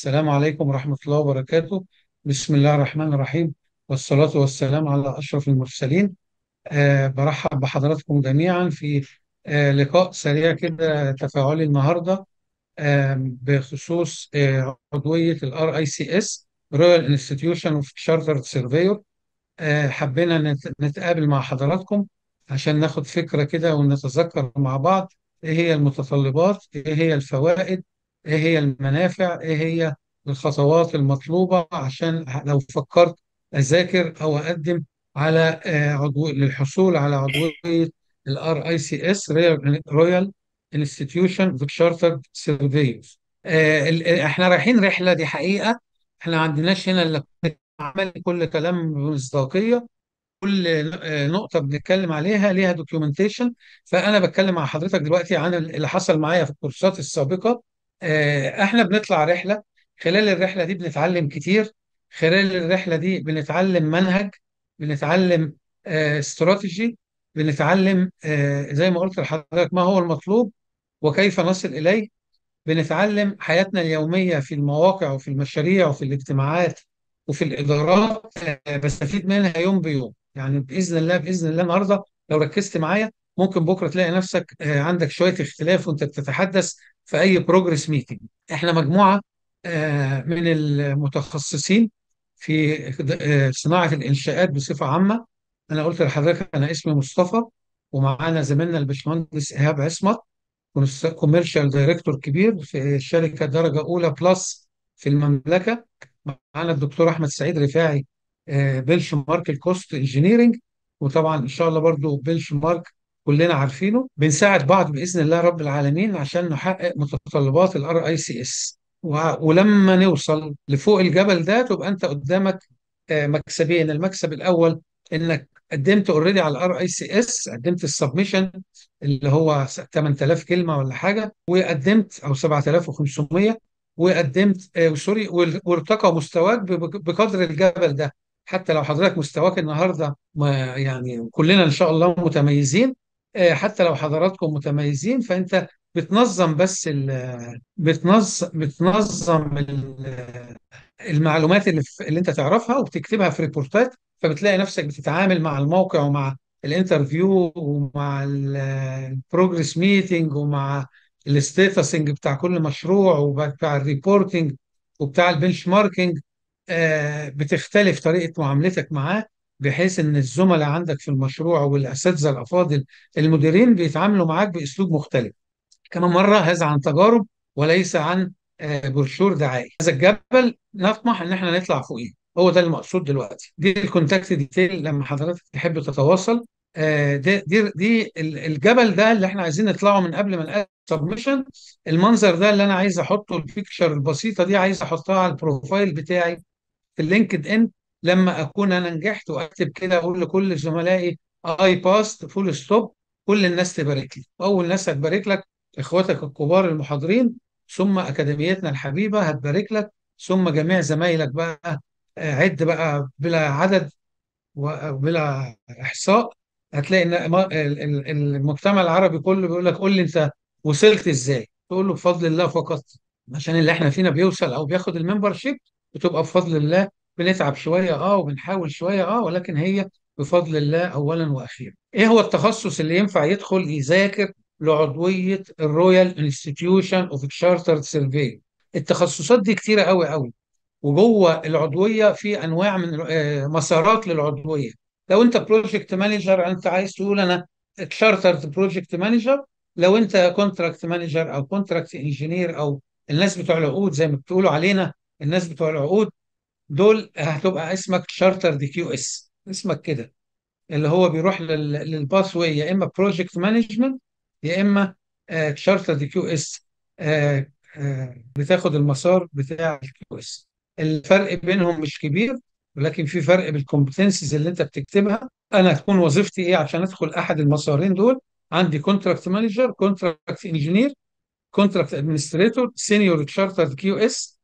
السلام عليكم ورحمة الله وبركاته بسم الله الرحمن الرحيم والصلاة والسلام على أشرف المرسلين أه برحب بحضراتكم جميعا في أه لقاء سريع كده تفاعلي النهاردة أه بخصوص أه عضوية الـ اي سي اس رويال انستتيوشن Surveyor تشارتر آه، سيرفيور حبينا نتقابل مع حضراتكم عشان ناخد فكرة كده ونتذكر مع بعض ايه هي المتطلبات ايه هي الفوائد ايه هي المنافع ايه هي الخطوات المطلوبة عشان لو فكرت اذاكر او اقدم على آه، عضو للحصول على عضوية الار اي سي اس رويال انستتيوشن تشارتر سيرفيوز احنا رايحين رحلة دي حقيقة احنا ما عندناش هنا الا عمل كل كلام بمصداقية كل آه، نقطة بنتكلم عليها ليها دوكيومنتيشن فأنا بتكلم مع حضرتك دلوقتي عن اللي حصل معايا في الكورسات السابقة آه، احنا بنطلع رحله خلال الرحله دي بنتعلم كتير خلال الرحله دي بنتعلم منهج بنتعلم استراتيجي آه، بنتعلم آه، زي ما قلت لحضرتك ما هو المطلوب وكيف نصل اليه بنتعلم حياتنا اليوميه في المواقع وفي المشاريع وفي الاجتماعات وفي الادارات بستفيد منها يوم بيوم يعني باذن الله باذن الله النهارده لو ركزت معايا ممكن بكره تلاقي نفسك آه، عندك شويه اختلاف وانت بتتحدث في اي بروجرس ميتنج احنا مجموعه آه، من المتخصصين في آه، صناعه الانشاءات بصفه عامه انا قلت لحضرتك انا اسمي مصطفى ومعانا زميلنا الباشمهندس ايهاب عصمت كوميرشال دايركتور كبير في شركه درجه اولى بلس في المملكه معانا الدكتور احمد سعيد رفاعي بنش مارك الكوست انجينيرنج وطبعا ان شاء الله برضو بنش مارك كلنا عارفينه بنساعد بعض باذن الله رب العالمين عشان نحقق متطلبات الار اي سي اس ولما نوصل لفوق الجبل ده تبقى انت قدامك آه، مكسبين المكسب الاول انك قدمت اوريدي على الار اي سي اس قدمت السبمشن اللي هو 8000 كلمه ولا حاجه وقدمت او 7500 وقدمت سوري آه، وارتقى مستواك بقدر الجبل ده حتى لو حضرتك مستواك النهارده ما يعني كلنا ان شاء الله متميزين آه، حتى لو حضراتكم متميزين فانت بتنظم بس الـ بتنظم بتنظم المعلومات اللي, اللي انت تعرفها وبتكتبها في ريبورتات فبتلاقي نفسك بتتعامل مع الموقع ومع الانترفيو ومع البروجريس ميتنج ومع الاستيتسنج بتاع كل مشروع وبتاع الريبورتنج وبتاع البنش ماركنج آه، بتختلف طريقه معاملتك معاه بحيث ان الزملاء عندك في المشروع والاساتذه الافاضل المديرين بيتعاملوا معاك باسلوب مختلف. كمان مره هذا عن تجارب وليس عن آه، برشور دعائي. هذا الجبل نطمح ان احنا نطلع فوقيه، هو ده المقصود دلوقتي. دي الكونتاكت ديتيل لما حضرتك تحب تتواصل آه، دي, دي دي الجبل ده اللي احنا عايزين نطلعه من قبل ما نقدم سبمشن المنظر ده اللي انا عايز احطه البيكتشر البسيطه دي عايز احطها على البروفايل بتاعي في اللينكد ان لما اكون انا نجحت واكتب كده اقول لكل زملائي اي باست فول ستوب كل الناس تبارك لي واول ناس هتبارك لك اخواتك الكبار المحاضرين ثم اكاديميتنا الحبيبه هتبارك لك ثم جميع زمايلك بقى آه، عد بقى بلا عدد وبلا احصاء هتلاقي ان المجتمع العربي كله بيقول لك قول لي انت وصلت ازاي تقول له بفضل الله فقط عشان اللي احنا فينا بيوصل او بياخد المنبر شيب بتبقى بفضل الله بنتعب شويه اه وبنحاول شويه اه ولكن هي بفضل الله اولا واخيرا. ايه هو التخصص اللي ينفع يدخل يذاكر لعضويه الرويال انستتيوشن اوف تشارتر سيرفي؟ التخصصات دي كتيره قوي قوي وجوه العضويه في انواع من آه، مسارات للعضويه. لو انت بروجكت مانجر انت عايز تقول انا تشارترد بروجكت مانجر لو انت كونتراكت مانجر او كونتراكت انجينير او الناس بتوع العقود زي ما بتقولوا علينا الناس بتوع العقود دول هتبقى اسمك شارتر دي كيو اس اسمك كده اللي هو بيروح للباس واي يا اما بروجكت مانجمنت يا اما آه، شارتر دي كيو اس آه، آه، بتاخد المسار بتاع الكيو اس الفرق بينهم مش كبير ولكن في فرق بالكومبتنسز اللي انت بتكتبها انا هتكون وظيفتي ايه عشان ادخل احد المسارين دول عندي كونتراكت مانجر كونتراكت انجينير كونتراكت ادمنستريتور سينيور شارتر كيو اس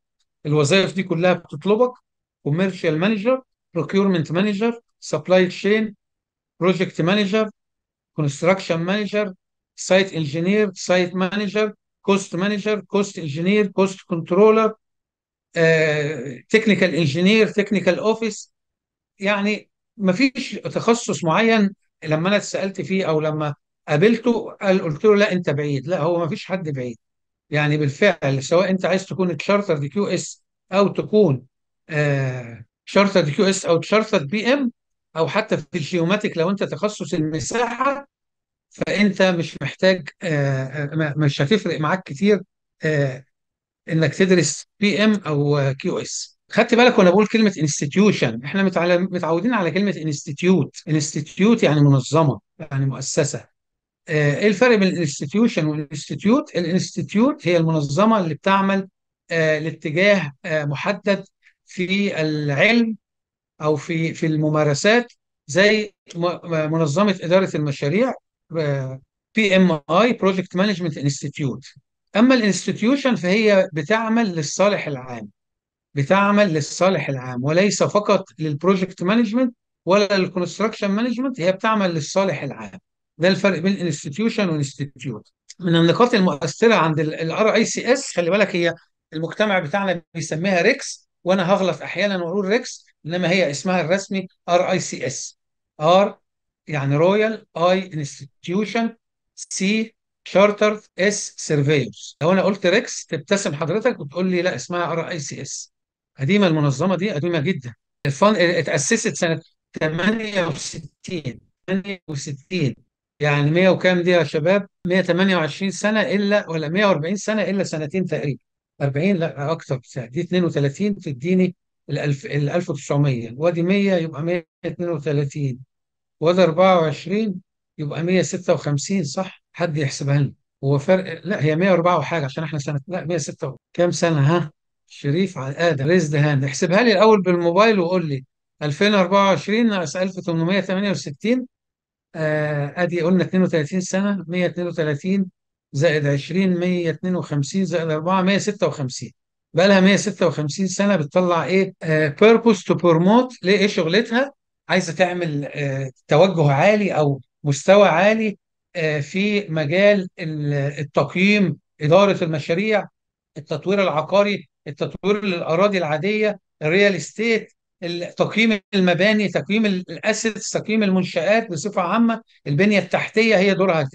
الوظائف دي كلها بتطلبك كوميرشال مانجر بروكيورمنت مانجر سبلاي تشين بروجكت مانجر كونستراكشن مانجر سايت انجينير سايت مانجر كوست مانجر كوست انجينير كوست كنترولر تكنيكال انجينير تكنيكال اوفيس يعني ما فيش تخصص معين لما انا اتسالت فيه او لما قابلته قال قلت له لا انت بعيد لا هو ما فيش حد بعيد يعني بالفعل سواء انت عايز تكون تشارتر دي كيو اس او تكون آه، شرطه كيو اس او شرطه بي ام او حتى في الجيوماتيك لو انت تخصص المساحه فانت مش محتاج آه، آه، مش هتفرق معاك كتير انك تدرس بي ام او كيو اس خدت بالك وانا بقول كلمه انستتيوشن احنا متعودين على كلمه انستتيوت انستتيوت يعني منظمه يعني مؤسسه ايه الفرق بين الانستتيوشن والانستتيوت الانستتيوت هي المنظمه اللي بتعمل لاتجاه محدد في العلم او في في الممارسات زي منظمه اداره المشاريع بي ام اي بروجكت مانجمنت انستتيوت اما الانستتيوشن فهي بتعمل للصالح العام بتعمل للصالح العام وليس فقط للبروجكت مانجمنت ولا للكونستراكشن مانجمنت هي بتعمل للصالح العام ده الفرق بين انستتيوشن وانستتيوت من النقاط المؤثره عند الار اي سي اس خلي بالك هي المجتمع بتاعنا بيسميها ريكس وانا هغلط احيانا واقول ريكس انما هي اسمها الرسمي ار اي سي اس ار يعني رويال اي انستتيوشن سي شارتر اس سيرفيرز لو انا قلت ريكس تبتسم حضرتك وتقول لي لا اسمها ار اي سي اس قديمه المنظمه دي قديمه جدا الفن اتاسست سنه 68 68 يعني 100 وكام دي يا شباب 128 سنه الا ولا 140 سنه الا سنتين تقريبا 40 لا اكثر بساعه دي 32 تديني ال 1900 وادي 100 يبقى 132 وادي 24 يبقى 156 صح حد يحسبها لنا هو فرق لا هي 104 وحاجه عشان احنا سنه لا 106 كام سنه ها شريف على ادم ريز هاند احسبها لي الاول بالموبايل وقول لي 2024 ناقص 1868 آه، ادي قلنا 32 سنه 132 زائد 20 152 زائد 4 156 بقى لها 156 سنه بتطلع ايه بيربوس تو بروموت ليه ايه شغلتها عايزه تعمل آه توجه عالي او مستوى عالي آه في مجال التقييم اداره المشاريع التطوير العقاري التطوير للاراضي العاديه الريال استيت تقييم المباني تقييم الاسيتس تقييم المنشات بصفه عامه البنيه التحتيه هي دورها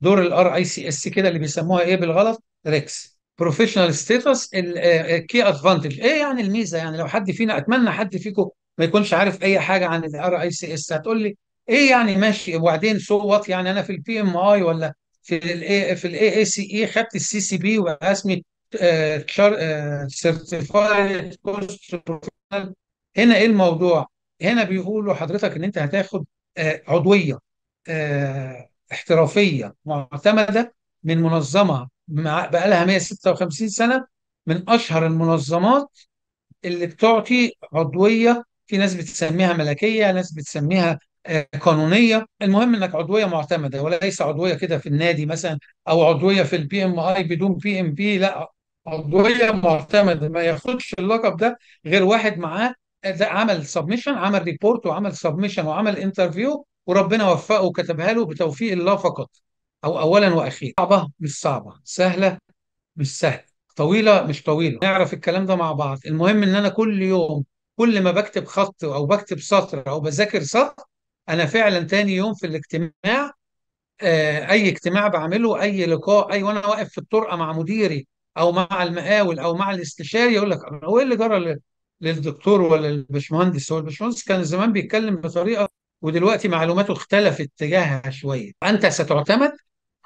دور الار اي سي اس كده اللي بيسموها ايه بالغلط ريكس بروفيشنال ستيتس الكي ادفانتج ايه يعني الميزه يعني لو حد فينا اتمنى حد فيكم ما يكونش عارف اي حاجه عن الار اي سي اس هتقول لي ايه يعني ماشي وبعدين سو وات يعني انا في البي ام اي ولا في الاي في الاي اي سي اي خدت السي سي بي وبقى اسمي سيرتيفايد كورس بروفيشنال هنا ايه الموضوع؟ هنا بيقولوا حضرتك ان انت هتاخد آه، عضويه آه، احترافيه معتمده من منظمه بقى لها 156 سنه من اشهر المنظمات اللي بتعطي عضويه في ناس بتسميها ملكيه ناس بتسميها آه، قانونيه المهم انك عضويه معتمده وليس عضويه كده في النادي مثلا او عضويه في البي ام اي بدون بي ام بي لا عضويه معتمده ما ياخدش اللقب ده غير واحد معاه آه، ده عمل سبمشن عمل ريبورت وعمل سبمشن وعمل انترفيو وربنا وفقه وكتبها له بتوفيق الله فقط او اولا واخيرا صعبه مش صعبه سهله مش سهله طويله مش طويله نعرف الكلام ده مع بعض المهم ان انا كل يوم كل ما بكتب خط او بكتب سطر او بذاكر سطر انا فعلا تاني يوم في الاجتماع آه، اي اجتماع بعمله اي لقاء اي وانا واقف في الطرقه مع مديري او مع المقاول او مع الاستشاري يقول لك أه، هو ايه اللي جرى للدكتور ولا للبشمهندس هو البشمهندس كان زمان بيتكلم بطريقه ودلوقتي معلوماته اختلفت تجاهها شويه انت ستعتمد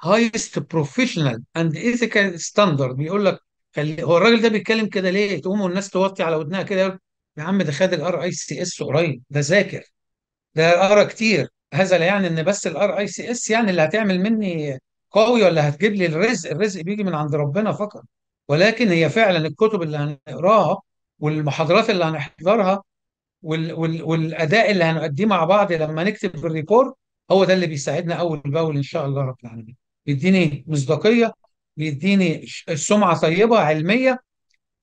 هايست بروفيشنال اند ايثيكال ستاندرد بيقول لك خلي هو الراجل ده بيتكلم كده ليه؟ تقوم والناس توطي على ودنها كده يا عم ده خد الار اي سي اس قريب ده ذاكر ده قرا كتير هذا لا يعني ان بس الار اي سي اس يعني اللي هتعمل مني قوي ولا هتجيب لي الرزق الرزق بيجي من عند ربنا فقط ولكن هي فعلا الكتب اللي هنقراها والمحاضرات اللي هنحضرها وال وال والاداء اللي هنؤديه مع بعض لما نكتب الريبورت هو ده اللي بيساعدنا اول باول ان شاء الله رب العالمين بيديني مصداقيه بيديني سمعه طيبه علميه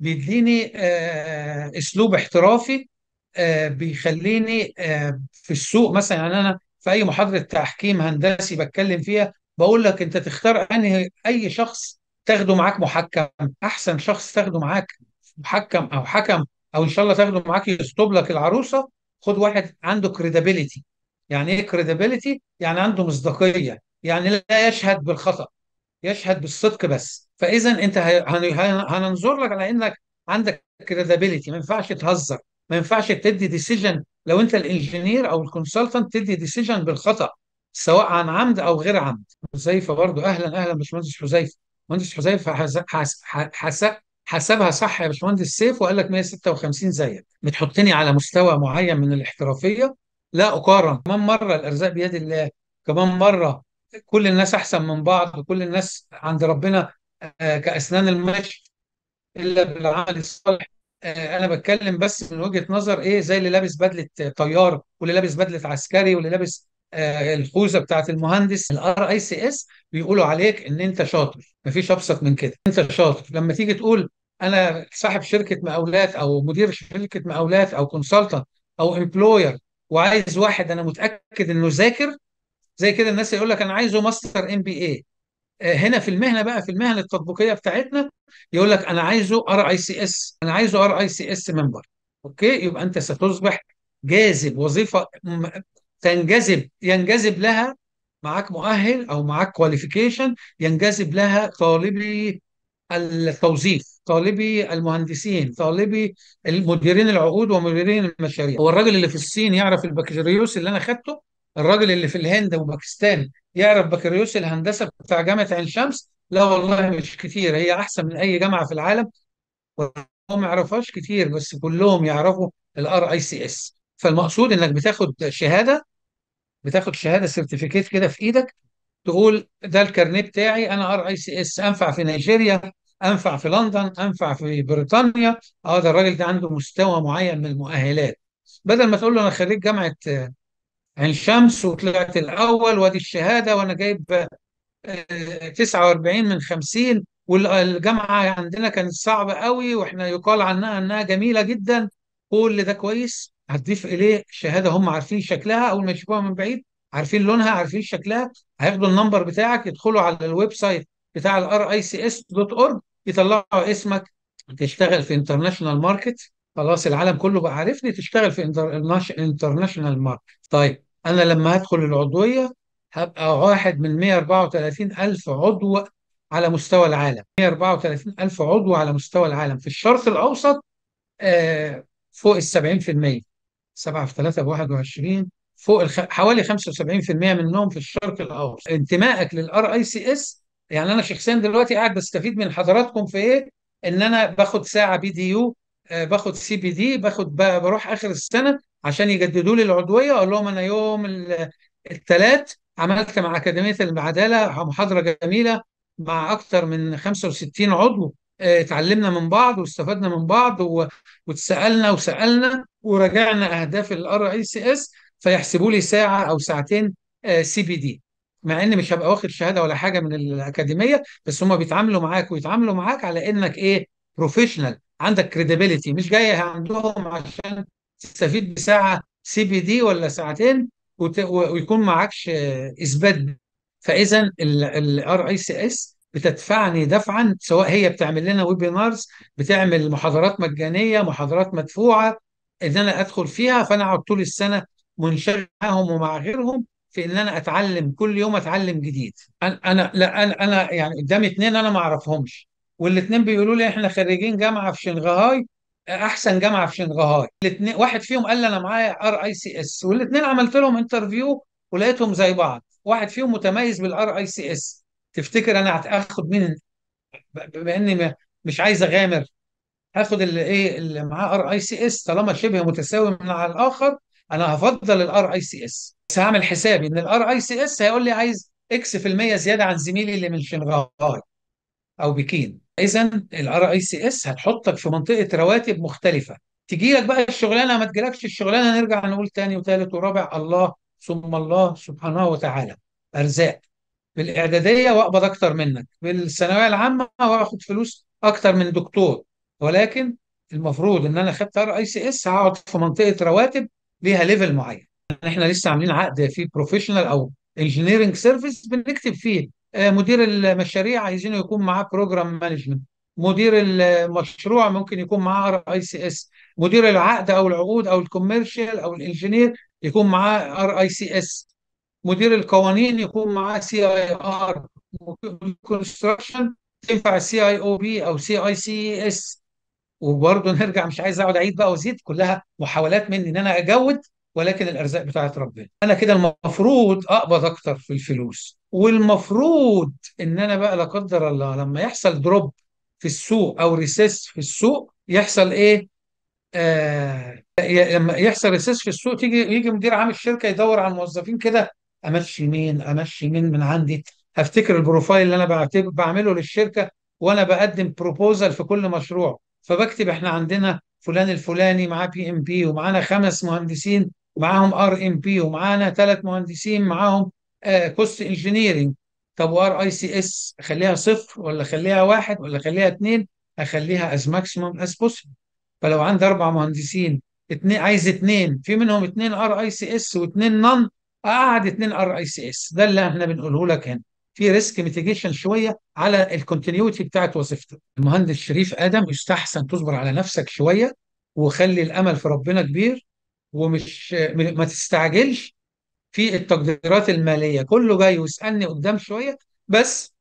بيديني آه اسلوب احترافي آه بيخليني آه في السوق مثلا يعني انا في اي محاضره تحكيم هندسي بتكلم فيها بقول لك انت تختار انهي اي شخص تاخده معاك محكم احسن شخص تاخده معاك محكم او حكم او ان شاء الله تاخده معاك يسطب لك العروسه خد واحد عنده كريديبيليتي يعني ايه كريديبيليتي يعني عنده مصداقيه يعني لا يشهد بالخطا يشهد بالصدق بس فاذا انت هننظر لك على انك عندك كريديبيليتي ما ينفعش تهزر ما ينفعش تدي ديسيجن لو انت الانجينير او الكونسلتنت تدي ديسيجن بالخطا سواء عن عمد او غير عمد حذيفه برضو اهلا اهلا باشمهندس حذيفه مهندس حذيفه حسبها صح يا باشمهندس سيف وقال لك 156 زيك بتحطني على مستوى معين من الاحترافيه لا اقارن كمان مره الارزاق بيد الله كمان مره كل الناس احسن من بعض وكل الناس عند ربنا آه، كاسنان المشي الا بالعمل الصالح آه، انا بتكلم بس من وجهه نظر ايه زي اللي لابس بدله طيار واللي لابس بدله عسكري واللي لابس آه، الخوذه بتاعت المهندس الار اي سي اس بيقولوا عليك ان انت شاطر مفيش ابسط من كده انت شاطر لما تيجي تقول انا صاحب شركه مقاولات او مدير شركه مقاولات او كونسلتنت او امبلوير وعايز واحد انا متاكد انه ذاكر زي كده الناس يقول لك انا عايزه ماستر ام بي اي هنا في المهنه بقى في المهن التطبيقيه بتاعتنا يقول لك انا عايزه ار اي سي اس انا عايزه ار اي سي اس ممبر اوكي يبقى انت ستصبح جاذب وظيفه تنجذب ينجذب لها معاك مؤهل او معاك كواليفيكيشن ينجذب لها طالبي التوظيف طالبي المهندسين طالبي المديرين العقود ومديرين المشاريع هو الراجل اللي في الصين يعرف البكالوريوس اللي انا خدته الراجل اللي في الهند وباكستان يعرف بكالوريوس الهندسه بتاع جامعه عين شمس لا والله مش كتير هي احسن من اي جامعه في العالم ما يعرفهاش كتير بس كلهم يعرفوا الار اي سي اس فالمقصود انك بتاخد شهاده بتاخد شهاده سيرتيفيكيت كده في ايدك تقول ده الكارنيه بتاعي انا ار اي سي اس انفع في نيجيريا انفع في لندن انفع في بريطانيا اه ده الراجل ده عنده مستوى معين من المؤهلات بدل ما تقول له انا خريج جامعه عين شمس وطلعت الاول وادي الشهاده وانا جايب 49 آه، من 50 والجامعه عندنا كانت صعبه قوي واحنا يقال عنها انها جميله جدا قول ده كويس هتضيف اليه شهاده هم عارفين شكلها اول ما يشوفوها من بعيد عارفين لونها عارفين شكلها هياخدوا النمبر بتاعك يدخلوا على الويب سايت بتاع الار اي سي اس دوت اورج يطلعوا اسمك تشتغل في انترناشونال ماركت خلاص العالم كله بقى عارفني تشتغل في انترناشونال ماركت طيب انا لما هدخل العضويه هبقى واحد من 134 الف عضو على مستوى العالم 134 الف عضو على مستوى العالم في الشرق الاوسط آه فوق ال 70% 7 في 3 ب 21 فوق الخ... حوالي 75% منهم في الشرق الاوسط انتمائك للار اي سي اس يعني انا شخصيا دلوقتي قاعد بستفيد من حضراتكم في ايه ان انا باخد ساعه بي دي يو آه، باخد سي بي دي باخد بروح اخر السنه عشان يجددوا لي العضويه اقول لهم انا يوم الثلاث عملت مع اكاديميه العداله محاضره جميله مع اكثر من 65 عضو اتعلمنا من بعض واستفدنا من بعض و... واتسالنا وسالنا وراجعنا اهداف الار اي سي اس فيحسبوا لي ساعه او ساعتين سي بي دي مع ان مش هبقى واخد شهاده ولا حاجه من الاكاديميه بس هم بيتعاملوا معاك ويتعاملوا معاك على انك ايه بروفيشنال عندك كريديبيليتي مش جاي عندهم عشان تستفيد بساعه سي بي دي ولا ساعتين وت... ويكون معكش اثبات فاذا الار اي سي اس بتدفعني دفعا سواء هي بتعمل لنا ويبينارز بتعمل محاضرات مجانيه محاضرات مدفوعه ان انا ادخل فيها فانا اقعد طول السنه منشغل معاهم ومع غيرهم في ان انا اتعلم كل يوم اتعلم جديد انا انا لا انا انا يعني قدامي اثنين انا ما اعرفهمش والاثنين بيقولوا لي احنا خريجين جامعه في شنغهاي احسن جامعه في شنغهاي الاثنين واحد فيهم قال لي انا معايا ار اي سي اس والاثنين عملت لهم انترفيو ولقيتهم زي بعض واحد فيهم متميز بالار اي سي اس تفتكر انا هاخد مين بما اني مش عايز اغامر هاخد اللي ايه اللي معاه ار اي سي اس طالما شبه متساوي من على الاخر انا هفضل الار اي سي اس بس هعمل حسابي ان الار اي سي اس هيقول لي عايز اكس في المية زياده عن زميلي اللي من شنغهاي او بكين اذا الار اي سي اس هتحطك في منطقه رواتب مختلفه تجي لك بقى الشغلانه ما تجيلكش الشغلانه نرجع نقول تاني وثالث ورابع الله ثم الله سبحانه وتعالى ارزاق بالاعداديه واقبض اكتر منك بالثانويه العامه واخد فلوس اكتر من دكتور ولكن المفروض ان انا خدت اي سي اس هقعد في منطقه رواتب ليها ليفل معين احنا لسه عاملين عقد في بروفيشنال او انجينيرنج سيرفيس بنكتب فيه آه، مدير المشاريع عايزينه يكون معاه بروجرام مانجمنت مدير المشروع ممكن يكون معاه ار اي سي اس مدير العقد او العقود او الكوميرشال او الانجينير يكون معاه ار اي سي اس مدير القوانين يكون معاه سي اي ار كونستراكشن تنفع سي اي او بي او سي اي سي اس وبرضه نرجع مش عايز اقعد اعيد بقى وازيد كلها محاولات مني ان انا اجود ولكن الارزاق بتاعت ربنا انا كده المفروض اقبض اكتر في الفلوس والمفروض ان انا بقى لا قدر الله لما يحصل دروب في السوق او ريسيس في السوق يحصل ايه آه لما يحصل ريسيس في السوق تيجي يجي مدير عام الشركه يدور على الموظفين كده امشي مين امشي مين من عندي افتكر البروفايل اللي انا بعتب بعمله للشركه وانا بقدم بروبوزال في كل مشروع فبكتب احنا عندنا فلان الفلاني معاه بي ام بي ومعانا خمس مهندسين معاهم ار ام بي ومعانا ثلاث مهندسين معاهم كوست آه، انجينيرنج طب وار اي سي اس اخليها صفر ولا اخليها واحد ولا اخليها اثنين اخليها از ماكسيموم از بوسيبل فلو عندي اربع مهندسين اتنين عايز اثنين في منهم اثنين ار اي سي اس واثنين نان قعد اثنين ار اي سي اس ده اللي احنا بنقوله لك هنا في ريسك ميتيجيشن شويه على الكونتينيوتي بتاعت وظيفته المهندس شريف ادم يستحسن تصبر على نفسك شويه وخلي الامل في ربنا كبير ومش ما تستعجلش في التقديرات الماليه كله جاي ويسالني قدام شويه بس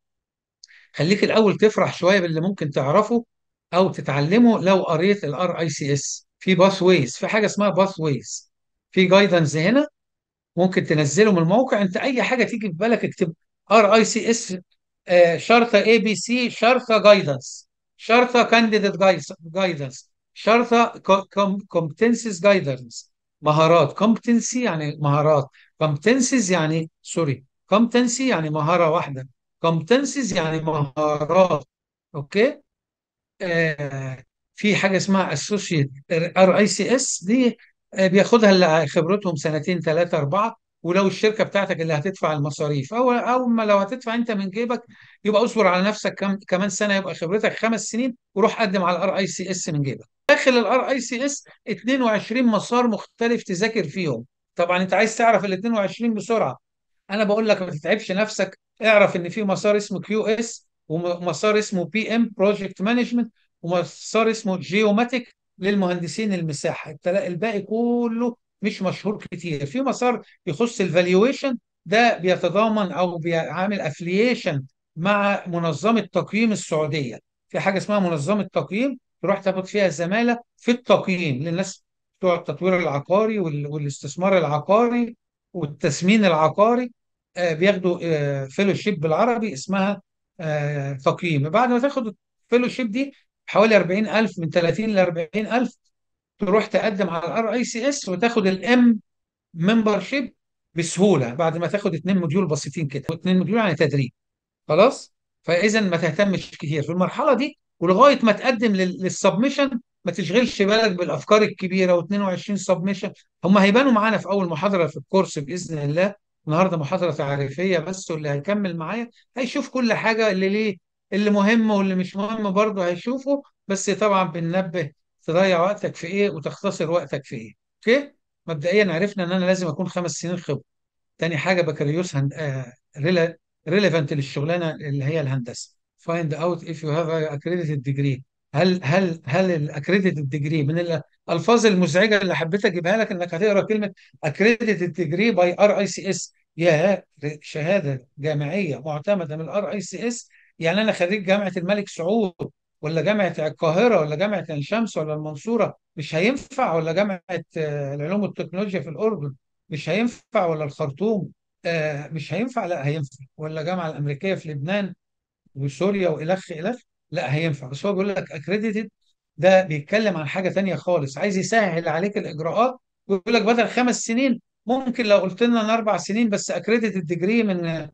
خليك الاول تفرح شويه باللي ممكن تعرفه او تتعلمه لو قريت الار اي سي اس في باث ويز في حاجه اسمها باث ويز في جايدنس هنا ممكن تنزله من الموقع انت اي حاجه تيجي في بالك اكتب ار اي سي اس شرطه اي بي سي شرطه جايدنس شرطه كانديديت جايدنس شرطه كومبتنسز جايدنس مهارات كومبتنسي يعني مهارات كومبتنسز يعني سوري كومبتنسي يعني مهاره واحده كومبتنسز يعني مهارات اوكي آه في حاجه اسمها اسوشيت ار اي سي اس دي آه، بياخدها اللي خبرتهم سنتين ثلاثة أربعة ولو الشركة بتاعتك اللي هتدفع المصاريف أو أو ما لو هتدفع أنت من جيبك يبقى اصبر على نفسك كم كمان سنة يبقى خبرتك خمس سنين وروح قدم على الار أي سي إس من جيبك. داخل الار أي سي إس 22 مسار مختلف تذاكر فيهم. طبعا أنت عايز تعرف ال 22 بسرعة. أنا بقول لك ما تتعبش نفسك اعرف إن في مسار اسمه كيو إس ومسار اسمه بي إم بروجكت مانجمنت ومسار اسمه جيوماتيك للمهندسين المساحه الباقي كله مش مشهور كتير في مسار يخص الفالويشن ده بيتضامن او بيعمل افلييشن مع منظمه تقييم السعوديه في حاجه اسمها منظمه تقييم تروح تاخد فيها زماله في التقييم للناس بتوع التطوير العقاري والاستثمار العقاري والتسمين العقاري آه، بياخدوا فيلوشيب آه، بالعربي اسمها آه، تقييم بعد ما تاخد الفيلوشيب دي حوالي 40000 من 30 ل 40000 تروح تقدم على الار اي سي اس وتاخد الام ممبر شيب بسهوله بعد ما تاخد اثنين موديول بسيطين كده واثنين موديول يعني تدريب خلاص فاذا ما تهتمش كتير في المرحله دي ولغايه ما تقدم للسبمشن ما تشغلش بالك بالافكار الكبيره و22 سبمشن هم هيبانوا معانا في اول محاضره في الكورس باذن الله النهارده محاضره تعريفيه بس واللي هيكمل معايا هيشوف كل حاجه اللي ليه اللي مهم واللي مش مهم برضه هيشوفه بس طبعا بننبه تضيع وقتك في ايه وتختصر وقتك في ايه اوكي مبدئيا عرفنا ان انا لازم اكون خمس سنين خبره تاني حاجه بكالوريوس هند... آه... ريلا... ريليفنت للشغلانه اللي هي الهندسه فايند اوت اف يو هاف اكريديتد ديجري هل هل هل الاكريديتد ديجري من الالفاظ المزعجه اللي حبيت اجيبها لك انك هتقرا كلمه اكريديتد ديجري باي ار اي سي اس يا شهاده جامعيه معتمده من الار اي سي اس يعني انا خريج جامعه الملك سعود ولا جامعه القاهره ولا جامعه عين شمس ولا المنصوره مش هينفع ولا جامعه آه، العلوم والتكنولوجيا في الاردن مش هينفع ولا الخرطوم آه، مش هينفع لا هينفع ولا الجامعه الامريكيه في لبنان وسوريا والخ الخ لا هينفع بس هو بيقول لك اكريديتد ده بيتكلم عن حاجه ثانيه خالص عايز يسهل عليك الاجراءات ويقول لك بدل خمس سنين ممكن لو قلت لنا اربع سنين بس اكريديتد ديجري من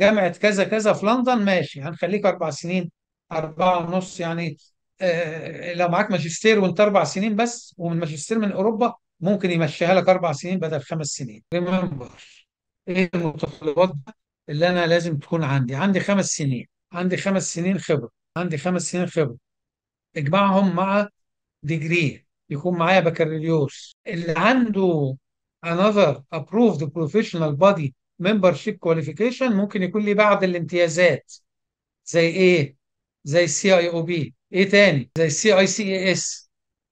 جامعه كذا كذا في لندن ماشي هنخليك اربع سنين اربعه ونص يعني آه لو معاك ماجستير وانت اربع سنين بس ومن ماجستير من اوروبا ممكن يمشيها لك اربع سنين بدل خمس سنين ريمبر ايه المتطلبات اللي انا لازم تكون عندي عندي خمس سنين عندي خمس سنين خبره عندي خمس سنين خبره اجمعهم مع ديجري يكون معايا بكالوريوس اللي عنده another approved professional body ممبر شيب كواليفيكيشن ممكن يكون لي بعض الامتيازات زي ايه؟ زي السي اي او بي ايه تاني؟ زي السي اي سي اي اس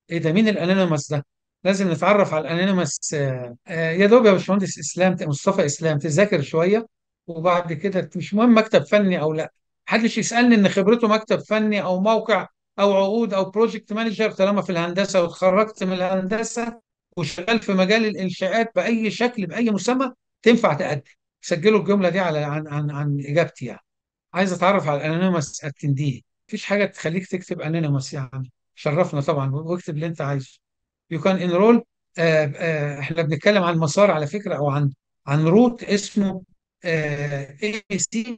ايه ده مين الانونيمس ده؟ لازم نتعرف على الانونيمس آه، يا دوب يا باشمهندس اسلام مصطفى اسلام تذاكر شويه وبعد كده مش مهم مكتب فني او لا محدش يسالني ان خبرته مكتب فني او موقع او عقود او بروجكت مانجر طالما في الهندسه واتخرجت من الهندسه وشغال في مجال الانشاءات باي شكل باي مسمى تنفع تقدم سجلوا الجمله دي على عن عن عن اجابتي يعني عايز اتعرف على الانونيمس اتندي مفيش حاجه تخليك تكتب انونيمس يعني شرفنا طبعا واكتب اللي انت عايزه يو كان انرول احنا بنتكلم عن مسار على فكره او عن عن روت اسمه اي بي سي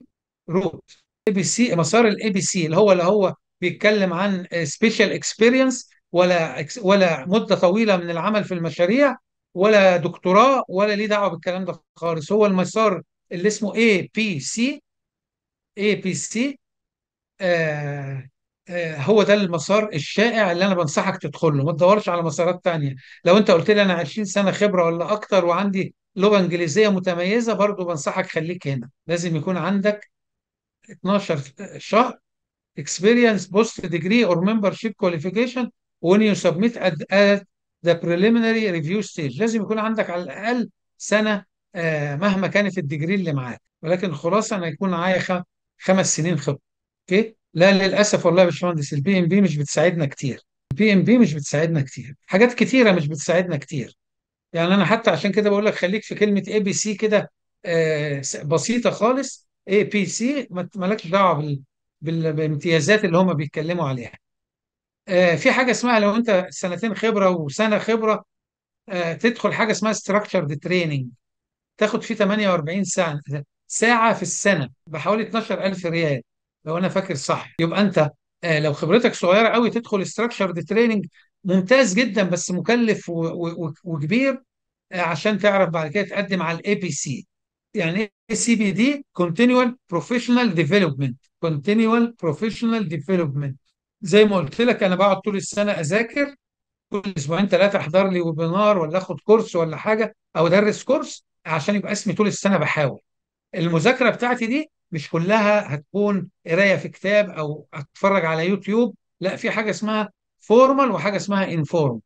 روت اي بي سي مسار الاي بي سي اللي هو اللي هو بيتكلم عن سبيشال اكسبيرينس ولا ولا مده طويله من العمل في المشاريع ولا دكتوراه ولا ليه دعوه بالكلام ده خالص هو المسار اللي اسمه اي بي سي اي بي سي هو ده المسار الشائع اللي انا بنصحك تدخله ما تدورش على مسارات تانية لو انت قلت لي انا 20 سنه خبره ولا اكتر وعندي لغه انجليزيه متميزه برضو بنصحك خليك هنا لازم يكون عندك 12 شهر اكسبيرينس بوست ديجري اور membership شيب كواليفيكيشن you سبميت at, ذا بريليمينري ريفيو ستيج لازم يكون عندك على الاقل سنه آه، مهما كانت الديجري اللي معاك ولكن خلاصه انا يكون معايا خمس سنين خبره اوكي لا للاسف والله يا باشمهندس البي ام بي مش بتساعدنا كتير البي ام بي مش بتساعدنا كتير حاجات كتيره مش بتساعدنا كتير يعني انا حتى عشان كده بقول لك خليك في كلمه اي بي سي كده آه، بسيطه خالص اي بي سي مالكش دعوه بال... بالامتيازات اللي هم بيتكلموا عليها آه، في حاجه اسمها لو انت سنتين خبره وسنه خبره آه، تدخل حاجه اسمها ستراكشرد تريننج تاخد فيه 48 ساعه ساعه في السنه بحوالي 12000 ريال لو انا فاكر صح يبقى انت آه، لو خبرتك صغيره قوي تدخل ستراكشرد تريننج ممتاز جدا بس مكلف وكبير عشان تعرف بعد كده تقدم على الاي بي سي يعني ايه سي بي دي كونتينوال بروفيشنال ديفلوبمنت كونتينوال بروفيشنال ديفلوبمنت زي ما قلت لك انا بقعد طول السنه اذاكر كل اسبوعين ثلاثه احضر لي ويبينار ولا اخد كورس ولا حاجه او ادرس كورس عشان يبقى اسمي طول السنه بحاول المذاكره بتاعتي دي مش كلها هتكون قرايه في كتاب او اتفرج على يوتيوب لا في حاجه اسمها فورمال وحاجه اسمها انفورم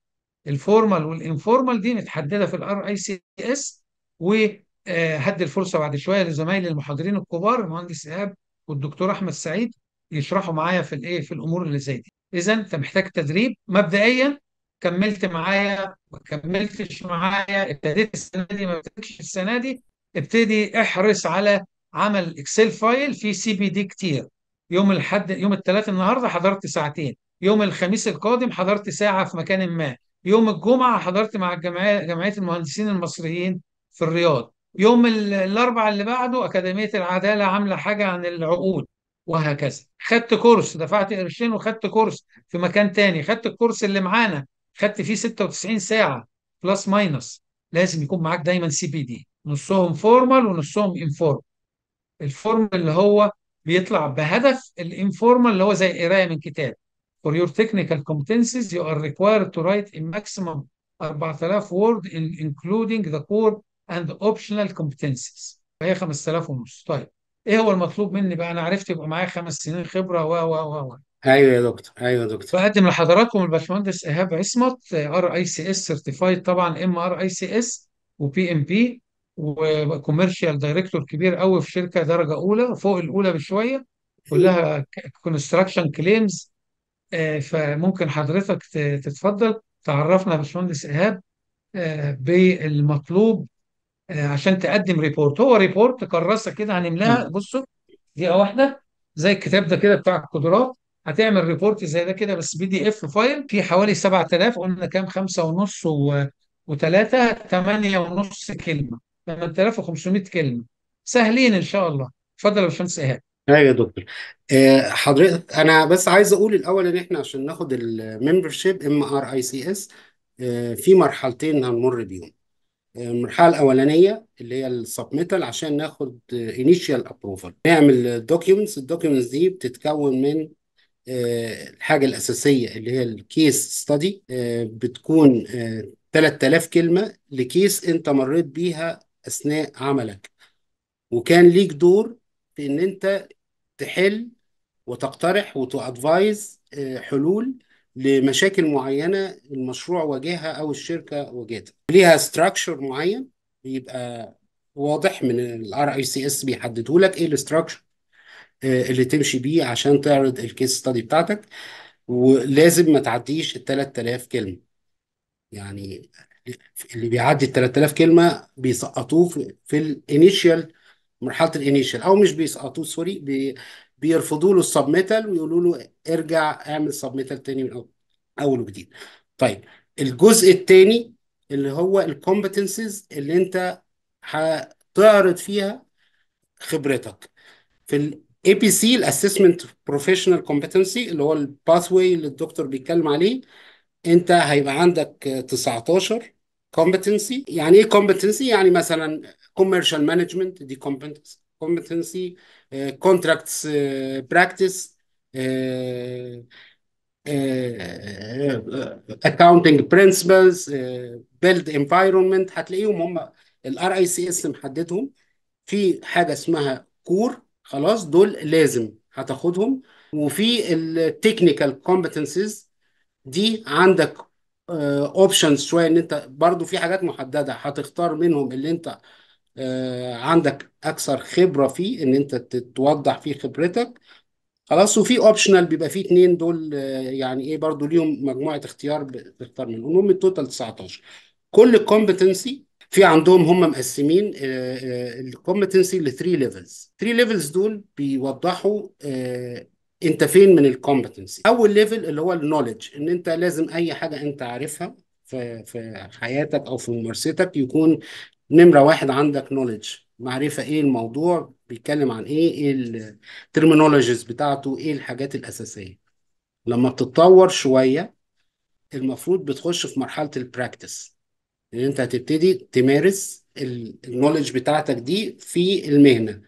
الفورمال والانفورمال دي متحدده في الار اي آه، سي اس وهدي الفرصه بعد شويه لزمايلي المحاضرين الكبار المهندس ايهاب والدكتور احمد سعيد يشرحوا معايا في الايه في الامور اللي زي دي اذا انت محتاج تدريب مبدئيا كملت معايا ما كملتش معايا ابتديت السنه دي ما ابتديتش السنه دي ابتدي احرص على عمل اكسل فايل فيه سي بي دي كتير يوم الاحد يوم الثلاثاء النهارده حضرت ساعتين يوم الخميس القادم حضرت ساعه في مكان ما يوم الجمعه حضرت مع الجمعيه جمعيه المهندسين المصريين في الرياض يوم الاربعاء اللي بعده اكاديميه العداله عامله حاجه عن العقود وهكذا خدت كورس دفعت قرشين وخدت كورس في مكان تاني خدت الكورس اللي معانا خدت فيه 96 ساعه بلس ماينس لازم يكون معاك دايما سي بي دي نصهم فورمال ونصهم انفورمال الفورمال اللي هو بيطلع بهدف الانفورمال اللي هو زي قرايه من كتاب for your technical competencies you are required to write a maximum 4000 word including the core and optional competencies فهي 5000 ونص طيب ايه هو المطلوب مني بقى انا عرفت يبقى معايا خمس سنين خبره و و و و ايوه يا دكتور ايوه يا دكتور بقدم لحضراتكم الباشمهندس ايهاب عصمت ار اي سي اس سيرتيفايد طبعا ام ار اي سي اس وبي ام بي وكوميرشال دايركتور كبير قوي في شركه درجه اولى فوق الاولى بشويه كلها كونستراكشن آه، كليمز فممكن حضرتك تتفضل تعرفنا يا باشمهندس ايهاب آه، بالمطلوب آه، عشان تقدم ريبورت هو ريبورت كراسه كده هنملاها نعم. بصوا دقيقه آه واحده زي الكتاب ده كده بتاع القدرات هتعمل ريبورت زي ده كده بس بي دي اف فايل في حوالي 7000 قلنا كام خمسة ونص و3 8 ونص كلمه 8500 كلمه سهلين ان شاء الله اتفضل يا باشمهندس ايهاب ايوه يا دكتور أه حضرتك انا بس عايز اقول الاول ان احنا عشان ناخد الممبر شيب ام ار اي سي اس في مرحلتين هنمر بيهم المرحله الاولانيه اللي هي السبميتال عشان ناخد انيشال ابروفال نعمل دوكيومنتس الدوكيومنتس دي بتتكون من آه، الحاجه الاساسيه اللي هي الكيس ستادي آه، بتكون 3000 آه، كلمه لكيس انت مريت بيها اثناء عملك وكان ليك دور في ان انت تحل وتقترح وتادفايز حلول لمشاكل معينه المشروع واجهها او الشركه واجهتها ليها ستراكشر معين بيبقى واضح من الار اي سي اس بيحدده لك ايه الاستراكشر آه، اللي تمشي بيه عشان تعرض الكيس ستادي بتاعتك ولازم ما تعديش ال 3000 كلمه يعني اللي بيعدي ال 3000 كلمه بيسقطوه في الانيشال مرحله الانيشال او مش بيسقطوه سوري بيرفضوا له السبميتال ويقولوا له ارجع اعمل سبميتال تاني من اول وجديد طيب الجزء الثاني اللي هو الكومبتنسز اللي انت هتعرض فيها خبرتك في الاي بي سي الاسسمنت بروفيشنال كومبتنسي اللي هو الباث واي اللي الدكتور بيتكلم عليه انت هيبقى عندك 19 كومبتنسي يعني ايه كومبتنسي يعني مثلا كوميرشال مانجمنت دي كومبتنسي كونتراكتس براكتس اكاونتنج برنسبلز بيلد انفايرمنت هتلاقيهم هم الار اي سي اس محددهم في حاجه اسمها كور خلاص دول لازم هتاخدهم وفي التكنيكال كومبتنسز دي عندك اوبشنز آه، شويه ان انت برضو في حاجات محدده هتختار منهم اللي انت آه، عندك اكثر خبره فيه ان انت توضح فيه خبرتك خلاص وفي اوبشنال بيبقى فيه اتنين دول آه، يعني ايه برضو ليهم مجموعه اختيار بتختار منهم المهم التوتال 19 كل كومبتنسي في عندهم هم مقسمين آه، الكومبتنسي ل 3 ليفلز 3 ليفلز دول بيوضحوا انت فين من الكومبتنسي اول ليفل اللي هو النولج ان انت لازم اي حاجه انت عارفها في في حياتك او في ممارستك يكون نمرة واحد عندك نوليدج معرفة ايه الموضوع بيتكلم عن ايه ايه الترمينولوجيز بتاعته ايه الحاجات الأساسية لما بتتطور شوية المفروض بتخش في مرحلة البراكتس ان انت هتبتدي تمارس النوليدج بتاعتك دي في المهنة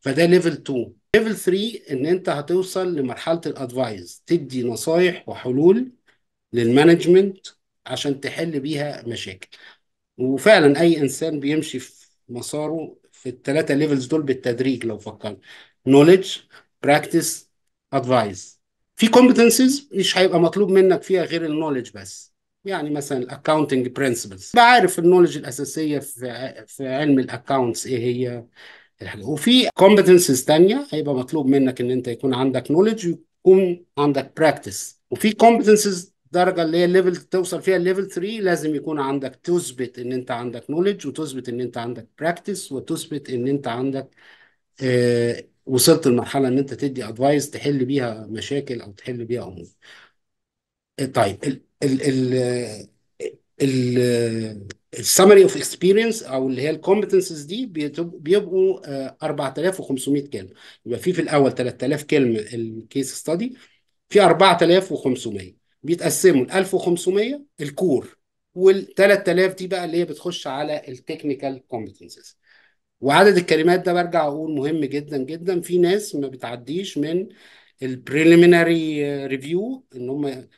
فده ليفل 2 ليفل 3 ان انت هتوصل لمرحلة الادفايز تدي نصايح وحلول للمانجمنت عشان تحل بيها مشاكل وفعلا اي انسان بيمشي في مساره في الثلاثه ليفلز دول بالتدريج لو فكرت نوليدج براكتس ادفايس في كومبتنسز مش هيبقى مطلوب منك فيها غير النولج بس يعني مثلا الاكاونتنج برنسبلز بعرف النولج الاساسيه في في علم الاكاونتس ايه هي الحاجة. وفي كومبتنسز تانية هيبقى مطلوب منك ان انت يكون عندك نولج ويكون عندك براكتس وفي كومبتنسز الدرجه اللي هي الليفل توصل فيها الليفل 3 لازم يكون عندك تثبت ان انت عندك نوليدج وتثبت ان انت عندك براكتس وتثبت ان انت عندك آه وصلت لمرحله ان انت تدي ادفايس تحل بيها مشاكل او تحل بيها امور. آه، طيب ال ال ال السمري اوف اكسبيرينس او اللي هي الكومبتنسز دي بيبقوا 4500 آه، كلمه يبقى في في الاول 3000 كلمه الكيس ستادي في 4500 بيتقسموا ل 1500 الكور وال 3000 دي بقى اللي هي بتخش على التكنيكال كومبتنسز وعدد الكلمات ده برجع اقول مهم جدا جدا في ناس ما بتعديش من البريليمينري ريفيو آه، ان هم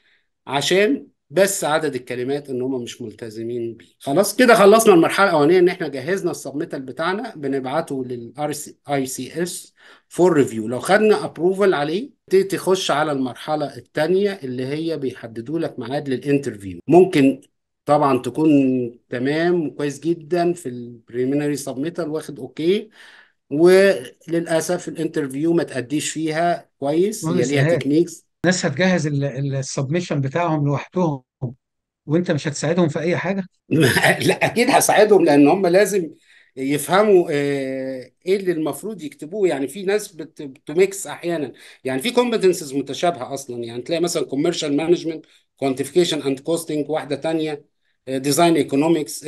عشان بس عدد الكلمات ان هم مش ملتزمين بيه خلاص كده خلصنا المرحله الاولانيه ان احنا جهزنا السبميتال بتاعنا بنبعته للار اي سي اس فور ريفيو لو خدنا ابروفل عليه تخش على المرحله الثانيه اللي هي بيحددوا لك ميعاد للانترفيو ممكن طبعا تكون تمام وكويس جدا في البريمينري سبميتال واخد اوكي وللاسف الانترفيو ما تاديش فيها كويس ليها تكنيكس ناس هتجهز السبمشن بتاعهم لوحدهم وانت مش هتساعدهم في اي حاجه لا اكيد هساعدهم لان هم لازم يفهموا آه، ايه اللي المفروض يكتبوه يعني في ناس بتميكس احيانا يعني في كومبتنسز متشابهه اصلا يعني تلاقي مثلا كوميرشال مانجمنت كوانتيفيكيشن اند كوستنج واحده ثانيه ديزاين ايكونومكس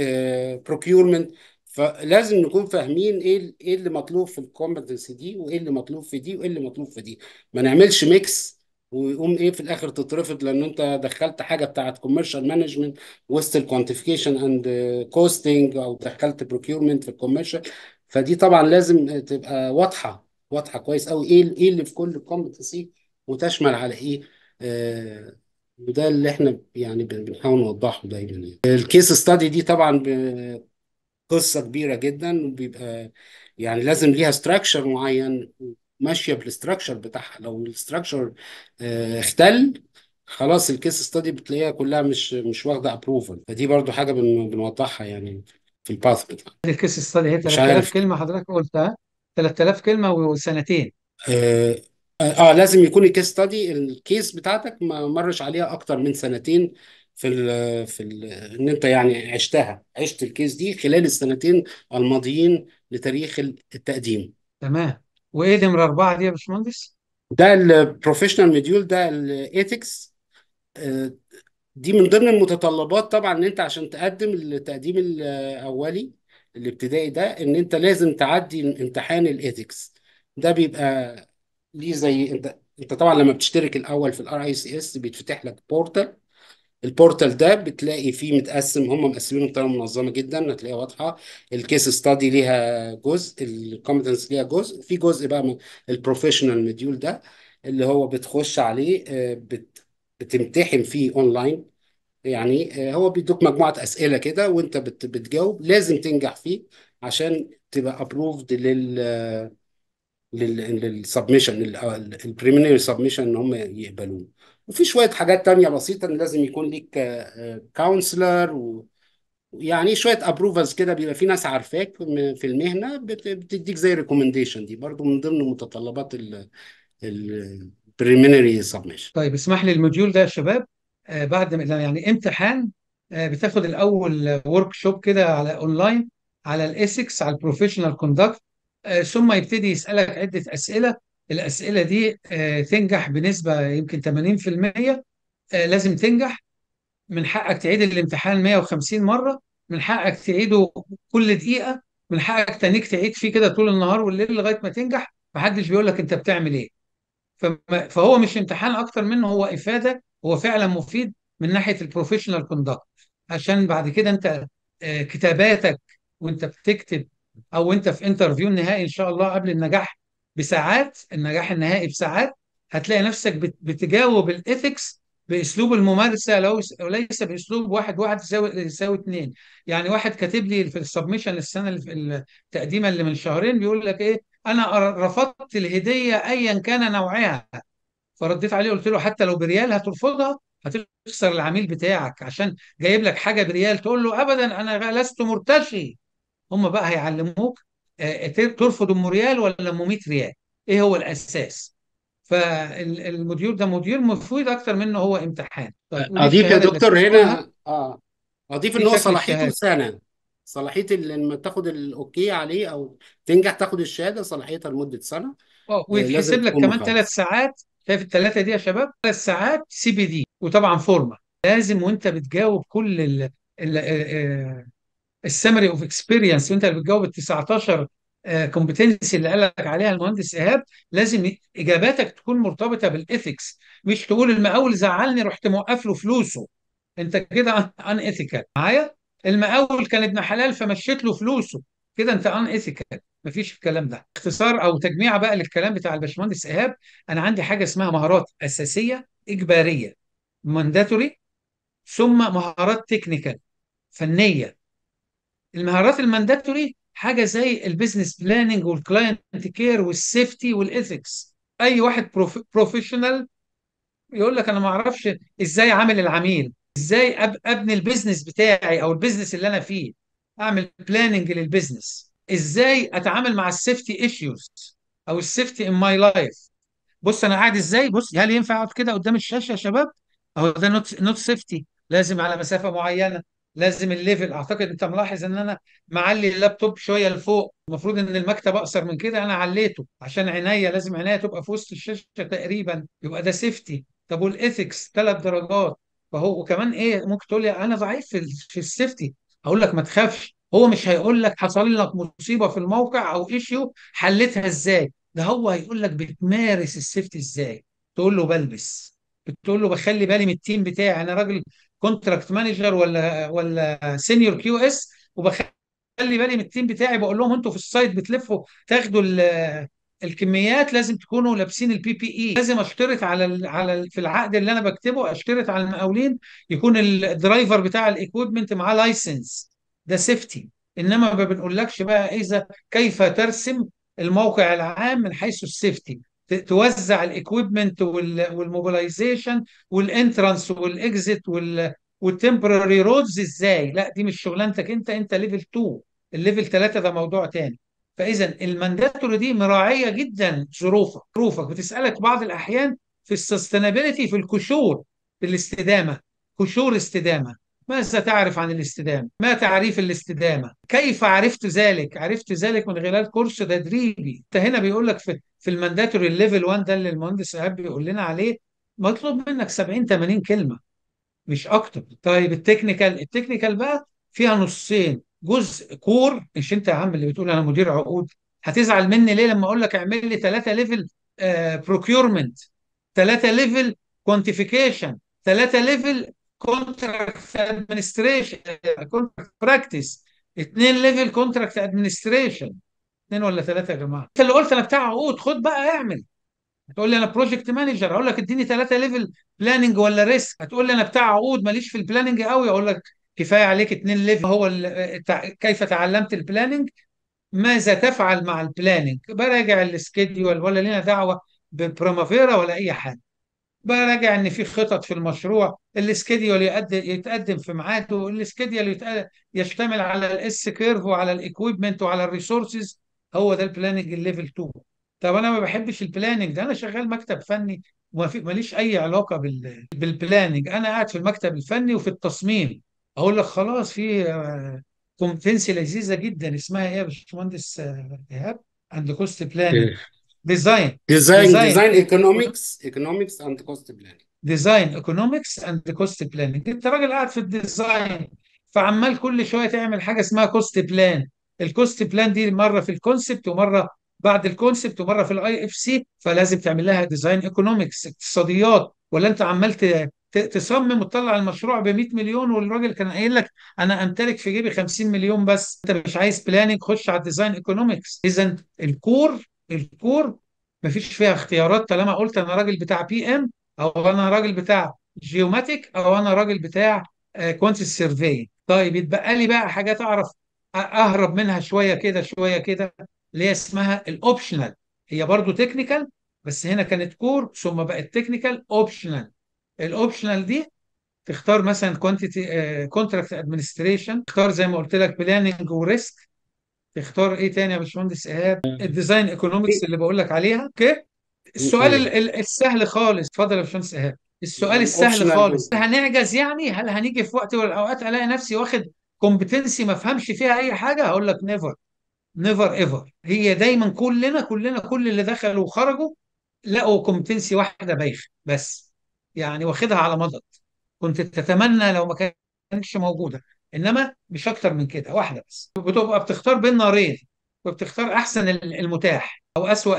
بروكيورمنت فلازم نكون فاهمين ايه ايه اللي مطلوب في الكومبتنس دي وايه اللي مطلوب في دي وايه اللي مطلوب في دي ما نعملش ميكس ويقوم ايه في الاخر تترفض لان انت دخلت حاجه بتاعت كوميرشال مانجمنت وسط الكوانتيفيكيشن اند كوستنج او دخلت بروكيورمنت في الكوميرشال فدي طبعا لازم تبقى واضحه واضحه كويس قوي ايه ايه اللي في كل كومبتنسي وتشمل على ايه آه وده اللي احنا يعني بنحاول نوضحه دايما يعني. الكيس ستادي دي طبعا قصه كبيره جدا وبيبقى يعني لازم ليها ستراكشر معين ماشيه بالاستراكشر بتاعها لو الاستراكشر آه، اختل خلاص الكيس ستادي بتلاقيها كلها مش مش واخده ابروفل فدي برضو حاجه بن... بنوضحها يعني في الباث بتاعها الكيس ستادي هي 3000 كلمه حضرتك قلتها 3000 كلمه وسنتين آه, اه, آه، لازم يكون الكيس ستادي الكيس بتاعتك ما مرش عليها اكتر من سنتين في الـ في الـ ان انت يعني عشتها عشت الكيس دي خلال السنتين الماضيين لتاريخ التقديم تمام وايه نمره اربعه دي يا باشمهندس؟ ده البروفيشنال مديول ده الايثكس آه، دي من ضمن المتطلبات طبعا ان انت عشان تقدم التقديم الاولي الابتدائي ده ان انت لازم تعدي امتحان الايثكس ده بيبقى ليه زي انت انت طبعا لما بتشترك الاول في الار اي سي اس بيتفتح لك بورتال البورتال ده بتلاقي فيه متقسم هم مقسمينه بطريقه منظمه جدا هتلاقيها واضحه الكيس ستادي ليها جزء الكومبتنس ليها جزء في جزء بقى من البروفيشنال مديول ده اللي هو بتخش عليه آه، بت بتمتحن فيه اونلاين يعني آه، هو بيدوك مجموعه اسئله كده وانت بت بتجاوب لازم تنجح فيه عشان تبقى ابروفد لل للسبمشن البريمينري سبمشن ان هم يقبلوه وفي شوية حاجات تانية بسيطة إن لازم يكون ليك كونسلر آه، و يعني شوية أبروفز كده بيبقى في ناس عارفاك في المهنة بتديك زي ريكومنديشن دي برضو من ضمن متطلبات ال ال preliminary submission طيب اسمح لي الموديول ده يا شباب آه، بعد يعني امتحان آه، بتاخد الاول ورك شوب كده على اونلاين على الايسكس على البروفيشنال كوندكت ثم يبتدي يسالك عده اسئله الاسئله دي آه، تنجح بنسبه يمكن 80% آه، لازم تنجح من حقك تعيد الامتحان 150 مره من حقك تعيده كل دقيقه من حقك تنيك تعيد فيه كده طول النهار والليل لغايه ما تنجح محدش بيقول لك انت بتعمل ايه فهو مش امتحان اكتر منه هو افاده هو فعلا مفيد من ناحيه البروفيشنال كوندكت عشان بعد كده انت آه، كتاباتك وانت بتكتب او انت في انترفيو النهائي ان شاء الله قبل النجاح بساعات النجاح النهائي بساعات هتلاقي نفسك بتجاوب الإثكس باسلوب الممارسه لو ليس باسلوب واحد واحد يساوي يساوي اثنين يعني واحد كاتب لي في السبمشن السنه اللي في التقديمه اللي من شهرين بيقول لك ايه انا رفضت الهديه ايا كان نوعها فرديت عليه قلت له حتى لو بريال هترفضها هتخسر العميل بتاعك عشان جايب لك حاجه بريال تقول له ابدا انا لست مرتشي هم بقى هيعلموك آه، ترفض ام ريال ولا ام 100 ريال ايه هو الاساس فالموديول ده موديول مفروض اكتر منه هو امتحان طيب، اضيف يا دكتور هنا اه اضيف ان هو صلاحيته سنه صلاحيه لما تاخد الاوكي عليه او تنجح تاخد الشهاده صلاحيتها لمده سنه اه, آه، ويتحسب لك كمان ثلاث ساعات شايف الثلاثه دي يا شباب ثلاث ساعات سي بي دي وطبعا فورمه لازم وانت بتجاوب كل ال... آه، السمري اوف اكسبيرينس وانت اللي بتجاوب ال 19 كومبتنسي آه، اللي قال لك عليها المهندس ايهاب لازم اجاباتك تكون مرتبطه بالإثكس مش تقول المقاول زعلني رحت موقف له فلوسه انت كده ان ايثيكال معايا المقاول كان ابن حلال فمشيت له فلوسه كده انت ان ايثيكال مفيش الكلام ده اختصار او تجميع بقى للكلام بتاع الباشمهندس ايهاب انا عندي حاجه اسمها مهارات اساسيه اجباريه مانداتوري ثم مهارات تكنيكال فنيه المهارات المانداتوري حاجه زي البيزنس بلاننج والكلاينت كير والسيفتي والايثكس اي واحد بروفيشنال يقول لك انا ما اعرفش ازاي عامل العميل ازاي ابني البيزنس بتاعي او البيزنس اللي انا فيه اعمل بلاننج للبيزنس ازاي اتعامل مع السيفتي ايشوز او السيفتي ان ماي لايف بص انا قاعد ازاي بص هل ينفع اقعد كده قدام الشاشه يا شباب اهو ده نوت سيفتي لازم على مسافه معينه لازم الليفل اعتقد انت ملاحظ ان انا معلي اللابتوب شويه لفوق المفروض ان المكتب اقصر من كده انا عليته عشان عينيا لازم عينيا تبقى في وسط الشاشه تقريبا يبقى ده سيفتي طب والاثكس ثلاث درجات فهو وكمان ايه ممكن تقول لي انا ضعيف في, في السيفتي اقول لك ما تخافش هو مش هيقول لك حصل لك مصيبه في الموقع او ايشيو حلتها ازاي ده هو هيقول لك بتمارس السيفتي ازاي تقول له بلبس بتقول له بخلي بالي من التيم بتاعي انا راجل كونتراكت مانجر ولا ولا سينيور كيو اس وبخلي بالي من التيم بتاعي بقول لهم انتوا في السايت بتلفوا تاخدوا الكميات لازم تكونوا لابسين البي بي اي e. لازم اشترط على الـ على الـ في العقد اللي انا بكتبه اشترط على المقاولين يكون الدرايفر بتاع الايكويبمنت معاه لايسنس ده سيفتي انما ما بنقولكش بقى اذا كيف ترسم الموقع العام من حيث السيفتي توزع الاكويبمنت والموبلايزيشن والانترانس والاكزيت والتمبرري رودز ازاي لا دي مش شغلانتك انت انت ليفل 2 الليفل 3 ده موضوع تاني فاذا المانداتوري دي مراعيه جدا ظروفك ظروفك بتسالك بعض الاحيان في السستينابيلتي في الكشور في الاستدامه كشور استدامه ماذا تعرف عن الاستدامة؟ ما تعريف الاستدامة؟ كيف عرفت ذلك؟ عرفت ذلك من خلال كورس تدريبي، انت هنا بيقول لك في في المانداتوري الليفل 1 ده اللي المهندس ايهاب بيقول لنا عليه مطلوب منك 70 80 كلمة مش أكتر. طيب التكنيكال، التكنيكال بقى فيها نصين، جزء كور مش أنت يا عم اللي بتقول أنا مدير عقود، هتزعل مني ليه لما أقول لك اعمل لي ثلاثه ليفل بروكيورمنت، ثلاثه ليفل كوانتيفيكيشن، ثلاثه ليفل كونتراكت ادمنستريشن كونتراكت براكتس اثنين ليفل كونتراكت ادمنستريشن اثنين ولا ثلاثه يا جماعه انت اللي قلت انا بتاع عقود خد بقى اعمل هتقول لي انا بروجكت مانجر هقول لك اديني ثلاثه ليفل بلاننج ولا ريسك هتقول لي انا بتاع عقود ماليش في البلاننج قوي اقول لك كفايه عليك اثنين ليفل هو آه، كيف تعلمت البلاننج ماذا تفعل مع البلاننج براجع السكيدول ولا لنا دعوه ببرومافيرا ولا اي حاجه براجع ان في خطط في المشروع الاسكيديول يتقدم في ميعاده الاسكيديول يشتمل على الاس كيرف وعلى الاكويبمنت وعلى الريسورسز هو ده البلاننج الليفل 2 طب انا ما بحبش البلاننج ده انا شغال مكتب فني وماليش اي علاقه بال... بالبلاننج انا قاعد في المكتب الفني وفي التصميم اقول لك خلاص في كونفنسي آه، لذيذه جدا اسمها ايه يا باشمهندس آه، ايهاب؟ عند كوست بلاننج ديزاين ديزاين ديزاين ايكونومكس ايكونومكس اند كوست بلاننج ديزاين ايكونومكس اند كوست بلاننج انت راجل قاعد في الديزاين فعمال كل شويه تعمل حاجه اسمها كوست بلان الكوست بلان دي مره في الكونسبت ومره بعد الكونسبت ومره في الاي اف سي فلازم تعمل لها ديزاين ايكونومكس اقتصاديات ولا انت عمال تصمم وتطلع المشروع ب 100 مليون والراجل كان قايل لك انا امتلك في جيبي 50 مليون بس انت مش عايز بلاننج خش على الديزاين ايكونومكس اذا الكور الكور مفيش فيها اختيارات طالما قلت انا راجل بتاع بي ام او انا راجل بتاع جيوماتيك او انا راجل بتاع كوانتي آه، سيرفي طيب يتبقى لي بقى حاجه تعرف اهرب منها شويه كده شويه كده اللي هي اسمها الاوبشنال هي برضو تكنيكال بس هنا كانت كور ثم بقت تكنيكال اوبشنال الاوبشنال دي تختار مثلا كوانتيتي كونتراكت ادمنستريشن تختار زي ما قلت لك بلاننج وريسك تختار ايه تاني يا باشمهندس ايهاب الديزاين ايكونومكس اللي بقول لك عليها اوكي السؤال أيوة. ال ال السهل خالص اتفضل يا باشمهندس ايهاب السؤال يعني السهل خالص هنعجز يعني هل هنيجي في وقت من الاوقات الاقي نفسي واخد كومبتنسي ما افهمش فيها اي حاجه هقول لك نيفر نيفر ايفر هي دايما كلنا كلنا كل اللي دخلوا وخرجوا لقوا كومبتنسي واحده بايخه بس يعني واخدها على مضض كنت تتمنى لو ما كانتش موجوده انما مش اكتر من كده واحده بس بتبقى بتختار بين نارين وبتختار احسن المتاح او اسوأ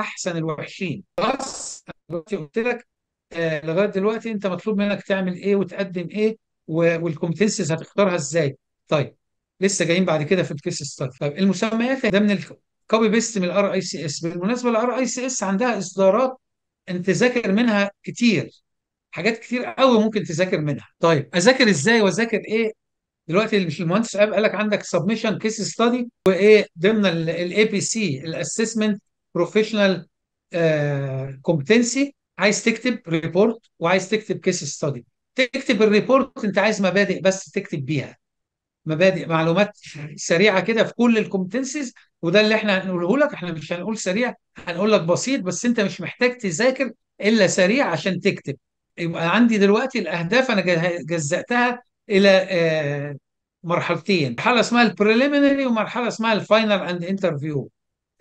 احسن الوحشين بس دلوقتي قلت لك آه، لغايه دلوقتي انت مطلوب منك تعمل ايه وتقدم ايه والكومبتنسز هتختارها ازاي طيب لسه جايين بعد كده في الكيس ستادي طيب،, طيب المسميات ده من الكوبي بيست من الار اي سي اس بالمناسبه الار اي سي اس عندها اصدارات انت ذاكر منها كتير حاجات كتير قوي ممكن تذاكر منها طيب اذاكر ازاي واذاكر ايه دلوقتي المهندس شعيب قال لك عندك سبمشن كيس ستادي وايه ضمن الاي بي سي الاسسمنت بروفيشنال كومبتنسي عايز تكتب ريبورت وعايز تكتب كيس ستادي تكتب الريبورت انت عايز مبادئ بس تكتب بيها مبادئ معلومات سريعه كده في كل الكومبتنسيز وده اللي احنا هنقوله لك احنا مش هنقول سريع هنقول لك بسيط بس انت مش محتاج تذاكر الا سريع عشان تكتب يبقى عندي دلوقتي الاهداف انا جزأتها الى آه، مرحلتين مرحله اسمها البريليمينري ومرحله اسمها الفاينل اند انترفيو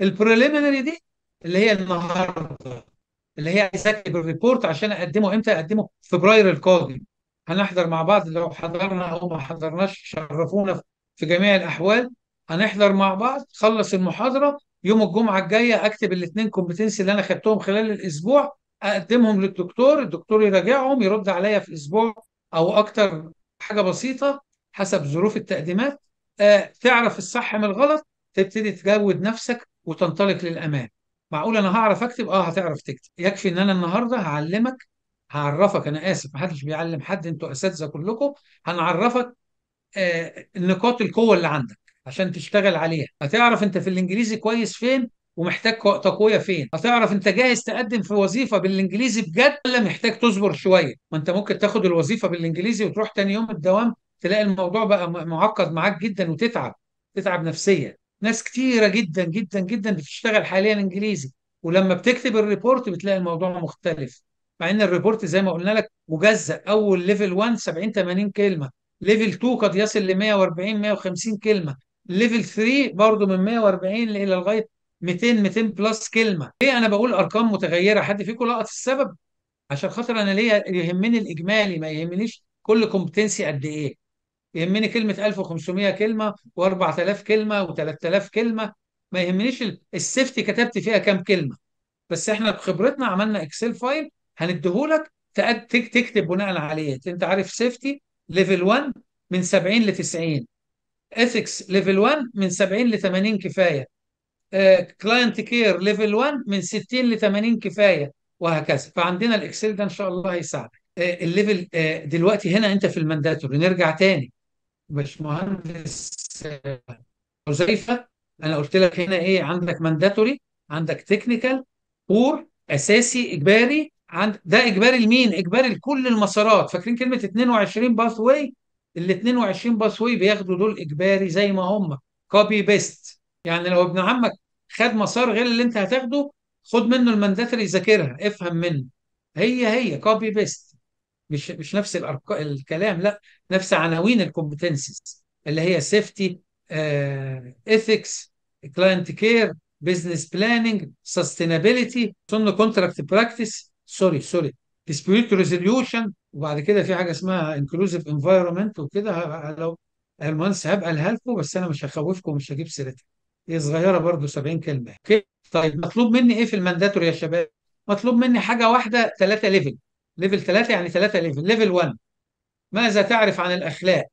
البريليمينري دي اللي هي النهارده اللي هي عايز اكتب الريبورت عشان اقدمه امتى اقدمه فبراير القادم هنحضر مع بعض لو حضرنا او ما حضرناش شرفونا في جميع الاحوال هنحضر مع بعض خلص المحاضره يوم الجمعه الجايه اكتب الاثنين كومبتنسي اللي انا خدتهم خلال الاسبوع اقدمهم للدكتور الدكتور يراجعهم يرد عليا في اسبوع او اكتر حاجه بسيطه حسب ظروف التقديمات آه، تعرف الصح من الغلط تبتدي تجود نفسك وتنطلق للامام معقول انا هعرف اكتب اه هتعرف تكتب يكفي ان انا النهارده هعلمك هعرفك انا اسف محدش بيعلم حد انتوا اساتذه كلكم هنعرفك آه نقاط القوه اللي عندك عشان تشتغل عليها هتعرف انت في الانجليزي كويس فين ومحتاج تقويه فين هتعرف انت جاهز تقدم في وظيفه بالانجليزي بجد ولا محتاج تصبر شويه ما انت ممكن تاخد الوظيفه بالانجليزي وتروح تاني يوم الدوام تلاقي الموضوع بقى معقد معاك جدا وتتعب تتعب نفسيا ناس كتيره جدا جدا جدا بتشتغل حاليا انجليزي ولما بتكتب الريبورت بتلاقي الموضوع مختلف مع ان الريبورت زي ما قلنا لك مجزأ اول ليفل 1 70 80 كلمه ليفل 2 قد يصل ل 140 150 كلمه ليفل 3 برضه من 140 الى لغايه 200 200 بلس كلمه ليه انا بقول ارقام متغيره حد فيكم لقط السبب عشان خاطر انا ليه يهمني الاجمالي ما يهمنيش كل كومبتنسي قد ايه يهمني كلمه 1500 كلمه و4000 كلمه و3000 كلمه ما يهمنيش السيفتي كتبت فيها كام كلمه بس احنا بخبرتنا عملنا اكسل فايل هنديهولك تكتب بناء عليه انت عارف سيفتي ليفل 1 من 70 ل 90 اثكس ليفل 1 من 70 ل 80 كفايه كلاينت كير ليفل 1 من 60 ل 80 كفايه وهكذا فعندنا الاكسل ده ان شاء الله هيساعدك آه، الليفل آه، دلوقتي هنا انت في المانداتوري نرجع تاني باشمهندس آه، حذيفه انا قلت لك هنا ايه عندك مانداتوري عندك تكنيكال كور اساسي اجباري عند ده اجباري لمين؟ اجباري لكل المسارات فاكرين كلمه 22 باث واي ال 22 باث واي بياخدوا دول اجباري زي ما هم كوبي بيست يعني لو ابن عمك خد مسار غير اللي انت هتاخده خد منه المندات اللي يذاكرها افهم منه هي هي كوبي بيست مش مش نفس الأرقا... الكلام لا نفس عناوين الكومبتنسز اللي هي سيفتي ايثكس كلاينت كير بزنس بلاننج سستينابيلتي سن كونتراكت براكتس سوري سوري ديسبيوت ريزوليوشن وبعد كده في حاجه اسمها انكلوزيف انفايرمنت وكده لو المهندس هبقى لكم بس انا مش هخوفكم ومش هجيب سيرتك هي صغيره برضو 70 كلمه اوكي طيب مطلوب مني ايه في المانداتور يا شباب مطلوب مني حاجه واحده ثلاثه ليفل ليفل ثلاثه يعني ثلاثه ليفل ليفل 1 ماذا تعرف عن الاخلاق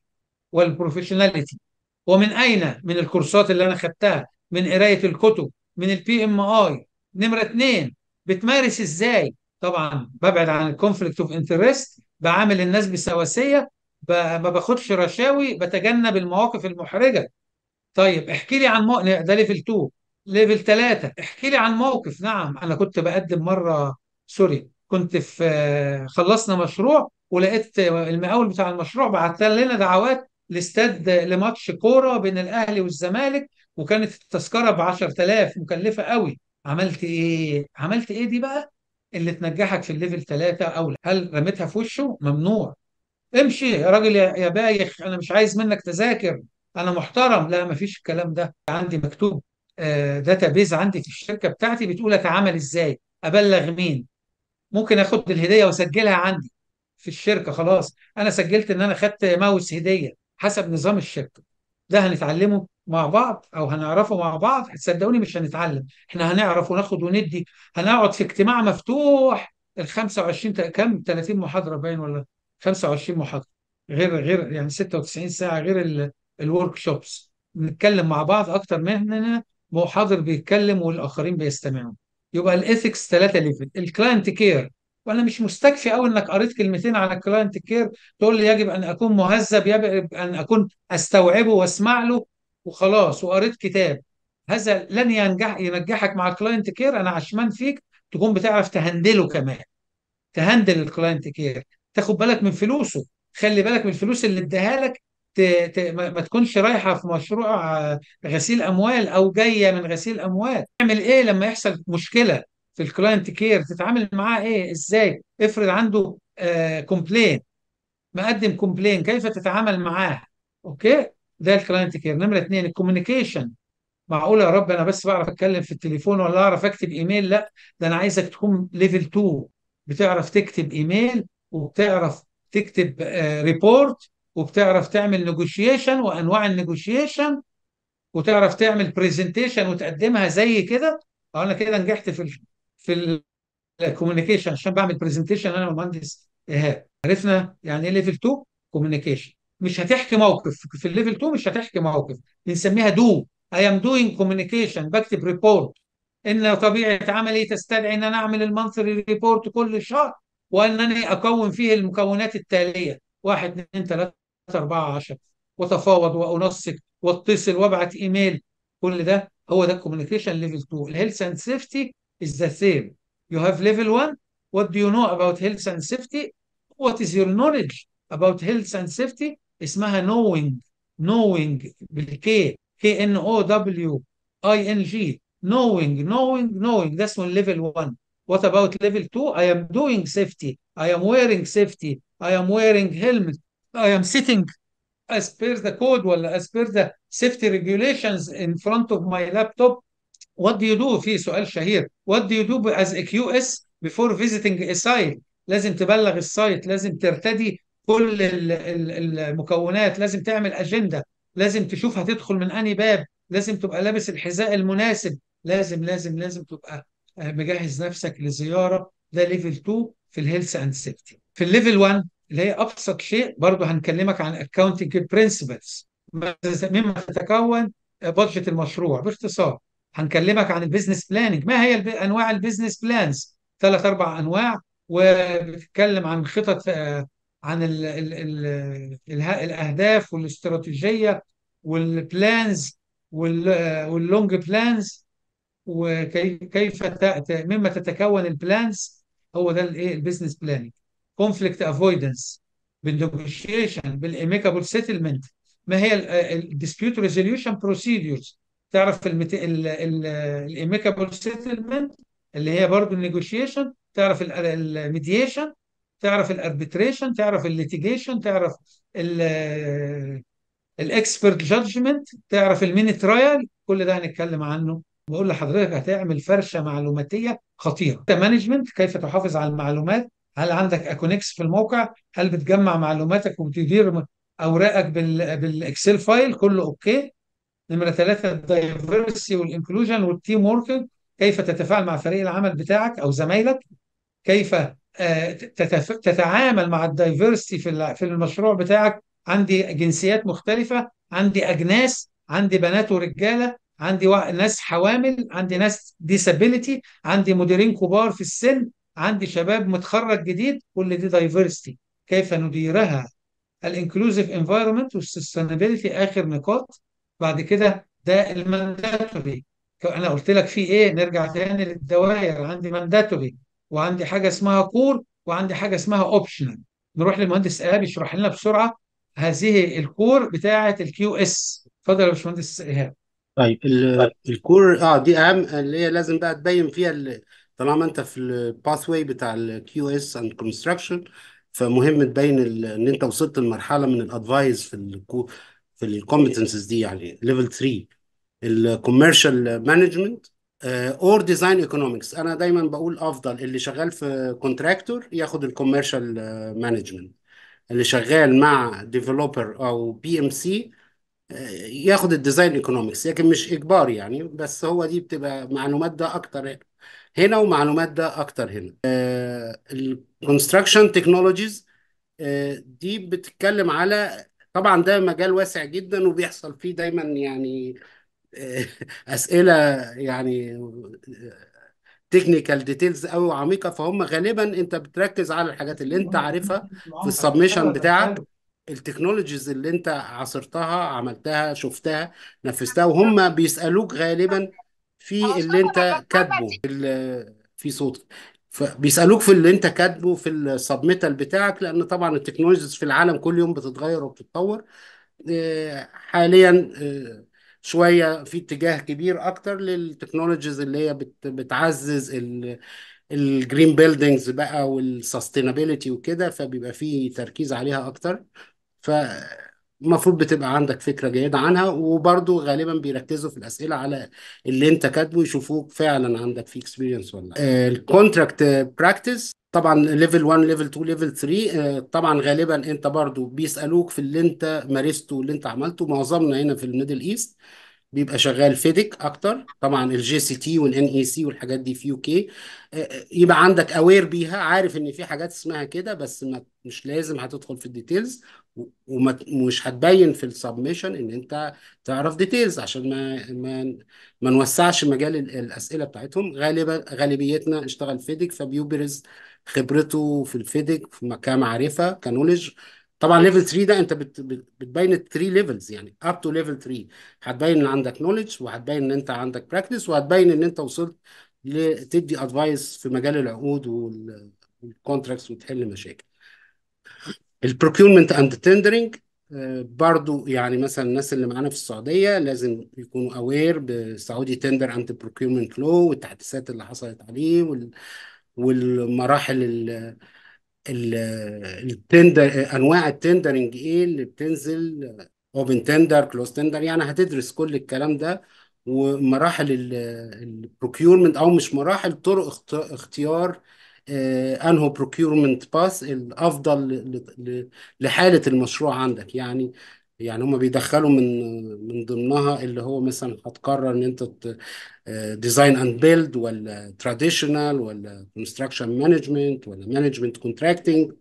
والبروفيشناليتي ومن اين من الكورسات اللي انا خدتها من قرايه الكتب من البي ام اي نمره اثنين بتمارس ازاي طبعا ببعد عن الكونفليكت اوف انترست بعامل الناس بسواسيه ما باخدش رشاوي بتجنب المواقف المحرجه طيب احكي لي عن موقف ده ليفل 2 ليفل 3 احكي لي عن موقف نعم انا كنت بقدم مره سوري كنت في خلصنا مشروع ولقيت المقاول بتاع المشروع بعت لنا دعوات لاستاد لماتش كوره بين الاهلي والزمالك وكانت التذكره ب 10000 مكلفه قوي عملت ايه عملت ايه دي بقى اللي تنجحك في الليفل 3 او هل رميتها في وشه ممنوع امشي يا راجل يا بايخ انا مش عايز منك تذاكر انا محترم لا ما فيش الكلام ده عندي مكتوب داتا آه، بيز عندي في الشركه بتاعتي بتقول اتعامل ازاي ابلغ مين ممكن اخد الهديه واسجلها عندي في الشركه خلاص انا سجلت ان انا خدت ماوس هديه حسب نظام الشركه ده هنتعلمه مع بعض او هنعرفه مع بعض صدقوني مش هنتعلم احنا هنعرف وناخد وندي هنقعد في اجتماع مفتوح ال 25 كم 30 محاضره باين ولا 25 محاضره غير غير يعني 96 ساعه غير الورك شوبس نتكلم مع بعض اكتر من محاضر بيتكلم والاخرين بيستمعوا يبقى الايثكس ثلاثه ليفل الكلاينت كير وانا مش مستكفي قوي انك قريت كلمتين على الكلاينت كير تقول لي يجب ان اكون مهذب يجب ان اكون استوعبه واسمع له وخلاص وقريت كتاب هذا لن ينجح ينجحك مع الكلاينت كير انا عشمان فيك تكون بتعرف تهندله كمان تهندل الكلاينت كير تاخد بالك من فلوسه خلي بالك من الفلوس اللي اداها لك ت... ت... ما تكونش رايحه في مشروع آه، غسيل اموال او جايه من غسيل اموال تعمل ايه لما يحصل مشكله في الكلاينت كير تتعامل معاه ايه ازاي افرض عنده آه كومبلين مقدم كومبلين كيف تتعامل معاه اوكي ده الكلاينت كير نمره اثنين الكوميونيكيشن معقول يا رب انا بس بعرف اتكلم في التليفون ولا اعرف اكتب ايميل لا ده انا عايزك تكون ليفل 2 بتعرف تكتب ايميل وبتعرف تكتب آه ريبورت وبتعرف تعمل نيجوشيشن وانواع النيجوشيشن وتعرف تعمل برزنتيشن وتقدمها زي كده آه، انا كده نجحت في الـ في الكوميونيكيشن عشان بعمل برزنتيشن انا والمهندس ايهاب عرفنا يعني ايه ليفل 2 كوميونيكيشن مش هتحكي موقف في الليفل 2 مش هتحكي موقف بنسميها دو اي ام دوينج كوميونيكيشن بكتب ريبورت ان طبيعه عملي تستدعي ان انا اعمل المنثري ريبورت كل شهر وان انا اكون فيه المكونات التاليه 1 2 3 أربعة عشر وتفاوض وانسق واتصل وابعت ايميل كل ده هو ده الكوميونيكيشن ليفل 2 الهيلث اند سيفتي از ذا سيم يو هاف ليفل 1 وات دو يو نو اباوت هيلث اند سيفتي وات از يور نوليدج اباوت هيلث اند سيفتي اسمها نوينج نوينج بالكي كي ان او دبليو اي ان جي نوينج نوينج نوينج ده اسمه ليفل 1 وات اباوت ليفل 2 اي ام دوينج سيفتي اي ام ويرينج سيفتي اي ام ويرينج هيلمت I am sitting as per the code ولا as per the safety regulations in front of my laptop what do you do في سؤال شهير what do you do as a QS before visiting a site لازم تبلغ السايت لازم ترتدي كل المكونات لازم تعمل اجنده لازم تشوف هتدخل من انهي باب لازم تبقى لابس الحذاء المناسب لازم لازم لازم تبقى آه، مجهز نفسك لزياره ده ليفل 2 في الهيلث اند سيفتي في الليفل 1 اللي هي ابسط شيء برضه هنكلمك عن اكونتنج برنسبلز مما تتكون بادجت المشروع باختصار هنكلمك عن البيزنس بلاننج ما هي انواع البيزنس بلانز ثلاث اربع انواع وبتتكلم عن خطط آه، عن الـ الـ الـ الـ الاهداف والاستراتيجيه والبلانز واللونج بلانز وكيف مما تتكون البلانز هو ده الايه البيزنس بلاننج كونفليكت افويدنس بالنيجوشيشن بالاميكابل سيتلمنت ما هي الديسبيوت ريزوليوشن بروسيدجرز تعرف الاميكابل سيتلمنت اللي هي برضه النيجوشيشن تعرف الميديشن تعرف الاربيتريشن تعرف الليتيجيشن تعرف الاكسبرت جادجمنت تعرف الميني ترايل كل ده هنتكلم عنه بقول لحضرتك هتعمل فرشه معلوماتيه خطيره مانجمنت كيف تحافظ على المعلومات هل عندك اكونكس في الموقع هل بتجمع معلوماتك وبتدير اوراقك بالاكسل فايل كله اوكي نمره ثلاثه الدايفرسي والانكلوجن والتيم ورك كيف تتفاعل مع فريق العمل بتاعك او زمايلك كيف آه، تتعامل مع الدايفرسي في في المشروع بتاعك عندي جنسيات مختلفه عندي اجناس عندي بنات ورجاله عندي ناس حوامل عندي ناس ديسابيليتي عندي مديرين كبار في السن عندي شباب متخرج جديد كل دي دايفرستي كيف نديرها الانكلوزيف انفايرمنت والسستينابيلتي اخر نقاط بعد كده ده المانداتوري انا قلت لك في ايه نرجع تاني للدوائر عندي مانداتوري وعندي حاجه اسمها كور وعندي حاجه اسمها اوبشنال نروح للمهندس ايهاب يشرح لنا بسرعه هذه الكور بتاعه الكيو اس اتفضل يا باشمهندس ايهاب طيب الكور طيب. اه دي اهم اللي هي لازم بقى تبين فيها طالما انت في الباثوي بتاع الكيو اس اند كونستراكشن فمهم تبين ان انت وصلت لمرحله من الادفايز في الـ في الكومبتنسز دي يعني ليفل 3 الكوميرشال مانجمنت اور ديزاين ايكونومكس انا دايما بقول افضل اللي شغال في كونتراكتور ياخد الكوميرشال مانجمنت آه، اللي شغال مع ديفلوبر او بي ام سي ياخد الديزاين ايكونومكس لكن مش اجباري يعني بس هو دي بتبقى معلومات ده اكتر يعني. هنا ومعلومات ده اكتر هنا آه، الكونستراكشن آه، تكنولوجيز دي بتتكلم على طبعا ده مجال واسع جدا وبيحصل فيه دايما يعني آه، اسئله يعني تكنيكال ديتيلز قوي وعميقه فهم غالبا انت بتركز على الحاجات اللي انت عارفها في السبمشن بتاعك التكنولوجيز اللي انت عاصرتها عملتها شفتها نفذتها وهم بيسالوك غالبا في اللي انت كاتبه في ال- في صوتك فبيسألوك في اللي انت كاتبه في السبميتال بتاعك لان طبعا التكنولوجيز في العالم كل يوم بتتغير وبتتطور آه، حاليا آه، شوية في اتجاه كبير اكتر للتكنولوجيز اللي هي بت- بتعزز الجرين بيلدينجز بقى والسستينابيلتي وكده فبيبقى في تركيز عليها اكتر ف المفروض بتبقى عندك فكرة جيدة عنها وبرضو غالبا بيركزوا في الأسئلة على اللي انت كاتبه يشوفوك فعلا عندك في اكسبيرينس ولا لا آه، الكونتراكت براكتس طبعا ليفل 1 ليفل 2 ليفل 3 طبعا غالبا انت برضو بيسألوك في اللي انت مارسته واللي انت عملته معظمنا هنا في الميدل ايست بيبقى شغال فيدك اكتر طبعا الجي سي تي والان اي سي والحاجات دي في يو كي آه، آه، يبقى عندك اوير بيها عارف ان في حاجات اسمها كده بس ما مش لازم هتدخل في الديتيلز ومش هتبين في السبمشن ان انت تعرف ديتيلز عشان ما ما ما نوسعش مجال الاسئله بتاعتهم غالبا غالبيتنا اشتغل فيدك فبيبرز خبرته في الفيدك كمعرفه كنولج طبعا ليفل طيب. 3 ده انت بت... بت... بتبين الثري ليفلز يعني اب تو ليفل 3 هتبين ان عندك نولج وهتبين ان انت عندك براكتس وهتبين ان انت وصلت لتدي ادفايس في مجال العقود والكونتراكتس وتحل مشاكل البروكيورمنت اند تندرنج برضو يعني مثلا الناس اللي معانا في السعوديه لازم يكونوا اوير بسعودي تندر انت بروكيورمنت لو والتحديثات اللي حصلت عليه وال... والمراحل اللي التندر انواع التندرنج ايه اللي بتنزل اوبن تندر كلوز تندر يعني هتدرس كل الكلام ده ومراحل البروكيورمنت او مش مراحل طرق اختيار آه، انهو انه بروكيورمنت باس الافضل لحاله المشروع عندك يعني يعني هم بيدخلوا من من ضمنها اللي هو مثلا هتقرر ان انت ديزاين اند بيلد ولا تراديشنال ولا كونستراكشن مانجمنت ولا مانجمنت كونتراكتنج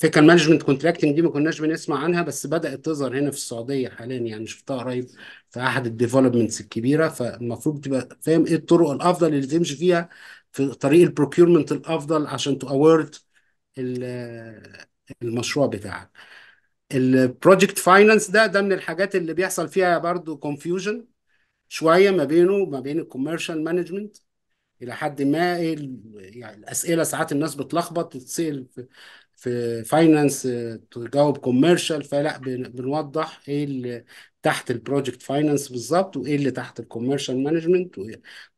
فكره المانجمنت كونتراكتنج دي ما كناش بنسمع عنها بس بدات تظهر هنا في السعوديه حاليا يعني شفتها قريب في احد الديفلوبمنتس الكبيره فالمفروض تبقى فاهم ايه الطرق الافضل اللي تمشي فيها في طريق البروكيورمنت الافضل عشان تو اوورد آه، المشروع بتاعك البروجكت فاينانس ده ده من الحاجات اللي بيحصل فيها برضو كونفيوجن شويه ما بينه وما بين الكوميرشال مانجمنت الى حد ما يعني الاسئله ساعات الناس بتلخبط تتسال في فاينانس آه، تجاوب كوميرشال فلا بنوضح ايه اللي تحت البروجكت فاينانس بالظبط وايه اللي تحت الكوميرشال مانجمنت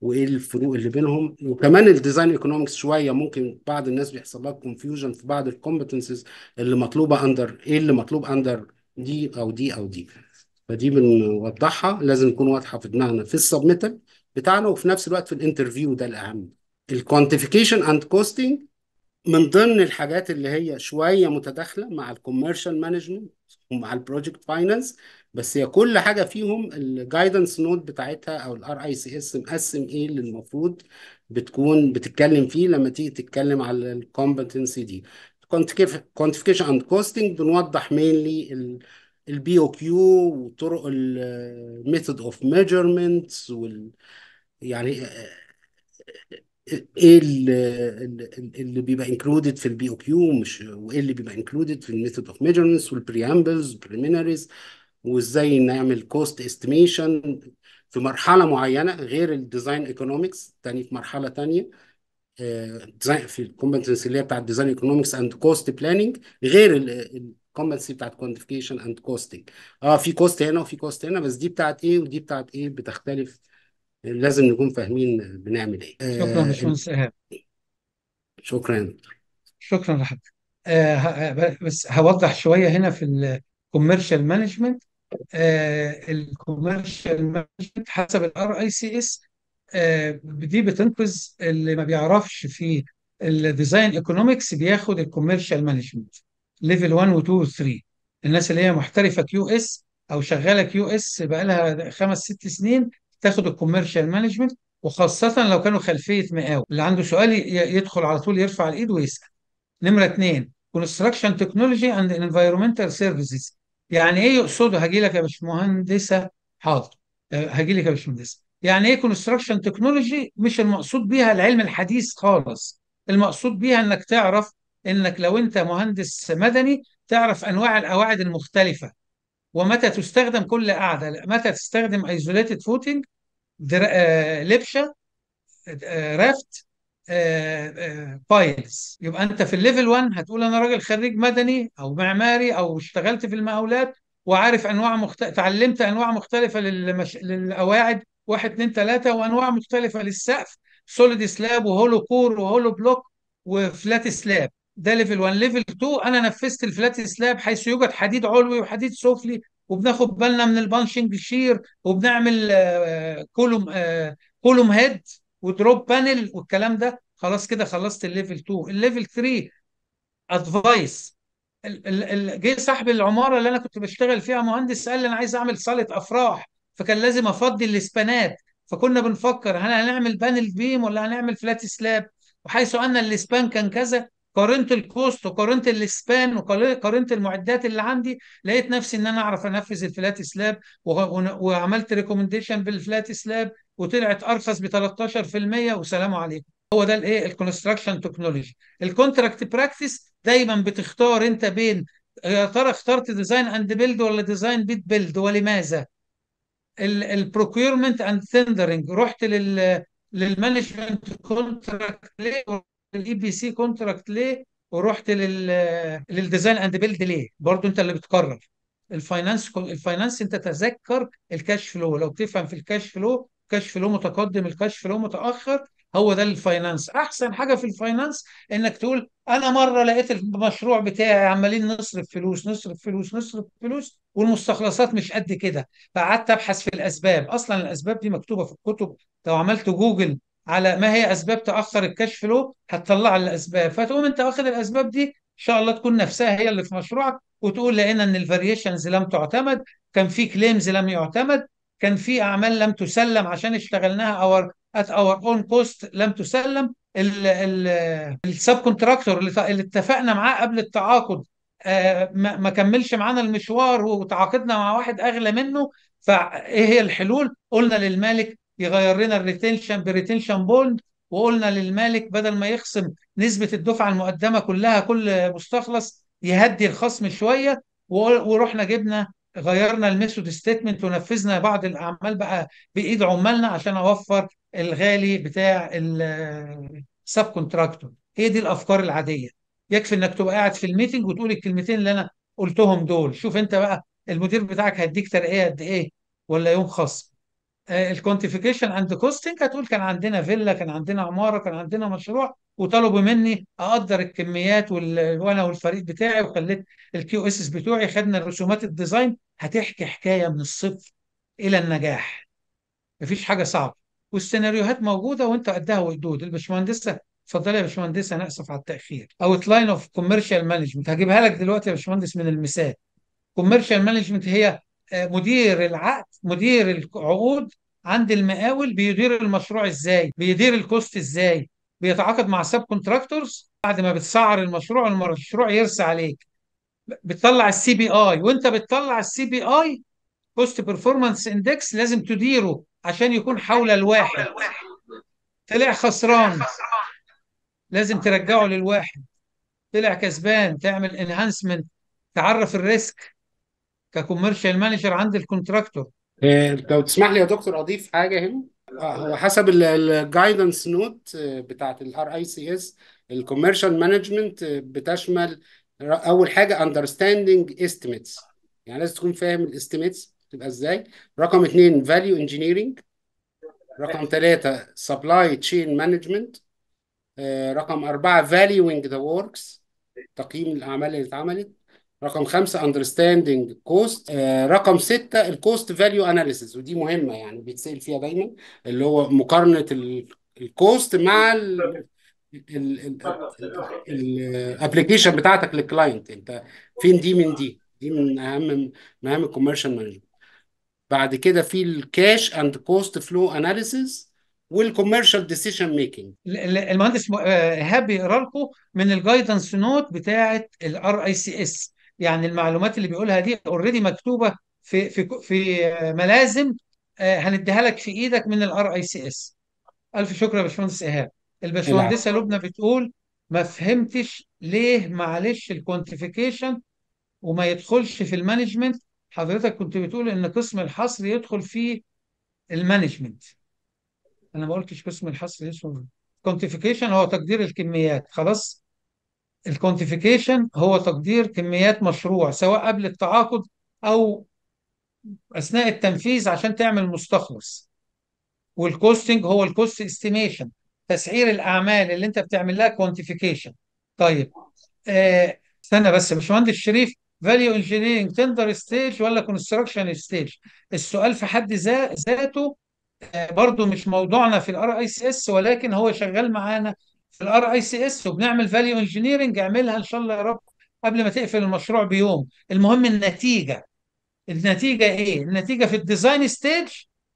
وايه الفروق اللي بينهم وكمان الديزاين ايكونومكس شويه ممكن بعض الناس بيحصل لها كونفيوجن في بعض الكومبتنسز اللي مطلوبه اندر ايه اللي مطلوب اندر دي او دي او دي فدي بنوضحها لازم تكون واضحه في دماغنا في السبميتال بتاعنا وفي نفس الوقت في الانترفيو ده الاهم الكوانتيفيكيشن اند كوستنج من ضمن الحاجات اللي هي شويه متداخله مع الكوميرشال مانجمنت ومع البروجكت فاينانس بس هي كل حاجه فيهم الجايدنس نوت بتاعتها او الار اي سي اس مقسم ايه اللي المفروض بتكون بتتكلم فيه لما تيجي تتكلم على الكومبتنسي دي كوانتيفيكيشن اند كوستنج بنوضح مينلي البي او كيو وطرق الميثود اوف ميجرمنت وال يعني ايه اللي, اللي بيبقى انكلودد في البي او كيو مش وايه اللي بيبقى انكلودد في الميثود اوف ميجرمنتس والبريامبلز والبريمينريز وازاي نعمل كوست استيميشن في مرحله معينه غير الديزاين ايكونومكس تاني في مرحله تانيه آه، في الكومبتنسي اللي هي بتاعت ديزاين ايكونومكس اند كوست بلاننج غير الكومبتنسي بتاعت كوانتيفيكيشن اند كوستنج اه في كوست هنا وفي كوست هنا بس دي بتاعت ايه ودي بتاعت ايه بتختلف لازم نكون فاهمين بنعمل ايه شكرا آه، باشمهندس ايهاب شكرا شكرا لحضرتك آه, آه، بس هوضح شويه هنا في الكوميرشال مانجمنت الكوميرشال مانجمنت حسب الار اي سي اس دي بتنقذ اللي ما بيعرفش في الديزاين ايكونومكس بياخد الكوميرشال مانجمنت ليفل 1 و2 و3 الناس اللي هي محترفه كيو اس او شغاله كيو اس بقى لها خمس ست سنين تاخد الكوميرشال مانجمنت وخاصة لو كانوا خلفية مقاول اللي عنده سؤال يدخل على طول يرفع الإيد ويسأل نمرة اثنين كونستراكشن تكنولوجي اند انفيرومنتال سيرفيسز يعني ايه يقصده هجي لك يا باشمهندسه حاضر هجي آه، لك يا باشمهندسه يعني ايه كونستراكشن تكنولوجي مش المقصود بيها العلم الحديث خالص المقصود بيها انك تعرف انك لو انت مهندس مدني تعرف انواع القواعد المختلفه ومتى تستخدم كل قاعده متى تستخدم ايزوليتد آه، فوتنج لبشه آه، رافت بايلز آه، يبقى انت في الليفل 1 هتقول انا راجل خريج مدني او معماري او اشتغلت في المقاولات وعارف انواع مخت... تعلمت انواع مختلفه للمش... للقواعد 1 2 3 وانواع مختلفه للسقف سوليد سلاب وهولو كور وهولو بلوك وفلات سلاب ده ليفل 1 ليفل 2 انا نفذت الفلات سلاب حيث يوجد حديد علوي وحديد سفلي وبناخد بالنا من البانشنج شير وبنعمل كولوم كولوم هيد ودروب بانل والكلام ده خلاص كده خلصت الليفل 2 الليفل 3 ادفايس جه صاحب العماره اللي انا كنت بشتغل فيها مهندس قال لي انا عايز اعمل صاله افراح فكان لازم افضي الاسبانات فكنا بنفكر هل هنعمل بانل بيم ولا هنعمل فلات سلاب وحيث ان الاسبان كان كذا قارنت الكوست وقارنت الاسبان وقارنت المعدات اللي عندي لقيت نفسي ان انا اعرف انفذ الفلات سلاب وعملت ريكومنديشن بالفلات سلاب وطلعت ارخص ب 13% وسلام عليكم هو ده الايه الكونستراكشن تكنولوجي الكونتراكت براكتس دايما بتختار انت بين آه، يا ترى اخترت ديزاين اند بيلد ولا ديزاين بيت بيلد ولماذا البروكيرمنت اند تندرنج رحت لل للمانجمنت كونتراكت ليه الاي بي سي كونتراكت ليه ورحت لل للديزاين اند بيلد ليه برضو انت اللي بتقرر الفاينانس الفاينانس انت تذكر الكاش فلو لو تفهم في الكاش فلو كاش فلو متقدم الكاش فلو متاخر هو ده الفاينانس احسن حاجه في الفاينانس انك تقول انا مره لقيت المشروع بتاعي عمالين نصرف فلوس نصرف فلوس نصرف فلوس والمستخلصات مش قد كده فقعدت ابحث في الاسباب اصلا الاسباب دي مكتوبه في الكتب لو عملت جوجل على ما هي اسباب تاخر الكاش فلو هتطلع الاسباب فتقوم انت واخد الاسباب دي ان شاء الله تكون نفسها هي اللي في مشروعك وتقول لقينا ان الفاريشنز لم تعتمد كان في كليمز لم يعتمد كان في اعمال لم تسلم عشان اشتغلناها اور ات اور اون كوست لم تسلم السب كونتراكتور اللي اتفقنا معاه قبل التعاقد آه، ما كملش معانا المشوار وتعاقدنا مع واحد اغلى منه فايه هي الحلول قلنا للمالك يغير لنا الريتنشن بريتنشن بوند وقلنا للمالك بدل ما يخصم نسبه الدفعه المقدمه كلها كل مستخلص يهدي الخصم شويه ورحنا جبنا غيرنا الميثود ستيتمنت ونفذنا بعض الاعمال بقى بايد عمالنا عشان اوفر الغالي بتاع السب كونتراكتور هي دي الافكار العاديه يكفي انك تبقى قاعد في الميتنج وتقول الكلمتين اللي انا قلتهم دول شوف انت بقى المدير بتاعك هيديك ترقيه قد ايه ولا يوم خصم آه، الكونتيفيكيشن اند كوستنج هتقول كان عندنا فيلا كان عندنا عماره كان عندنا مشروع وطلبوا مني اقدر الكميات وانا والفريق بتاعي وخليت الكيو اس بتوعي خدنا الرسومات الديزاين هتحكي حكايه من الصفر الى النجاح مفيش حاجه صعبه والسيناريوهات موجوده وانت قدها وقدود الباشمهندسه اتفضلي يا باشمهندسه انا اسف على التاخير اوت لاين اوف كوميرشال مانجمنت هجيبها لك دلوقتي يا باشمهندس من المثال كوميرشال مانجمنت هي آه، مدير العقد مدير العقود عند المقاول بيدير المشروع ازاي بيدير الكوست ازاي بيتعاقد مع سب كونتراكتورز بعد ما بتسعر المشروع المشروع يرسى عليك بتطلع السي بي اي وانت بتطلع السي بي اي كوست بيرفورمانس اندكس لازم تديره عشان يكون حول الواحد طلع خسران لازم ترجعه للواحد طلع كسبان تعمل انهانسمنت تعرف الريسك ككوميرشال مانجر عند الكونتراكتور آه، لو تسمح لي يا دكتور اضيف حاجه هنا آه، هو حسب الجايدنس نوت بتاعت الار اي سي اس الكوميرشال مانجمنت بتشمل اول حاجه اندرستاندنج استيميتس يعني لازم تكون فاهم الاستيميتس تبقى ازاي رقم اثنين فاليو انجينيرنج رقم ثلاثة سبلاي تشين مانجمنت رقم أربعة فاليوينج ذا وركس تقييم الأعمال اللي اتعملت رقم خمسة understanding cost آه رقم ستة الكوست فاليو اناليسيس ودي مهمة يعني بيتسأل فيها دايما اللي هو مقارنة الكوست مع الابلكيشن بتاعتك للكلاينت انت فين دي من دي دي من اهم مهام الكوميرشال مانجمنت بعد كده في الكاش اند كوست فلو اناليسيس والكوميرشال ديسيشن ميكنج المهندس ايهاب آه، بيقرا لكم من الجايدنس نوت بتاعه الار اي سي اس يعني المعلومات اللي بيقولها دي اوريدي مكتوبه في في في ملازم آه، هنديها لك في ايدك من الار اي سي اس الف شكر يا باشمهندس ايهاب الباشمهندسه لبنى بتقول ما فهمتش ليه معلش الكوانتيفيكيشن وما يدخلش في المانجمنت حضرتك كنت بتقول ان قسم الحصر يدخل في المانجمنت انا ما قلتش قسم الحصر يدخل كوانتيفيكيشن هو تقدير الكميات خلاص الكونتيفيكيشن هو تقدير كميات مشروع سواء قبل التعاقد او اثناء التنفيذ عشان تعمل مستخلص والكوستنج هو الكوست استيميشن تسعير الاعمال اللي انت بتعمل لها كوانتيفيكيشن طيب آه استنى بس يا باشمهندس شريف فاليو انجينيرنج تندر ستيج ولا كونستراكشن ستيج السؤال في حد ذاته آه، برضه مش موضوعنا في الار اي سي اس ولكن هو شغال معانا في الار اي سي اس وبنعمل فاليو انجينيرنج اعملها ان شاء الله يا رب قبل ما تقفل المشروع بيوم المهم النتيجه النتيجه ايه النتيجه في الديزاين ستيج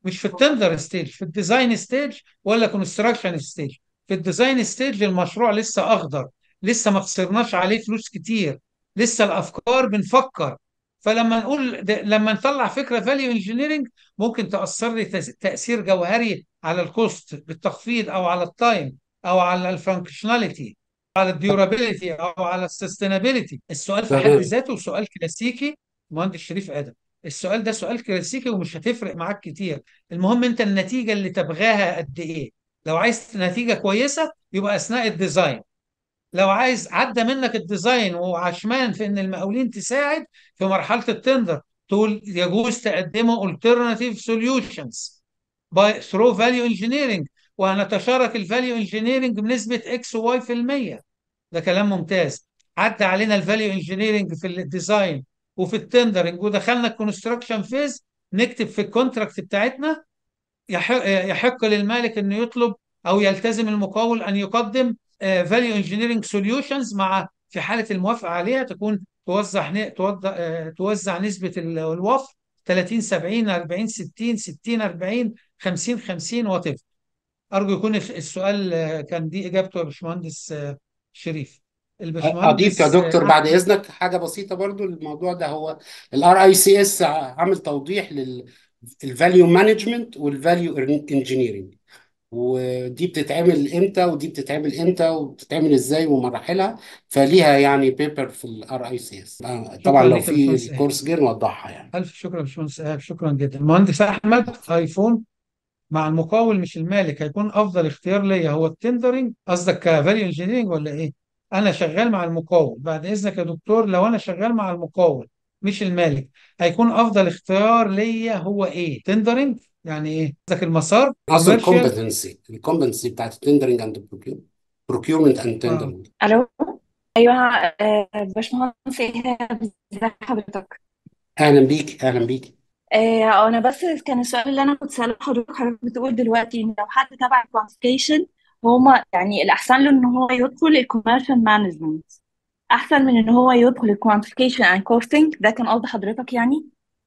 مش في التندر ستيج في الديزاين ستيج ولا كونستراكشن ستيج في الديزاين ستيج المشروع لسه اخضر لسه ما خسرناش عليه فلوس كتير لسه الافكار بنفكر فلما نقول لما نطلع فكره فاليو انجينيرنج ممكن تاثر لي تاثير جوهري على الكوست بالتخفيض او على التايم او على الفانكشناليتي على الديورابيليتي او على السستينابيليتي السؤال في حد ذاته سؤال كلاسيكي مهندس شريف ادم السؤال ده سؤال كلاسيكي ومش هتفرق معاك كتير المهم انت النتيجه اللي تبغاها قد ايه لو عايز نتيجه كويسه يبقى اثناء الديزاين لو عايز عدى منك الديزاين وعشمان في ان المقاولين تساعد في مرحله التندر تقول يجوز تقدمه alternative solutions by through value engineering وهنتشارك الفاليو انجينيرنج بنسبه اكس واي في المية ده كلام ممتاز عدى علينا الفاليو انجينيرنج في الديزاين وفي التندرنج ودخلنا الكونستراكشن فيز نكتب في الكونتراكت بتاعتنا يحق للمالك انه يطلب او يلتزم المقاول ان يقدم فاليو انجينيرنج سوليوشنز مع في حاله الموافقه عليها تكون توزع توزع, آه، توزع نسبه الوفر 30 70 40 60 60 40 50 50 وات ايفر ارجو يكون السؤال آه، كان دي اجابته يا باشمهندس آه، شريف الباشمهندس اضيف يا دكتور بعد آه، اذنك حاجه بسيطه برضو الموضوع ده هو الار اي سي اس عامل توضيح للفاليو مانجمنت والفاليو انجينيرنج ودي بتتعمل امتى ودي بتتعمل امتى وبتتعمل ازاي ومراحلها فليها يعني بيبر في الار اي سي اس طبعا لو في كورس غير نوضحها يعني الف شكرا يا باشمهندس شكرا جدا المهندس احمد ايفون مع المقاول مش المالك هيكون افضل اختيار ليا هو التندرنج قصدك كفاليو انجينيرنج ولا ايه؟ انا شغال مع المقاول بعد اذنك يا دكتور لو انا شغال مع المقاول مش المالك هيكون افضل اختيار ليا هو ايه؟ تندرنج يعني ايه؟ قصدك المسار قصدك الكومبتنسي الكومبتنسي بتاعت التندرنج اند بروكيورمنت اند تندرنج الو ايوه آه، باشمهندس ايه حضرتك؟ اهلا بيك اهلا بيك آه انا بس كان السؤال اللي انا كنت ساله حضرتك حضرتك بتقول دلوقتي ان لو حد تبع الكواليفيكيشن هما يعني الاحسن له ان هو يدخل الكوميرشال مانجمنت احسن من ان هو يدخل الكوانتيفيكيشن اند كوستنج ده كان قصد حضرتك يعني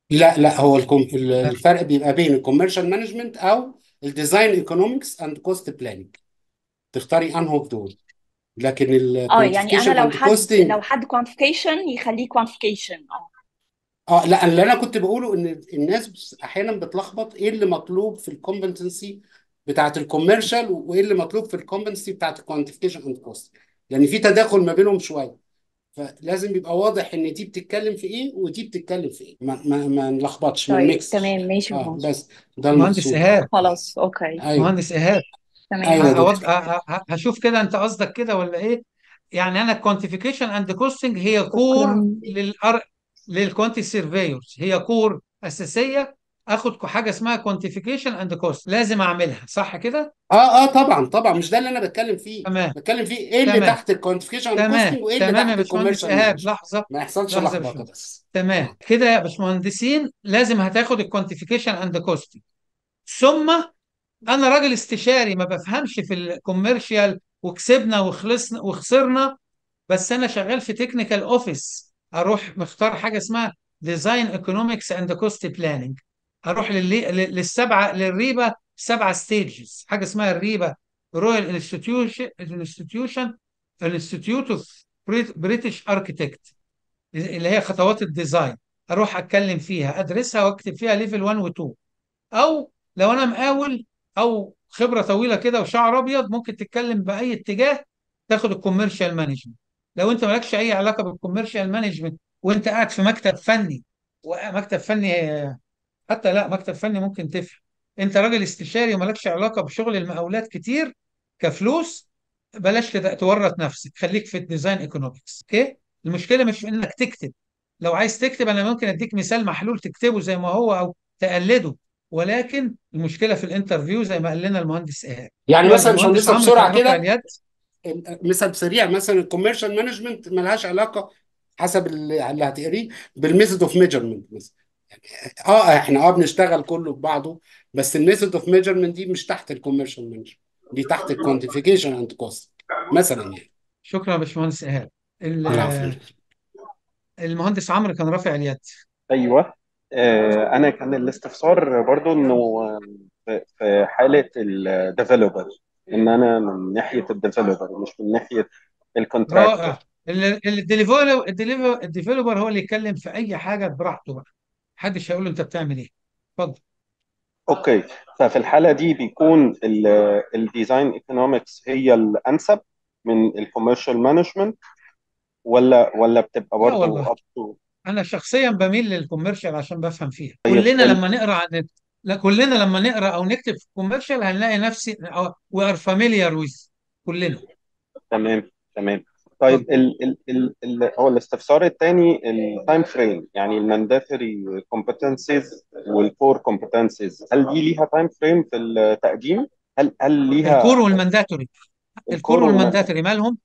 لا لا هو الفرق بيبقى بين الكوميرشال مانجمنت او الديزاين ايكونومكس اند كوست بلاننج تختاري انهو دول لكن اه يعني انا لو حد لو حد كوانتيفيكيشن يخليه كوانتيفيكيشن اه اه لا اللي انا كنت بقوله ان الناس احيانا بتلخبط ايه اللي مطلوب في الكومبتنسي بتاعه الكوميرشال وايه اللي مطلوب في الكومبتنسي بتاعه الكوانتيفيكيشن اند كوست يعني في تداخل ما بينهم شويه فلازم يبقى واضح ان دي بتتكلم في ايه ودي بتتكلم في ايه ما ما, ما نلخبطش ما طيب تمام ماشي اه بس ده مهندس المقصود ايهاب خلاص اوكي ايوه مهندس ايهاب تمام ايوه يا دكتور هشوف كده انت قصدك كده ولا ايه يعني انا الكوانتيفيكيشن اند كوستنج هي كور شكرا للكوانتي سيرفيورز هي كور اساسيه اخد حاجه اسمها كوانتيفيكيشن اند كوست لازم اعملها صح كده اه اه طبعا طبعا مش ده اللي انا بتكلم فيه تمام بتكلم فيه ايه اللي تحت الكوانتيفيكيشن اند تمام كوستنج وايه اللي تمام يا تحت باشمهندس الكوميرشال لحظه ما يحصلش لحظه بس تمام كده يا باشمهندسين لازم هتاخد الكوانتيفيكيشن اند كوستنج ثم انا راجل استشاري ما بفهمش في الكوميرشال وكسبنا وخلصنا وخسرنا بس انا شغال في تكنيكال اوفيس اروح مختار حاجه اسمها ديزاين ايكونومكس اند كوست بلاننج اروح للسبعه للريبه سبعه ستيجز حاجه اسمها الريبه رويال انستتيوشن انستتيوشن انستتيوت اوف بريتش اركتكت اللي هي خطوات الديزاين اروح اتكلم فيها ادرسها واكتب فيها ليفل 1 و2 او لو انا مقاول او خبره طويله كده وشعر ابيض ممكن تتكلم باي اتجاه تاخد الكوميرشال مانجمنت لو انت مالكش اي علاقه بالكوميرشال مانجمنت وانت قاعد في مكتب فني ومكتب فني حتى لا مكتب فني ممكن تفهم انت راجل استشاري ومالكش علاقه بشغل المقاولات كتير كفلوس بلاش تورط نفسك خليك في الديزاين ايكونومكس اوكي المشكله مش في انك تكتب لو عايز تكتب انا ممكن اديك مثال محلول تكتبه زي ما هو او تقلده ولكن المشكله في الانترفيو زي ما قال لنا المهندس ايهاب يعني أيوة، مثلا مش هندسه بسرعه كده مثل سريع مثلا الكوميرشال مانجمنت ملهاش علاقه حسب اللي هتقريه بالميثود اوف ميجرمنت مثلا يعني آه،, اه احنا اه بنشتغل كله ببعضه بس الميثود اوف ميجرمنت دي مش تحت الكوميرشال مانجمنت دي تحت الكوانتيفيكيشن اند كوست مثلا يعني شكرا يا باشمهندس ايهاب المهندس عمرو كان رافع اليد ايوه آه، انا كان الاستفسار برضو انه في حاله الديفلوبر ان انا من ناحيه أيوه. الديفلوبر مش من ناحيه الكونتراكتور رائع الديفلوبر الديفلوبر هو اللي يتكلم في اي حاجه براحته بقى محدش هيقول له انت بتعمل ايه اتفضل اوكي ففي الحاله دي بيكون الديزاين ايكونومكس هي الانسب من الكوميرشال مانجمنت ولا ولا بتبقى لا برضه والله انا شخصيا بميل للكوميرشال عشان بفهم فيها طيب، كلنا لما نقرا عن لا كلنا لما نقرا او نكتب في كوميرشال هنلاقي نفسي وي ار فاميليار ويز كلنا تمام تمام طيب ال ال ال ال هو الاستفسار الثاني التايم فريم يعني المانداتوري كومبتنسز والكور كومبتنسز هل دي ليها تايم فريم في التقديم؟ هل هل ليها الكور والمانداتوري الكور والمانداتوري مالهم؟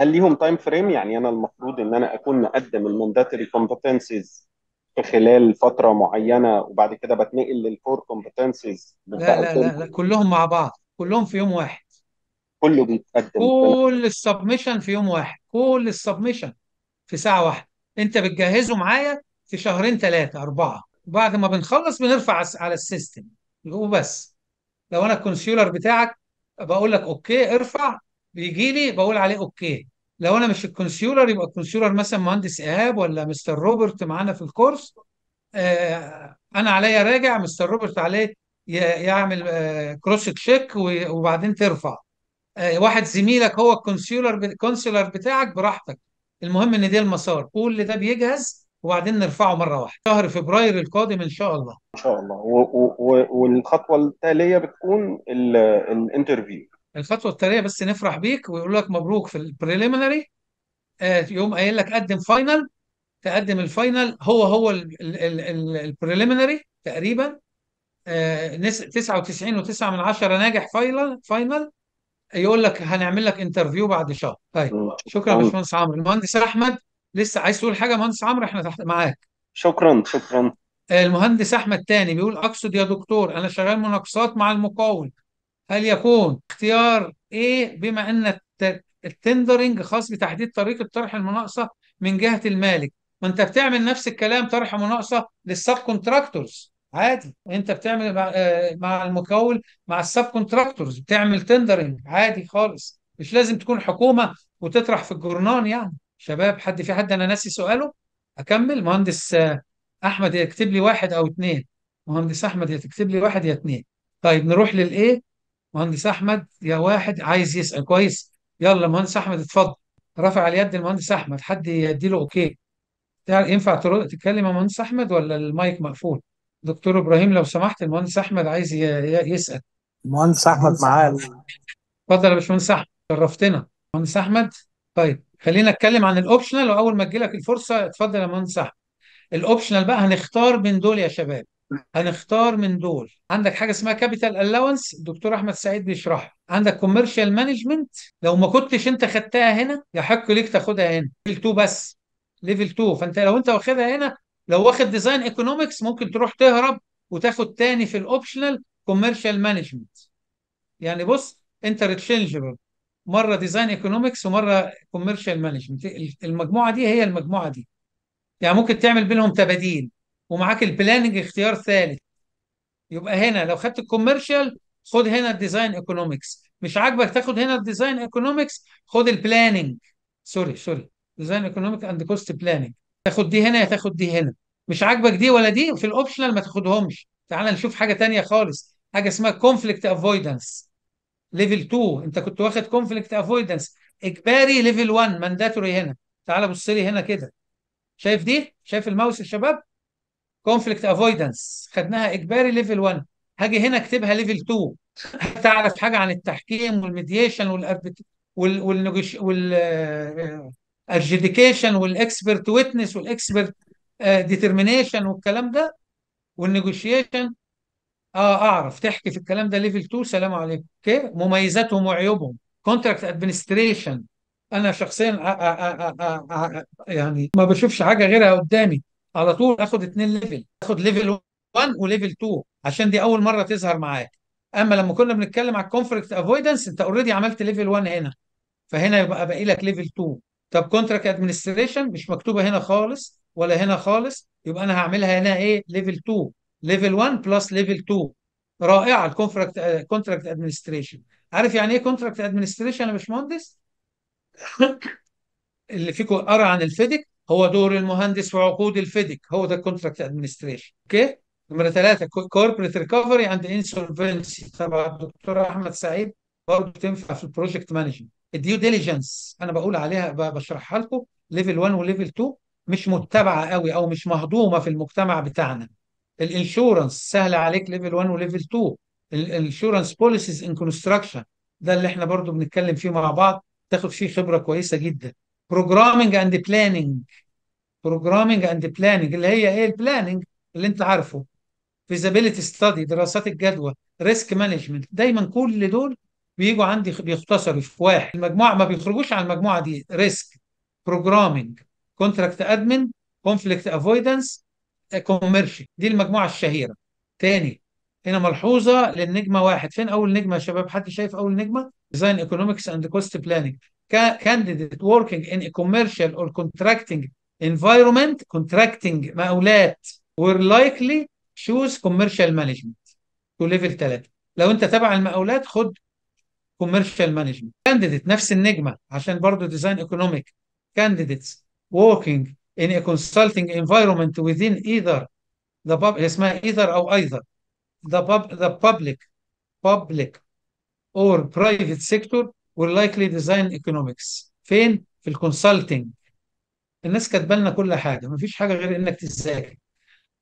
هل ليهم تايم فريم؟ يعني انا المفروض ان انا اكون مقدم المانداتوري كومبتنسز في خلال فتره معينه وبعد كده بتنقل للكور كومبتنسز لا لا لا لا كلهم مع بعض كلهم في يوم واحد كله بيتقدم كل السبمشن في يوم واحد كل السبمشن في ساعه واحده انت بتجهزه معايا في شهرين ثلاثه اربعه وبعد ما بنخلص بنرفع على السيستم وبس لو انا الكونسيولر بتاعك بقول لك اوكي ارفع بيجي لي بقول عليه اوكي لو انا مش في الكونسيولر يبقى الكونسيولر مثلا مهندس ايهاب ولا مستر روبرت معانا في الكورس آه، انا عليا راجع مستر روبرت عليه يعمل كروس آه، تشيك وبعدين ترفع آه، واحد زميلك هو الكونسيولر الكونسيولر بتاعك براحتك المهم ان دي المسار كل ده بيجهز وبعدين نرفعه مره واحده شهر فبراير القادم ان شاء الله ان شاء الله والخطوه التاليه بتكون الانترفيو الفتوى التاليه بس نفرح بيك ويقول لك مبروك في البريليمينري آه يقوم قايل لك قدم فاينل تقدم الفاينل هو هو البريليمينري تقريبا آه 99 و9 من 10 ناجح فاينل فاينل يقول لك هنعمل لك انترفيو بعد شهر طيب شكرا يا باشمهندس عمرو المهندس احمد لسه عايز تقول حاجه مهندس عمرو احنا تحت معاك شكرا شكرا آه، المهندس احمد تاني بيقول اقصد يا دكتور انا شغال مناقصات مع المقاول هل يكون اختيار ايه بما ان التندرينج خاص بتحديد طريقه طرح المناقصه من جهه المالك وانت بتعمل نفس الكلام طرح مناقصه للسب كونتراكتورز عادي انت بتعمل مع, آه، المكون المكول مع السب كونتراكتورز بتعمل تندرينج عادي خالص مش لازم تكون حكومه وتطرح في الجورنان يعني شباب حد في حد انا ناسي سؤاله اكمل مهندس آه، احمد يكتب لي واحد او اثنين مهندس احمد يكتب لي واحد يا اثنين طيب نروح للايه مهندس احمد يا واحد عايز يسال كويس يلا مهندس احمد اتفضل رفع اليد المهندس احمد حد يديله اوكي ينفع تتكلم يا مهندس احمد ولا المايك مقفول دكتور ابراهيم لو سمحت المهندس احمد عايز يسال المهندس احمد معاه اتفضل يا باشمهندس احمد شرفتنا مهندس احمد طيب خلينا نتكلم عن الاوبشنال واول ما تجيلك الفرصه اتفضل يا مهندس احمد الاوبشنال بقى هنختار من دول يا شباب هنختار من دول عندك حاجه اسمها كابيتال الاونس الدكتور احمد سعيد بيشرحها عندك كوميرشال مانجمنت لو ما كنتش انت خدتها هنا يحق ليك تاخدها هنا ليفل 2 بس ليفل 2 فانت لو انت واخدها هنا لو واخد ديزاين ايكونومكس ممكن تروح تهرب وتاخد تاني في الاوبشنال كوميرشال مانجمنت يعني بص انت انترتشينجبل مره ديزاين ايكونومكس ومره كوميرشال مانجمنت المجموعه دي هي المجموعه دي يعني ممكن تعمل بينهم تباديل ومعاك البلاننج اختيار ثالث يبقى هنا لو خدت الكوميرشال خد هنا الديزاين ايكونومكس مش عاجبك تاخد هنا الديزاين ايكونومكس خد البلاننج سوري سوري ديزاين ايكونوميك اند كوست بلاننج تاخد دي هنا يا تاخد دي هنا مش عاجبك دي ولا دي في الاوبشنال ما تاخدهمش تعال نشوف حاجه ثانيه خالص حاجه اسمها كونفليكت افويدنس ليفل 2 انت كنت واخد كونفليكت افويدنس اجباري ليفل 1 مانداتوري هنا تعال بص لي هنا كده شايف دي شايف الماوس يا شباب كونفليكت افويدنس خدناها اجباري ليفل 1 هاجي هنا اكتبها ليفل 2 تعرف حاجه عن التحكيم والميديشن والأربت... وال والنجش... وال الجديكيشن والاكسبرت ويتنس والاكسبرت ديترمينيشن آه، والكلام ده والنيجوشيشن اه اعرف تحكي في الكلام ده ليفل 2 سلام عليكم اوكي مميزاتهم وعيوبهم كونتراكت ادمنستريشن انا شخصيا آه، آه، يعني ما بشوفش حاجه غيرها قدامي على طول اخد اتنين ليفل اخد ليفل 1 وليفل 2 عشان دي اول مره تظهر معاك اما لما كنا بنتكلم على الكونفليكت افويدنس انت اوريدي عملت ليفل 1 هنا فهنا يبقى باقي لك ليفل 2 طب كونتراكت ادمنستريشن مش مكتوبه هنا خالص ولا هنا خالص يبقى انا هعملها هنا ايه ليفل 2 ليفل 1 بلس ليفل 2 رائعه الكونتراكت كونتراكت ادمنستريشن عارف يعني ايه كونتراكت ادمنستريشن يا باشمهندس اللي فيكم قرا عن الفيديك هو دور المهندس وعقود الفيدك هو ده كونتراكت ادمنستريشن اوكي نمرة ثلاثة كوربريت ريكفري اند انسولفنسي تبع الدكتور احمد سعيد برضه تنفع في البروجكت مانجمنت الديو ديليجنس انا بقول عليها بشرحها لكم ليفل 1 وليفل 2 مش متبعه قوي او مش مهضومه في المجتمع بتاعنا الانشورنس سهل عليك ليفل 1 وليفل 2 الانشورنس بوليسيز ان كونستراكشن ده اللي احنا برضو بنتكلم فيه مع بعض تاخد فيه خبره كويسه جدا بروجرامنج اند بلاننج بروجرامنج اند بلاننج اللي هي ايه البلاننج اللي انت عارفه فيزابيلتي ستادي دراسات الجدوى ريسك مانجمنت دايما كل دول بيجوا عندي بيختصروا في واحد المجموعه ما بيخرجوش على المجموعه دي ريسك بروجرامنج كونتراكت ادمن كونفليكت افويدنس كوميرشال دي المجموعه الشهيره تاني هنا ملحوظه للنجمه واحد فين اول نجمه يا شباب حد شايف اول نجمه ديزاين ايكونومكس اند كوست بلاننج كانديديت working in a commercial or contracting environment contracting مقاولات were likely choose commercial management to level 3 لو انت تبع المقاولات خد commercial management candidate نفس النجمه عشان برضه design economic candidates working in a consulting environment within either the public اسمها either او either the pub the public public or private sector واللايكلي ديزاين ايكونومكس فين في الكونسلتنج الناس كاتبه لنا كل حاجه مفيش حاجه غير انك تذاكر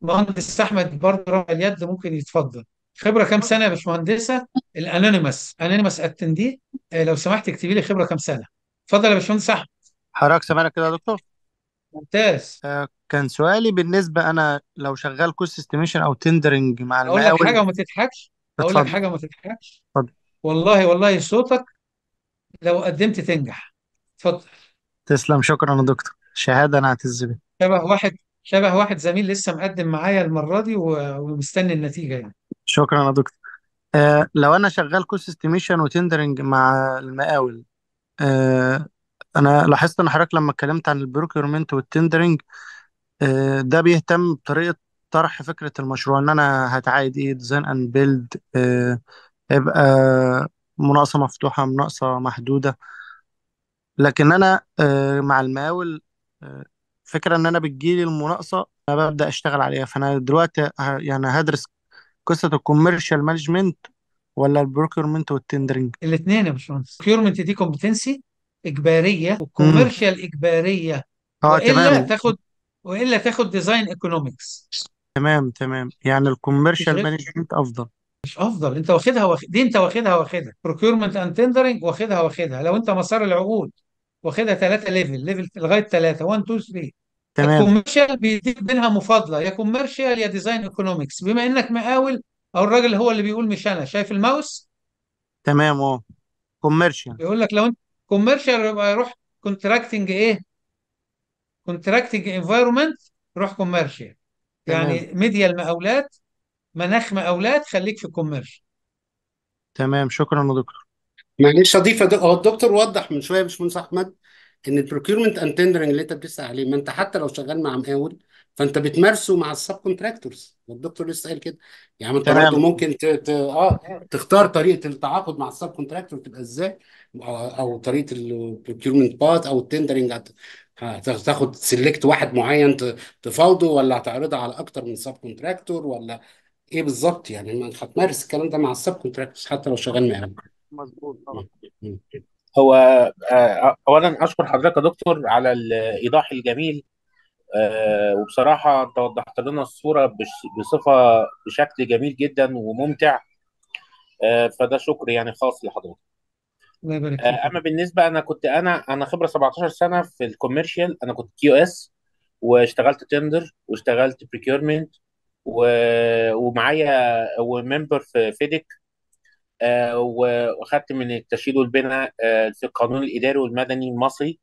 مهندس احمد برضه رفع اليد ممكن يتفضل خبره كام سنه يا باشمهندسه الانونيمس انونيمس اتندي آه، لو سمحت اكتبي لي خبره كام سنه اتفضل يا باشمهندس احمد حضرتك سامعنا كده يا دكتور ممتاز آه كان سؤالي بالنسبه انا لو شغال كوست استيميشن او تندرنج مع اقول لك حاجه وما تضحكش اقول لك حاجه وما تضحكش اتفضل والله والله صوتك لو قدمت تنجح اتفضل تسلم شكرا يا دكتور شهادة أنا أعتز بيها شبه واحد شبه واحد زميل لسه مقدم معايا المرة دي ومستني النتيجة يعني شكرا يا دكتور آه لو أنا شغال كول استيميشن وتندرنج مع المقاول آه أنا لاحظت إن حضرتك لما اتكلمت عن البروكيرمنت والتندرنج آه ده بيهتم بطريقة طرح فكرة المشروع إن أنا هتعايد إيه ديزاين أند آه، بيلد هيبقى مناقصة مفتوحة مناقصة محدودة لكن أنا آه، مع المقاول آه، فكرة إن أنا بتجيلي المناقصة أنا ببدأ أشتغل عليها فأنا دلوقتي يعني هدرس قصة الكوميرشال مانجمنت ولا البروكيرمنت والتندرنج الاثنين يا باشمهندس البروكيرمنت دي كومبتنسي اجباريه والكوميرشال اجباريه اه والا تمام تاخد والا تاخد ديزاين ايكونومكس تمام تمام يعني الكوميرشال مانجمنت أفضل مش افضل انت واخدها واخد... دي انت واخدها واخدها بروكيورمنت اند تندرنج واخدها واخدها لو انت مسار العقود واخدها ثلاثه ليفل ليفل لغايه ثلاثه 1 2 3 تمام الكوميرشال بيديك بينها مفاضله يا كوميرشال يا ديزاين ايكونومكس بما انك مقاول او الراجل هو اللي بيقول مش انا شايف الماوس تمام اه كوميرشال بيقول لك لو انت كوميرشال يبقى روح كونتراكتنج ايه كونتراكتنج انفايرمنت روح كوميرشال يعني ميديا المقاولات مناخ مقاولات خليك في الكوميرش تمام شكرا يا دكتور معلش اضيف هو الدكتور وضح من شويه يا باشمهندس احمد ان البروكيورمنت اند تندرنج اللي انت بتسال عليه ما انت حتى لو شغال مع مقاول فانت بتمارسه مع السب كونتراكتورز والدكتور لسه قال كده يعني انت برضه ممكن ت... ت... اه تختار طريقه التعاقد مع السب كونتراكتور تبقى ازاي او طريقه البروكيورمنت بات او التندرنج هتاخد سيلكت واحد معين ت... تفاوضه ولا هتعرضها على اكتر من سب كونتراكتور ولا ايه بالظبط يعني ما هتمارس الكلام ده مع السب كونتراكتس حتى لو شغال معاهم مظبوط طبعا هو آه، اولا اشكر حضرتك يا دكتور على الايضاح الجميل آه، وبصراحه انت وضحت لنا الصوره بصفه بشكل جميل جدا وممتع آه، فده شكر يعني خاص لحضرتك الله يبارك فيك اما بالنسبه انا كنت انا انا خبره 17 سنه في الكوميرشال انا كنت كيو اس واشتغلت تندر واشتغلت بريكيرمنت ومعايا وممبر في فيدك آه، واخدت من التشييد والبناء آه، في القانون الاداري والمدني المصري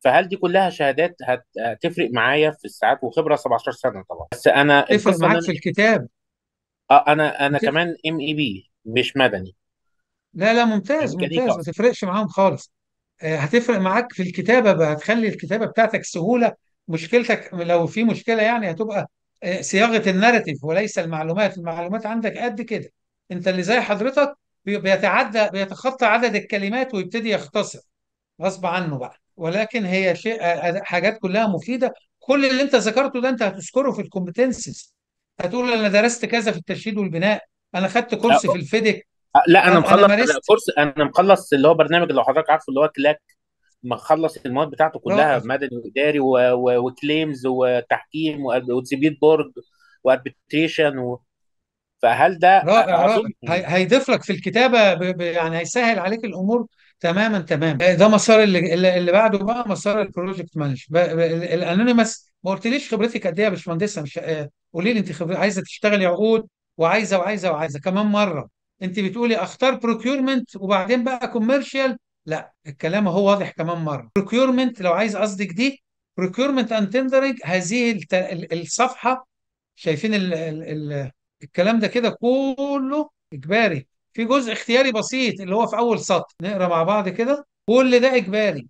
فهل دي كلها شهادات هتفرق معايا في الساعات وخبره 17 سنه طبعا بس انا تفرق معاك في الكتاب اه انا انا كمان ام اي بي مش مدني لا لا ممتاز ممتاز ما تفرقش معاهم خالص آه، هتفرق معاك في الكتابه هتخلي الكتابه بتاعتك سهوله مشكلتك لو في مشكله يعني هتبقى صياغه الناريتيف وليس المعلومات المعلومات عندك قد كده انت اللي زي حضرتك بيتعدى بيتخطى عدد الكلمات ويبتدي يختصر غصب عنه بقى ولكن هي شيء حاجات كلها مفيده كل اللي انت ذكرته ده انت هتذكره في الكومبتنسز هتقول انا درست كذا في التشييد والبناء انا خدت كورس في الفيديك لا انا مخلص أنا كورس انا مخلص اللي هو برنامج اللي حضرتك عارفه اللي هو كلاك ما خلص المواد بتاعته آه، كلها مدني واداري وكليمز وتحكيم وتثبيت بورد واربتريشن و... فهل ده رائع رائع هيضيف لك في الكتابه ب... ب... يعني هيسهل عليك الامور تماما تماما ده مسار اللي اللي بعده بقى مسار البروجكت مانج ب... الانونيمس ما قلتليش خبرتك قد ايه يا باشمهندسه مش آه، قولي لي انت خبر... عايزه تشتغلي عقود وعايزه وعايزه وعايزه كمان مره انت بتقولي اختار بروكيورمنت وبعدين بقى كوميرشال لا الكلام هو واضح كمان مره procurement لو عايز قصدك دي procurement and tendering هذه الصفحه شايفين ال ال الكلام ده كده كله اجباري في جزء اختياري بسيط اللي هو في اول سطر نقرا مع بعض كده كل ده اجباري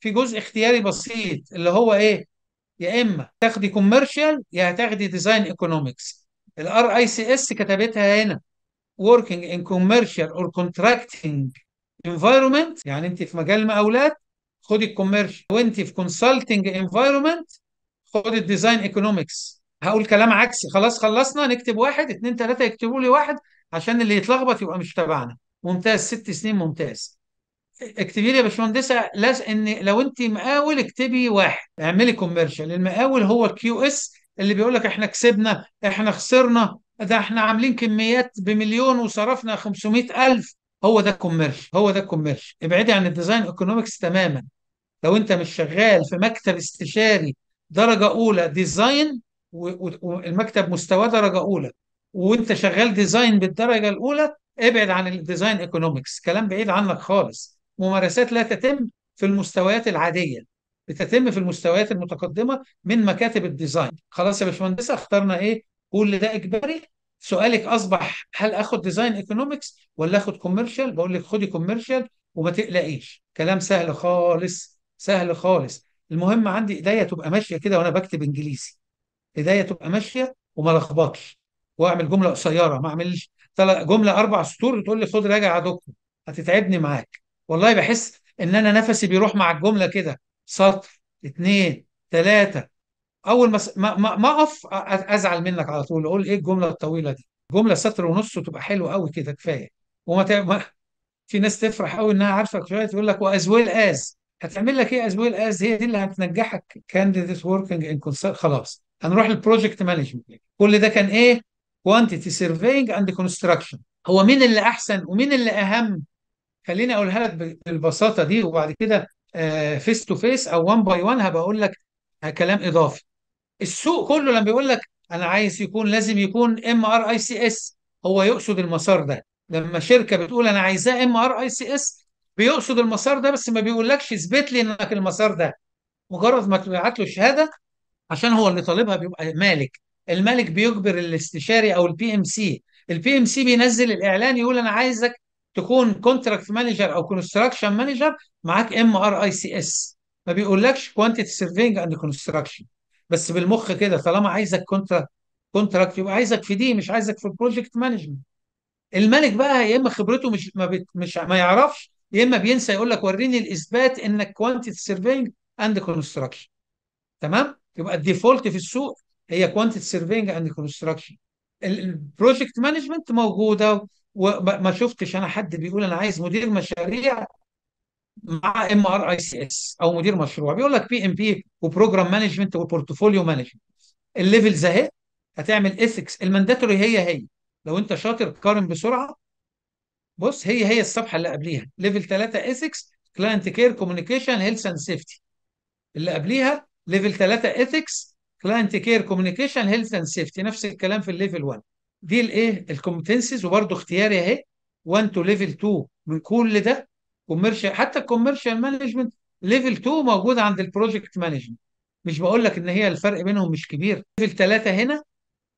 في جزء اختياري بسيط اللي هو ايه يا اما تاخدي كوميرشال يا هتاخدي ديزاين ايكونومكس الار اي سي اس كتبتها هنا working in commercial or contracting انفايرمنت يعني انت في مجال مقاولات خدي الكوميرشال وانت في كونسلتنج انفايرمنت خدي الديزاين ايكونومكس هقول كلام عكسي خلاص خلصنا نكتب واحد اتنين تلاته يكتبوا لي واحد عشان اللي يتلخبط يبقى مش تبعنا ممتاز ست سنين ممتاز اكتبي لي يا باشمهندسه لاز ان لو انت مقاول اكتبي واحد اعملي كوميرشال المقاول هو الكيو اس اللي بيقول لك احنا كسبنا احنا خسرنا ده احنا عاملين كميات بمليون وصرفنا 500 ألف هو ده الكوميرش هو ده الكوميرش ابعدي عن الديزاين ايكونومكس تماما لو انت مش شغال في مكتب استشاري درجه اولى ديزاين والمكتب مستواه درجه اولى وانت شغال ديزاين بالدرجه الاولى ابعد عن الديزاين ايكونومكس كلام بعيد عنك خالص ممارسات لا تتم في المستويات العاديه بتتم في المستويات المتقدمه من مكاتب الديزاين خلاص يا باشمهندس اخترنا ايه كل ده اجباري سؤالك اصبح هل اخد ديزاين ايكونومكس ولا اخد كوميرشال بقول لك خدي كوميرشال وما تقلقيش كلام سهل خالص سهل خالص المهم عندي ايديا تبقى ماشيه كده وانا بكتب انجليزي ايديا تبقى ماشيه وما لخبطش واعمل جمله قصيره ما اعملش جمله اربع سطور تقول لي خد راجع يا دكتور هتتعبني معاك والله بحس ان انا نفسي بيروح مع الجمله كده سطر اثنين ثلاثه اول ما ما, ما اقف ازعل منك على طول اقول ايه الجمله الطويله دي جمله سطر ونص وتبقى حلوه قوي كده كفايه وما ما... في ناس تفرح قوي انها عارفه شويه تقول لك واز ويل از هتعمل لك ايه از ويل از هي دي اللي هتنجحك كانديديت وركينج ان خلاص هنروح للبروجكت مانجمنت كل ده كان ايه كوانتيتي سيرفينج اند كونستراكشن هو مين اللي احسن ومين اللي اهم خليني اقولها لك بالبساطه دي وبعد كده فيس تو فيس او 1 باي 1 هبقى اقول لك كلام اضافي السوق كله لما بيقول لك انا عايز يكون لازم يكون ام ار اي سي اس هو يقصد المسار ده لما شركه بتقول انا عايزاه ام ار اي سي اس بيقصد المسار ده بس ما بيقولكش اثبت لي انك المسار ده مجرد ما تبعت له الشهاده عشان هو اللي طالبها بيبقى مالك المالك بيجبر الاستشاري او البي ام سي البي ام سي بينزل الاعلان يقول انا عايزك تكون كونتراكت مانجر او كونستراكشن مانجر معاك ام ار اي سي اس ما بيقولكش كوانتيتي سيرفينج اند كونستراكشن بس بالمخ كده طالما عايزك كونترا كونتراكت يبقى عايزك في دي مش عايزك في البروجكت مانجمنت الملك بقى يا اما خبرته مش ما بي... مش ما يعرفش يا اما بينسى يقول لك وريني الاثبات انك كوانتيتي سيرفينج اند كونستراكشن تمام يبقى الديفولت في السوق هي كوانتيتي سيرفينج اند كونستراكشن البروجكت مانجمنت موجوده وما شفتش انا حد بيقول انا عايز مدير مشاريع مع ام ار اي سي اس او مدير مشروع بيقول لك بي ام بي وبروجرام مانجمنت وبورتفوليو مانجمنت الليفلز اهي هتعمل اثكس المانداتوري هي هي لو انت شاطر قارن بسرعه بص هي هي الصفحه اللي قبليها ليفل 3 اثكس كلاينت كير كوميونيكيشن هيلث اند سيفتي اللي قبليها ليفل 3 اثكس كلاينت كير كوميونيكيشن هيلث اند سيفتي نفس الكلام في الليفل 1 دي الايه الكومبتنسز وبرده اختياري اهي 1 تو ليفل 2 من كل ده كوميرشال حتى الكوميرشال مانجمنت ليفل 2 موجود عند البروجكت مانجمنت مش بقول لك ان هي الفرق بينهم مش كبير ليفل 3 هنا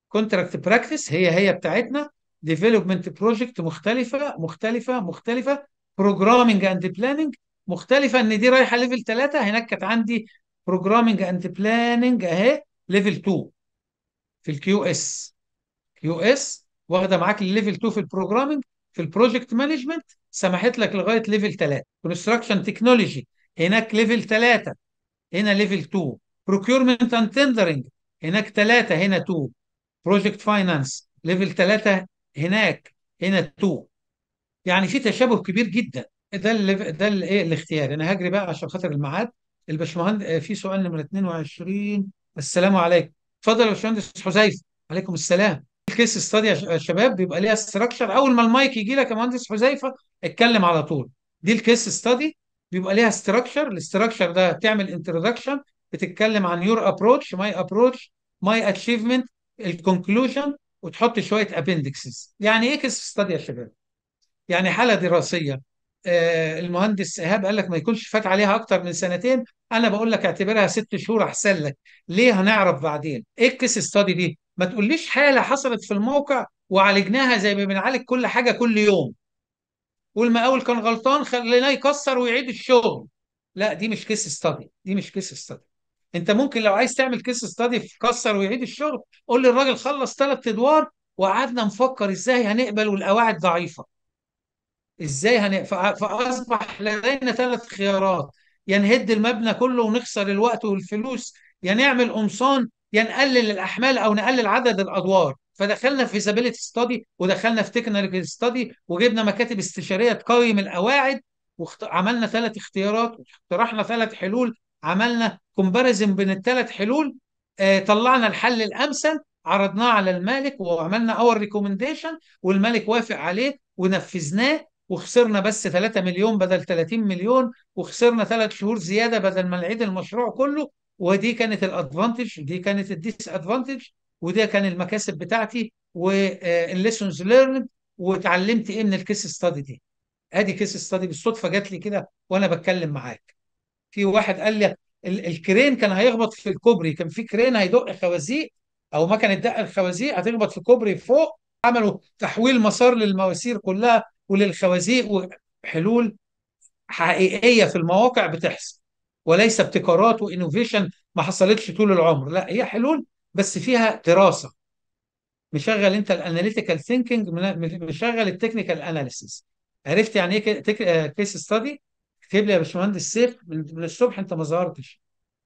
كونتراكت براكتس هي هي بتاعتنا ديفلوبمنت بروجكت مختلفه مختلفه مختلفه بروجرامنج اند بلاننج مختلفه ان دي رايحه ليفل 3 هناك كانت عندي بروجرامنج اند بلاننج اهي ليفل 2 في الكيو اس كيو اس واخده معاك الليفل 2 في البروجرامنج في البروجكت مانجمنت سمحت لك لغايه ليفل 3 كونستراكشن تكنولوجي هناك ليفل 3 هنا ليفل 2 بروكيورمنت اند تندرنج هناك 3 هنا 2 بروجكت فاينانس ليفل 3 هناك هنا 2 يعني في تشابه كبير جدا ده اللي ده اللي ايه الاختيار انا هجري بقى عشان خاطر الميعاد الباشمهندس آه، في سؤال نمره 22 السلام عليكم اتفضل يا باشمهندس حذيفه عليكم السلام كيس ستادي يا شباب بيبقى ليها استراكشر اول ما المايك يجي لك يا مهندس حذيفه اتكلم على طول دي الكيس ستادي بيبقى ليها استراكشر الاستراكشر ده بتعمل انتروداكشن بتتكلم عن يور ابروتش ماي ابروتش ماي اتشيفمنت الكونكلوجن وتحط شويه ابندكسز يعني ايه كيس ستادي يا شباب يعني حاله دراسيه آه المهندس ايهاب قال لك ما يكونش فات عليها اكتر من سنتين انا بقول لك اعتبرها ست شهور احسن لك ليه هنعرف بعدين ايه الكيس ستادي دي ما تقوليش حاله حصلت في الموقع وعالجناها زي ما بنعالج كل حاجه كل يوم والمقاول كان غلطان خليناه يكسر ويعيد الشغل لا دي مش كيس ستادي دي مش كيس ستادي انت ممكن لو عايز تعمل كيس ستادي في كسر ويعيد الشغل قول لي الراجل خلص ثلاث ادوار وقعدنا نفكر ازاي هنقبل والقواعد ضعيفه ازاي هنقبل فاصبح لدينا ثلاث خيارات يا نهد المبنى كله ونخسر الوقت والفلوس يا نعمل قمصان يا نقلل الاحمال او نقلل عدد الادوار فدخلنا في فيزابيلتي ستادي ودخلنا في تكنولوجي ستادي وجبنا مكاتب استشاريه تقيم القواعد وعملنا ثلاث اختيارات واقترحنا ثلاث حلول عملنا كومباريزن بين الثلاث حلول آه، طلعنا الحل الامثل عرضناه على المالك وعملنا اور ريكومنديشن والملك وافق عليه ونفذناه وخسرنا بس 3 مليون بدل 30 مليون وخسرنا ثلاث شهور زياده بدل ما نعيد المشروع كله ودي كانت الادفانتج دي كانت الديس ادفانتج وده كان المكاسب بتاعتي والليسونز ليرند واتعلمت ايه من الكيس ستادي دي ادي كيس ستادي بالصدفه جات لي كده وانا بتكلم معاك في واحد قال لي الكرين كان هيخبط في الكوبري كان في كرين هيدق خوازيق او ما كانت دق الخوازيق هتخبط في كوبري فوق عملوا تحويل مسار للمواسير كلها وللخوازيق وحلول حقيقيه في المواقع بتحصل وليس ابتكارات وانوفيشن ما حصلتش طول العمر لا هي حلول بس فيها دراسه مشغل انت الاناليتيكال ثينكينج مشغل التكنيكال اناليسيس عرفت يعني ايه كيس ستادي آه، اكتب لي يا باشمهندس سيف من الصبح انت ما ظهرتش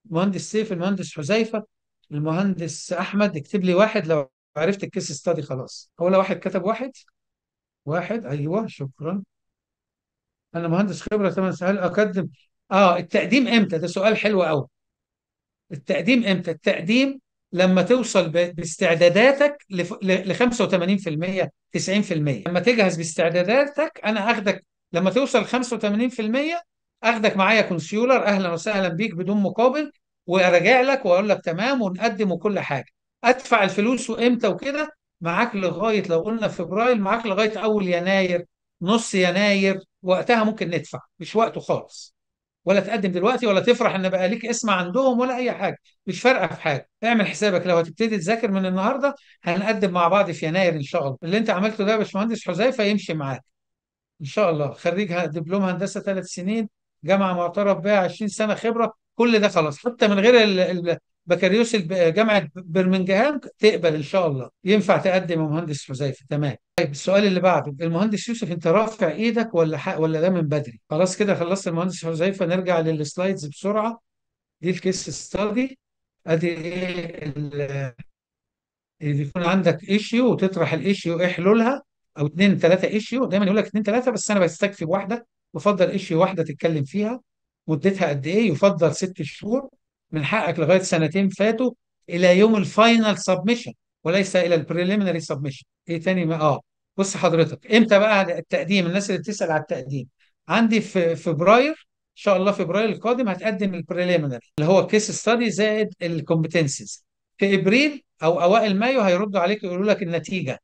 المهندس سيف المهندس حذيفه المهندس احمد اكتب لي واحد لو عرفت الكيس ستادي خلاص اول واحد كتب واحد واحد ايوه شكرا انا مهندس خبره ثمان سنين اقدم اه التقديم امتى ده سؤال حلو قوي التقديم امتى التقديم لما توصل باستعداداتك ل 85% 90% لما تجهز باستعداداتك انا اخدك لما توصل 85% اخدك معايا كونسيولر اهلا وسهلا بيك بدون مقابل وارجع لك واقول لك تمام ونقدم وكل حاجه ادفع الفلوس وامتى وكده معاك لغايه لو قلنا فبراير معاك لغايه اول يناير نص يناير وقتها ممكن ندفع مش وقته خالص ولا تقدم دلوقتي ولا تفرح ان بقى ليك اسم عندهم ولا اي حاجه مش فارقه في حاجه اعمل حسابك لو هتبتدي تذاكر من النهارده هنقدم مع بعض في يناير ان شاء الله اللي انت عملته ده يا باشمهندس حذيفه يمشي معاك ان شاء الله خريج دبلوم هندسه ثلاث سنين جامعه معترف بها 20 سنه خبره كل ده خلاص حتى من غير البكالوريوس جامعه برمنجهام تقبل ان شاء الله ينفع تقدم يا مهندس حذيفه تمام طيب السؤال اللي بعده المهندس يوسف انت رافع ايدك ولا حق ولا ده من بدري خلاص كده خلصت المهندس حذيفه نرجع للسلايدز بسرعه دي الكيس ستادي ادي ايه اللي يكون عندك ايشيو وتطرح الايشيو حلولها او اثنين ثلاثه ايشيو دايما يقول لك اثنين ثلاثه بس انا بستكفي بواحده بفضل ايشيو واحده تتكلم فيها مدتها قد ايه يفضل ست شهور من حقك لغايه سنتين فاتوا الى يوم الفاينل سبمشن وليس الى البريليمينري سبمشن ايه تاني ما اه بص حضرتك امتى بقى التقديم الناس اللي بتسال على التقديم عندي في فبراير ان شاء الله فبراير القادم هتقدم البريليمينري اللي هو كيس ستادي زائد الكومبتنسز في ابريل او اوائل مايو هيردوا عليك يقولوا لك النتيجه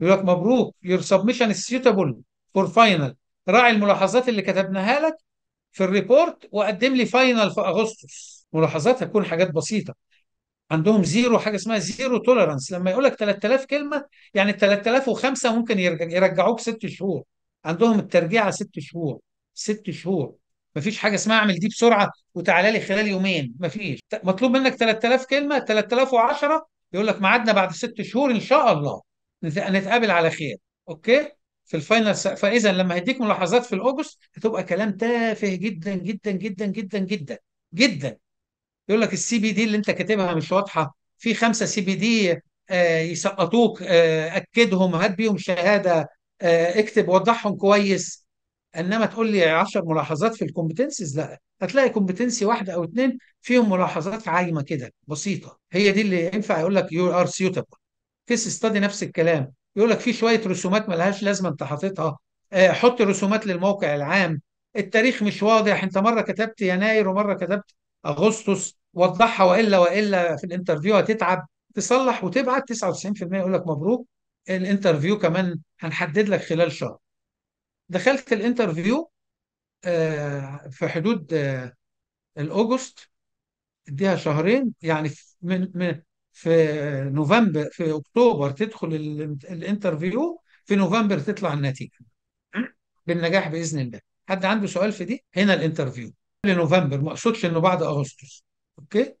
يقول لك مبروك يور سبمشن سيوتابل فور فاينل راعي الملاحظات اللي كتبناها لك في الريبورت وقدم لي فاينل في اغسطس ملاحظات هتكون حاجات بسيطه عندهم زيرو حاجه اسمها زيرو توليرانس لما يقول لك 3000 كلمه يعني 3005 ممكن يرجعوك ست شهور عندهم الترجيعه ست شهور ست شهور مفيش حاجه اسمها اعمل دي بسرعه وتعالى لي خلال يومين مفيش مطلوب منك 3000 كلمه 3010 يقول لك ميعادنا بعد ست شهور ان شاء الله نتقابل على خير اوكي في الفاينل فاذا لما هديك ملاحظات في الاوجست هتبقى كلام تافه جدا جدا جدا جدا جدا جدا يقول لك السي بي دي اللي انت كاتبها مش واضحه في خمسه سي بي دي يسقطوك آه، اكدهم هات بيهم شهاده آه، اكتب وضحهم كويس انما تقول لي 10 ملاحظات في الكومبتنسز لا هتلاقي كومبتنسي واحده او اثنين فيهم ملاحظات عايمه كده بسيطه هي دي اللي ينفع يقول لك يو ار سيوتابل كيس ستادي نفس الكلام يقول لك في شويه رسومات ملهاش لازمه انت حاططها آه، حط رسومات للموقع العام التاريخ مش واضح انت مره كتبت يناير ومره كتبت اغسطس وضحها والا والا في الانترفيو هتتعب تصلح وتبعت 99% يقول لك مبروك الانترفيو كمان هنحدد لك خلال شهر دخلت الانترفيو آه، في حدود آه، الاوجست اديها شهرين يعني من من في نوفمبر في اكتوبر تدخل الانترفيو في نوفمبر تطلع النتيجه بالنجاح باذن الله حد عنده سؤال في دي هنا الانترفيو لنوفمبر ما اقصدش انه بعد اغسطس اوكي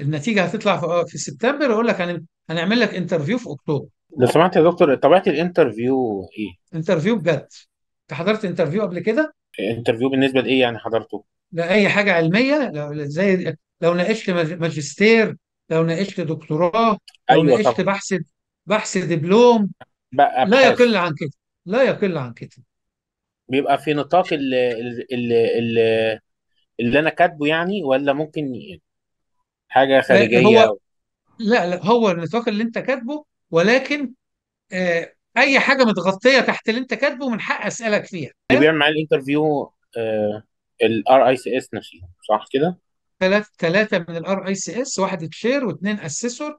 النتيجه هتطلع في آه، سبتمبر اقول لك هنعمل لك انترفيو في اكتوبر لو سمحت يا دكتور طبيعه الانترفيو ايه؟ انترفيو بجد انت حضرت انترفيو قبل كده؟ انترفيو بالنسبه لايه يعني حضرته؟ لاي حاجه علميه لو زي لو ناقشت ماجستير لو ناقشت دكتوراه لو أيوة ناقشت بحث بحث دبلوم بقى لا يقل عن كده لا يقل عن كده بيبقى في نطاق ال ال ال اللي انا كاتبه يعني ولا ممكن حاجه خارجيه هو أو... لا لا هو النطاق اللي انت كاتبه ولكن آه اي حاجه متغطيه تحت اللي انت كاتبه من حق اسالك فيها اللي بيعمل معايا الانترفيو آه الار اي سي اس نفسه صح كده؟ ثلاث ثلاثه من الار اي سي اس واحد تشير واثنين اسسور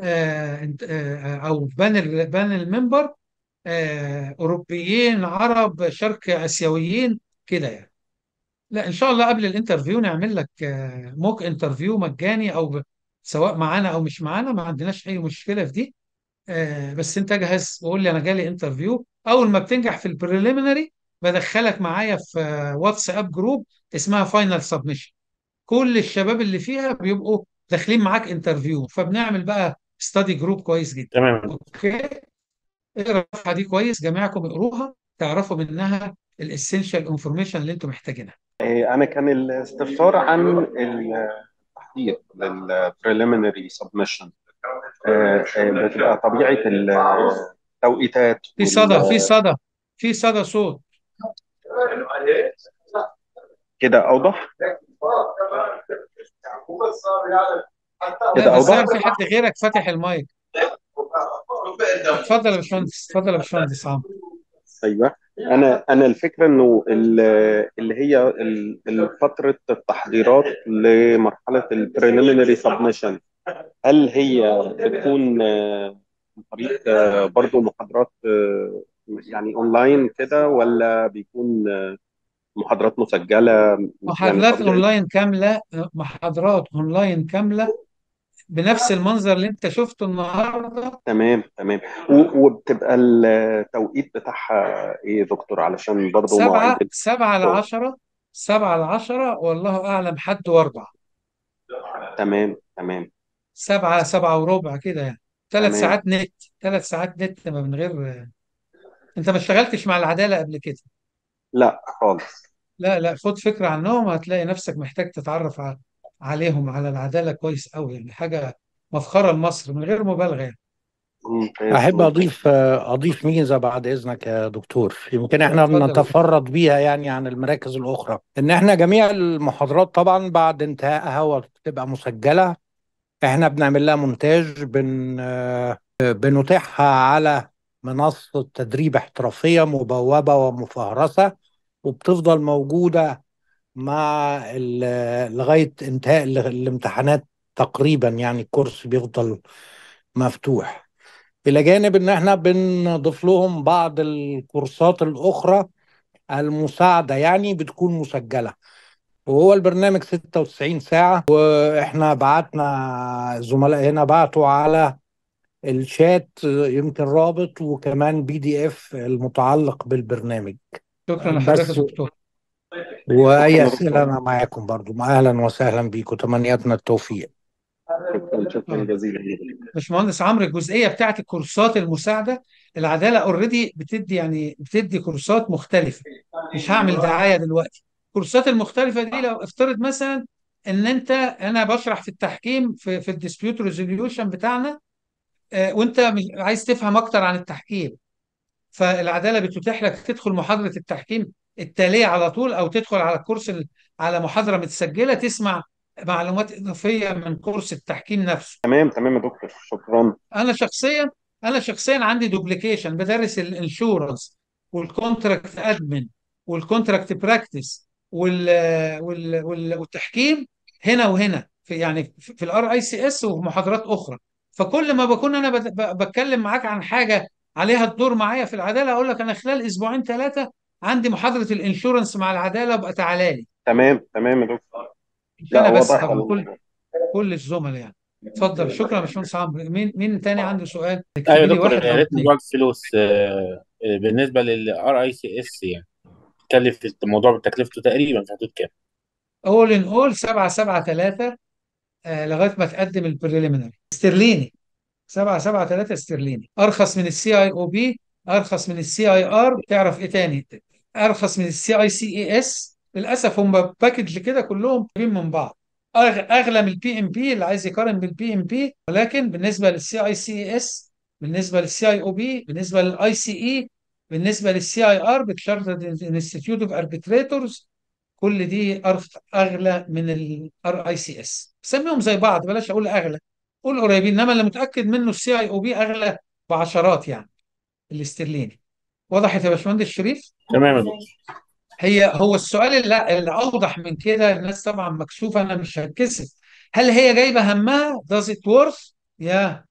آه،, آه او بانل بانل الممبر اوروبيين عرب شرق اسيويين كده يعني لا ان شاء الله قبل الانترفيو نعمل لك موك آه، انترفيو مجاني او سواء معانا او مش معانا ما عندناش اي مشكله في دي آه، بس انت جهز وقول لي انا جالي انترفيو اول ما بتنجح في البريليمينري بدخلك معايا في واتساب جروب اسمها فاينل سبمشن كل الشباب اللي فيها بيبقوا داخلين معاك انترفيو فبنعمل بقى ستادي جروب كويس جدا تمام اوكي اقرا الصفحه دي كويس جميعكم اقروها تعرفوا منها الاسينشال انفورميشن اللي انتم محتاجينها إيه، انا كان الاستفسار عن التحضير للبريليمينري سبمشن بتبقى طبيعه التوقيتات في صدى في صدى في صدى صوت كده اوضح كده اوضح في حد غيرك فاتح المايك اتفضل يا باشمهندس اتفضل يا باشمهندس عمرو ايوه انا انا الفكره انه اللي هي فتره التحضيرات لمرحله البريليمينري سبمشن هل هي بتكون عن طريق برضه محاضرات يعني اونلاين كده ولا بيكون محاضرات مسجله يعني محاضرات يعني اونلاين كامله محاضرات اونلاين كامله بنفس المنظر اللي انت شفته النهارده تمام تمام وبتبقى التوقيت بتاعها ايه يا دكتور علشان برضه سبعة مواعيد سبعة لعشرة سبعة لعشرة والله أعلم حد وأربعة تمام تمام سبعة سبعة وربع كده يعني ثلاث ساعات نت ثلاث ساعات نت ما من غير أنت ما اشتغلتش مع العدالة قبل كده لا خالص لا لا خد فكرة عنهم هتلاقي نفسك محتاج تتعرف على عليهم على العداله كويس قوي يعني حاجه مفخره لمصر من غير مبالغه يعني. احب اضيف اضيف ميزه بعد اذنك يا دكتور يمكن احنا بنتفرد بيها يعني عن المراكز الاخرى ان احنا جميع المحاضرات طبعا بعد انتهائها وتبقى مسجله احنا بنعمل لها مونتاج بن بنتيحها على منصه تدريب احترافيه مبوبه ومفهرسه وبتفضل موجوده مع لغايه انتهاء الامتحانات تقريبا يعني الكورس بيفضل مفتوح الى جانب ان احنا بنضيف لهم بعض الكورسات الاخرى المساعده يعني بتكون مسجله وهو البرنامج 96 ساعه واحنا بعتنا زملاء هنا بعتوا على الشات يمكن رابط وكمان بي دي اف المتعلق بالبرنامج شكرا لحضرتك دكتور وأي أسئلة أنا معاكم برضو أهلا وسهلا بيكم تمنياتنا التوفيق شكرا شكرا جزيلا باشمهندس عمرو الجزئيه بتاعت الكورسات المساعده العداله اوريدي بتدي يعني بتدي كورسات مختلفه مش هعمل دعايه دلوقتي الكورسات المختلفه دي لو افترض مثلا ان انت انا بشرح في التحكيم في في الديسبيوت ريزوليوشن بتاعنا آه، وانت عايز تفهم اكتر عن التحكيم فالعداله بتتيح لك تدخل محاضره التحكيم التاليه على طول او تدخل على الكورس على محاضره متسجله تسمع معلومات اضافيه من كورس التحكيم نفسه تمام تمام يا دكتور شكرا انا شخصيا انا شخصيا عندي دوبليكيشن بدرس الانشورنس والكونتراكت ادمن والكونتراكت براكتس والتحكيم هنا وهنا في يعني في الار اي سي اس ومحاضرات اخرى فكل ما بكون انا بتكلم معاك عن حاجه عليها الدور معايا في العداله اقول لك انا خلال اسبوعين ثلاثه عندي محاضره الانشورنس مع العداله ابقى تعالى لي تمام تمام يا دكتور مش انا بس كل كل الزملاء يعني اتفضل شكرا يا باشمهندس عمرو مين مين تاني عنده سؤال؟ ايوه يا دكتور يا ريت موضوع الفلوس آه، آه، بالنسبه للار اي سي اس يعني تكلف الموضوع بتكلفته تقريبا في حدود كام؟ اول ان اول 7 7 3 لغايه ما تقدم البريليمينري استرليني 7 7 3 استرليني ارخص من السي اي او بي ارخص من السي اي ار تعرف ايه تاني ارخص من السي اي سي اي اس للاسف هم باكج كده كلهم قريبين من بعض اغلى من البي ام بي اللي عايز يقارن بالبي ام بي ولكن بالنسبه للسي اي سي اي اس بالنسبه للسي اي او بي بالنسبه للاي سي اي بالنسبه للسي اي ار بتشارتد انستتيوت اوف اربيتريتورز كل دي اغلى من الار اي سي اس سميهم زي بعض بلاش اقول اغلى قول قريبين انما اللي متاكد منه السي اي او بي اغلى بعشرات يعني الاسترليني وضحت يا باشمهندس شريف تمام يا دكتور هي هو السؤال اللي, اللي اوضح من كده الناس طبعا مكسوفه انا مش هتكسف هل هي جايبه همها does it worth يا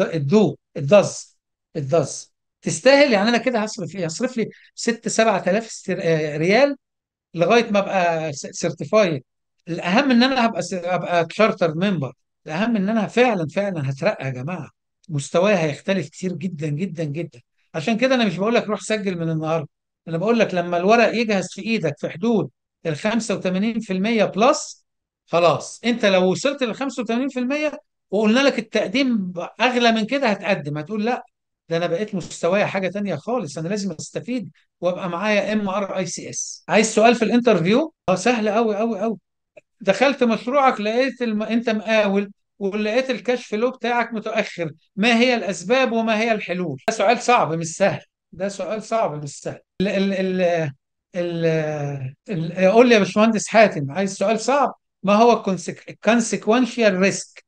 الدو الدز الدز تستاهل يعني انا كده هصرف ايه هصرف لي 6 7000 آه، ريال لغايه ما ابقى سيرتيفايد الاهم ان انا هبقى ابقى تشارتر ممبر الاهم ان انا فعلا فعلا هترقى يا جماعه مستواه هيختلف كتير جدا جدا جدا عشان كده انا مش بقول لك روح سجل من النهارده انا بقول لك لما الورق يجهز في ايدك في حدود ال 85% بلس خلاص انت لو وصلت لل 85% وقلنا لك التقديم اغلى من كده هتقدم هتقول لا ده انا بقيت مستوايا حاجه تانية خالص انا لازم استفيد وابقى معايا ام ار اي سي اس عايز سؤال في الانترفيو اه سهل قوي قوي قوي دخلت مشروعك لقيت الم... انت مقاول ولقيت الكاش فلو بتاعك متاخر ما هي الاسباب وما هي الحلول ده سؤال صعب مش سهل ده سؤال صعب مش سهل ال ال ال ال قول لي يا باشمهندس حاتم عايز سؤال صعب ما هو الكونسيكونشال ريسك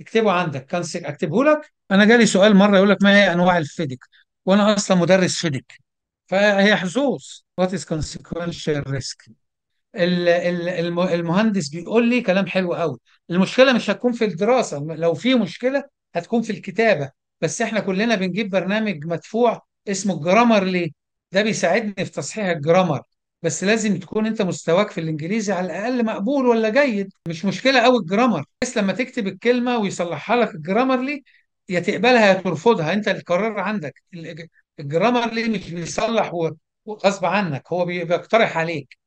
اكتبه عندك كونسيك اكتبه لك انا جالي سؤال مره يقول لك ما هي انواع الفيدك وانا اصلا مدرس فيدك فهي حظوظ وات از كونسيكونشال ريسك المهندس بيقول لي كلام حلو قوي المشكله مش هتكون في الدراسه لو في مشكله هتكون في الكتابه بس احنا كلنا بنجيب برنامج مدفوع اسمه الجرامرلي ده بيساعدني في تصحيح الجرامر بس لازم تكون انت مستواك في الانجليزي على الاقل مقبول ولا جيد مش مشكله قوي الجرامر بس لما تكتب الكلمه ويصلحها لك الجرامرلي يا تقبلها يا ترفضها انت القرار عندك الجرامرلي مش بيصلح غصب عنك هو بيقترح عليك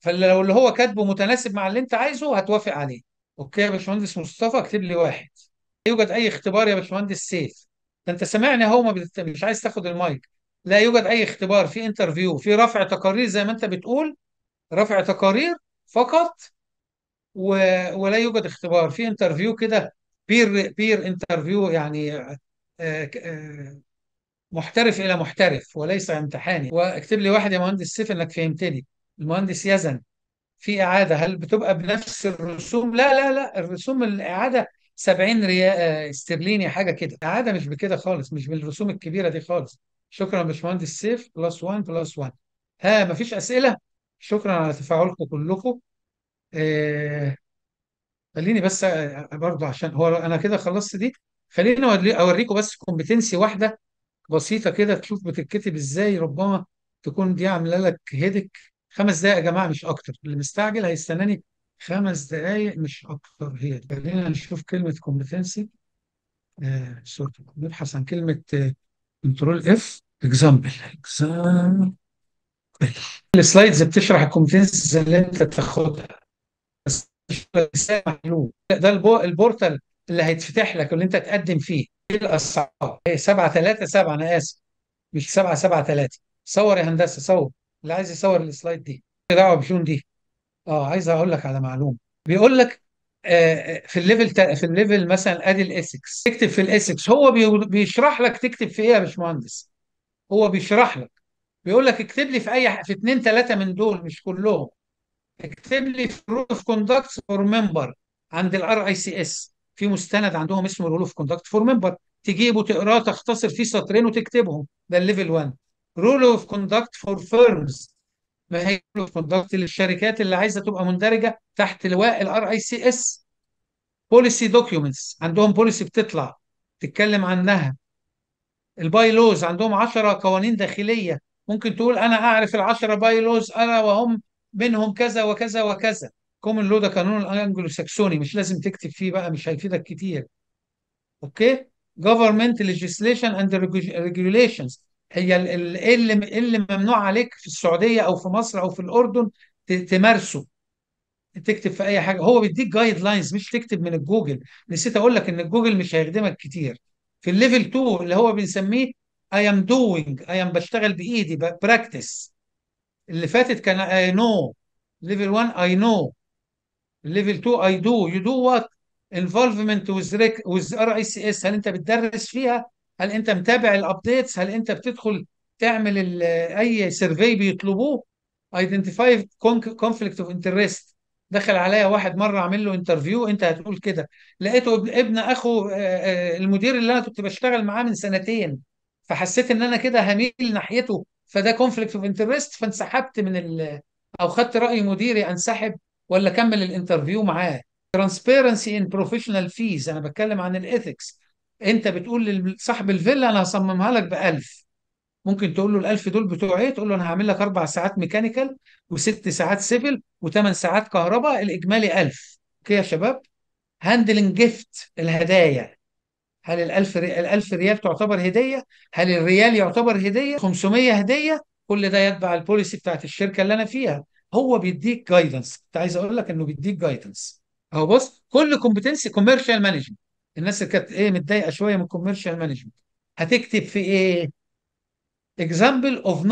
فلو اللي هو كاتبه متناسب مع اللي انت عايزه هتوافق عليه اوكي يا باشمهندس مصطفى اكتب لي واحد لا يوجد اي اختبار يا باشمهندس سيف ده انت سامعني اهو بت... مش عايز تاخد المايك لا يوجد اي اختبار في انترفيو في رفع تقارير زي ما انت بتقول رفع تقارير فقط و... ولا يوجد اختبار في انترفيو كده بير بير انترفيو يعني آه، آه، آه، محترف الى محترف وليس امتحاني واكتب لي واحد يا مهندس سيف انك فهمتني المهندس يزن في إعادة هل بتبقى بنفس الرسوم؟ لا لا لا الرسوم الإعادة 70 ريال آه، استرليني حاجة كده إعادة مش بكده خالص مش بالرسوم الكبيرة دي خالص شكرا باشمهندس سيف بلس 1 بلس 1 ها مفيش أسئلة؟ شكرا على تفاعلكم كلكم آه خليني بس آه، برضه عشان هو انا كده خلصت دي خليني اوريكم بس كومبتنسي واحده بسيطه كده تشوف بتتكتب ازاي ربما تكون دي عامله لك هيدك خمس دقايق يا جماعه مش اكتر اللي مستعجل هيستناني خمس دقايق مش اكتر هي خلينا نشوف كلمه كومبتنسي آه نبحث عن كلمه كنترول اف اكزامبل اكزامبل السلايدز بتشرح الكومبتنسيز اللي انت تاخدها بس محلول ده البورتال اللي هيتفتح لك واللي انت تقدم فيه ايه الاسعار؟ 7 3 7 انا اسف مش 7 7 3 صور يا هندسه صور اللي عايز يصور السلايد دي إيه دعوه بشون دي اه عايز اقول لك على معلومه بيقول لك آه، آه، في الليفل في الليفل مثلا ادي الاسكس تكتب في الاسكس هو بيشرح لك تكتب في ايه يا باشمهندس هو بيشرح لك بيقول لك اكتب لي في اي في اثنين ثلاثه من دول مش كلهم اكتب لي في رول اوف كوندكت فور ممبر عند الار اي سي اس في مستند عندهم اسمه رول اوف كوندكت فور ممبر تجيبه تقراه تختصر فيه سطرين وتكتبهم ده الليفل 1 رول اوف كوندكت فور فيرمز ما هي رول اوف كوندكت للشركات اللي عايزه تبقى مندرجه تحت لواء الار اي سي اس بوليسي دوكيومنتس عندهم بوليسي بتطلع تتكلم عنها الباي لوز عندهم 10 قوانين داخليه ممكن تقول انا اعرف ال 10 باي لوز انا وهم منهم كذا وكذا وكذا كومن لو ده قانون الانجلو ساكسوني مش لازم تكتب فيه بقى مش هيفيدك كتير اوكي government legislation and regulations هي إيه اللي إيه اللي ممنوع عليك في السعوديه او في مصر او في الاردن تمارسه تكتب في اي حاجه هو بيديك جايد لاينز مش تكتب من الجوجل نسيت اقول لك ان الجوجل مش هيخدمك كتير في الليفل 2 اللي هو بنسميه اي ام دوينج اي ام بشتغل بايدي براكتس اللي فاتت كان اي نو ليفل 1 اي نو ليفل 2 اي دو يو دو وات انفولفمنت وذ ار اي سي اس هل انت بتدرس فيها هل انت متابع الابديتس هل انت بتدخل تعمل اي سيرفي بيطلبوه ايدنتيفاي كونفليكت اوف انترست دخل عليا واحد مره عامل له انترفيو انت هتقول كده لقيته ابن اخو آه، آه، المدير اللي انا كنت بشتغل معاه من سنتين فحسيت ان انا كده هميل ناحيته فده كونفليكت اوف انترست فانسحبت من ال او خدت راي مديري انسحب ولا اكمل الانترفيو معاه ترانسبيرنسي ان بروفيشنال فيز انا بتكلم عن الايثكس انت بتقول لصاحب الفيلا انا هصممها لك ب 1000 ممكن تقول له ال 1000 دول بتوع ايه؟ تقول له انا هعمل لك اربع ساعات ميكانيكال وست ساعات سيفل وثمان ساعات كهرباء الاجمالي 1000 اوكي يا شباب؟ هاندلنج جيفت الهدايا هل ال 1000 ال 1000 ريال تعتبر هديه؟ هل الريال يعتبر هديه؟ 500 هديه؟ كل ده يتبع البوليسي بتاعت الشركه اللي انا فيها هو بيديك جايدنس كنت عايز اقول لك انه بيديك جايدنس اهو بص كل كومبتنسي كوميرشال مانجمنت الناس اللي كانت ايه متضايقه شويه من الكوميرشال مانجمنت هتكتب في ايه؟ example of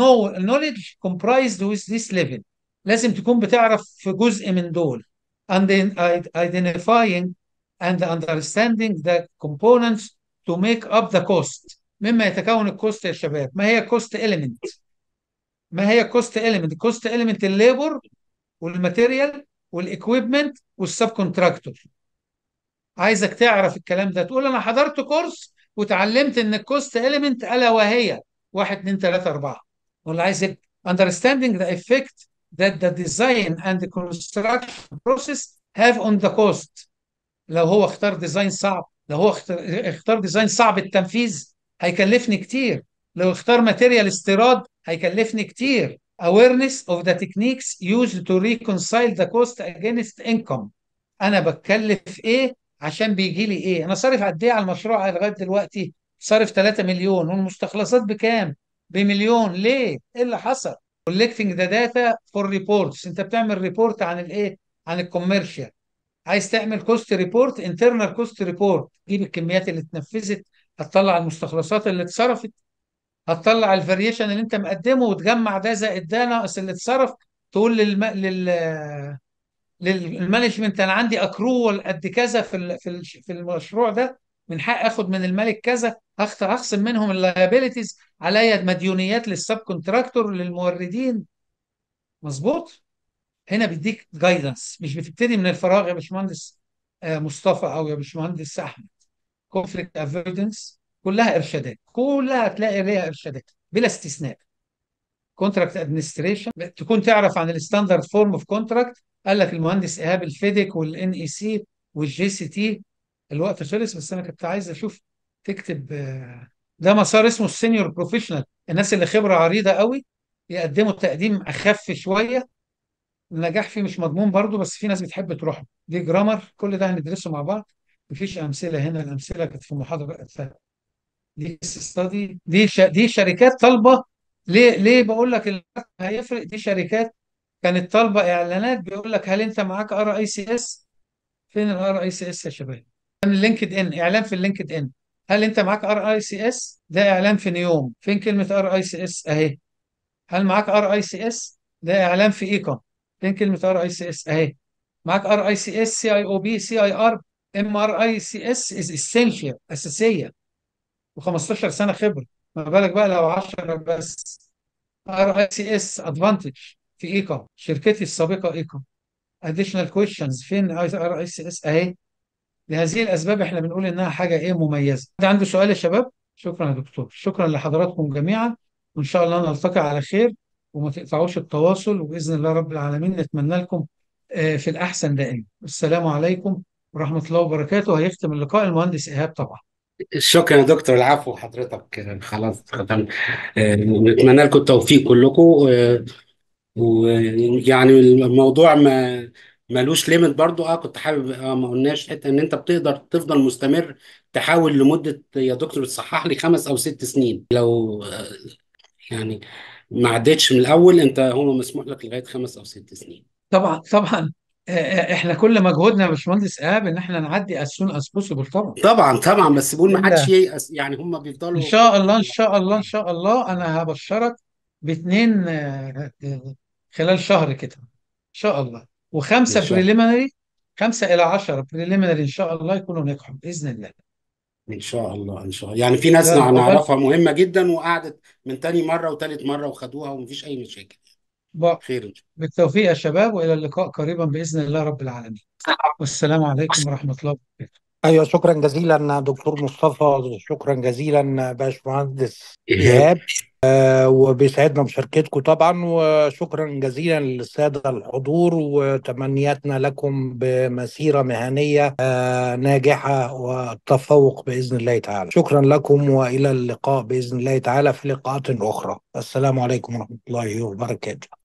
knowledge comprised with this level لازم تكون بتعرف في جزء من دول and then identifying and understanding the components to make up the cost مما يتكون الكوست يا شباب ما هي كوست element ما هي كوست element كوست element الليبر والماتيريال والاكويبمنت والسب كونتراكتور عايزك تعرف الكلام ده تقول انا حضرت كورس وتعلمت ان الكوست اليمنت الا وهي 1 2 3 4 ولا عايزك understanding the effect that the design and the construction process have on the cost لو هو اختار ديزاين صعب لو هو اختار ديزاين صعب التنفيذ هيكلفني كتير لو اختار ماتيريال استيراد هيكلفني كتير awareness of the techniques used to reconcile the cost against income انا بتكلف ايه عشان بيجي لي ايه انا صارف قد ايه على المشروع لغايه دلوقتي صارف 3 مليون والمستخلصات بكام بمليون ليه ايه اللي حصل كولكتنج ذا داتا فور ريبورتس انت بتعمل ريبورت عن الايه عن الكوميرشال عايز تعمل كوست ريبورت انترنال كوست ريبورت تجيب الكميات اللي اتنفذت هتطلع المستخلصات اللي اتصرفت هتطلع الفاريشن اللي انت مقدمه وتجمع ده زائد ده ناقص اللي اتصرف تقول للم... لل للمانجمنت انا عندي اكرول قد كذا في في المشروع ده من حق اخد من الملك كذا اخصم منهم اللايبيليتيز عليا مديونيات للسب كونتراكتور للموردين مظبوط هنا بيديك جايدنس مش بتبتدي من الفراغ يا باشمهندس آه، مصطفى او يا باشمهندس احمد كونفليكت افيدنس كلها ارشادات كلها هتلاقي ليها ارشادات بلا استثناء كونتراكت ادمنستريشن تكون تعرف عن الستاندرد فورم اوف كونتراكت قال لك المهندس ايهاب الفيديك والان اي سي والجي سي تي الوقت خلص بس انا كنت عايز اشوف تكتب آه، ده مسار اسمه السينيور بروفيشنال الناس اللي خبره عريضه قوي يقدموا تقديم اخف شويه النجاح فيه مش مضمون برضه بس في ناس بتحب تروح دي جرامر كل ده هندرسه مع بعض مفيش امثله هنا الامثله كانت في محاضره دي ستادي دي ش... دي شركات طالبه ليه ليه بقول لك هيفرق دي شركات كانت طالبه اعلانات بيقول لك هل انت معاك ار اي سي اس فين الار اي سي اس يا شباب من لينكد ان اعلان في اللينكد ان هل انت معاك ار اي سي اس ده اعلان في نيوم فين كلمه ار اي سي اس اهي هل معاك ار اي سي اس ده اعلان في ايكون فين كلمه ار اي سي اس اهي معاك ار اي سي اس سي اي او بي سي اي ار ام ار اي سي اس از اسينشال اساسيه و15 سنه خبره ما بالك بقى لو 10 بس ار اي سي اس ادفانتج في ايكا شركتي السابقه ايكا اديشنال كويشنز فين ار اي سي اس اهي لهذه الاسباب احنا بنقول انها حاجه ايه مميزه حد عنده سؤال يا شباب شكرا يا دكتور شكرا لحضراتكم جميعا وان شاء الله نلتقي على خير وما تقطعوش التواصل وباذن الله رب العالمين نتمنى لكم آه، في الاحسن دائما السلام عليكم ورحمه الله وبركاته هيختم اللقاء المهندس ايهاب طبعا شكرا يا دكتور العفو حضرتك خلاص ختمت آه، نتمنى لكم التوفيق كلكم آه، ويعني الموضوع ما ملوش ليميت برضو اه كنت حابب اه ما قلناش حته ان انت بتقدر تفضل مستمر تحاول لمده يا دكتور تصحح لي خمس او ست سنين لو آه، يعني ما عدتش من الاول انت هو مسموح لك لغايه خمس او ست سنين طبعا طبعا احنا كل مجهودنا يا باشمهندس ايهاب ان احنا نعدي as soon as possible طبعا طبعا طبعا بس بقول ما حدش ييأس يعني هم بيفضلوا ان شاء الله ان شاء الله ان شاء الله انا هبشرك باثنين آه، خلال شهر كده ان شاء الله وخمسه بريليمينري خمسه الى 10 بريليمينري ان شاء الله يكونوا نجحوا باذن الله ان شاء الله ان شاء الله يعني في ناس نعرفها مهمة جدا وقعدت من تاني مرة وتالت مرة وخدوها ومفيش اي مشاكل خير بالتوفيق يا شباب والى اللقاء قريبا باذن الله رب العالمين والسلام عليكم ورحمه الله وبركاته ايوه شكرا جزيلا دكتور مصطفى شكرا جزيلا باشمهندس ايهاب آه، وبيسعدنا بشركتكم طبعا وشكرا جزيلا للساده الحضور وتمنياتنا لكم بمسيره مهنيه آه، ناجحه والتفوق باذن الله تعالى شكرا لكم والى اللقاء باذن الله تعالى في لقاءات اخرى السلام عليكم ورحمه الله وبركاته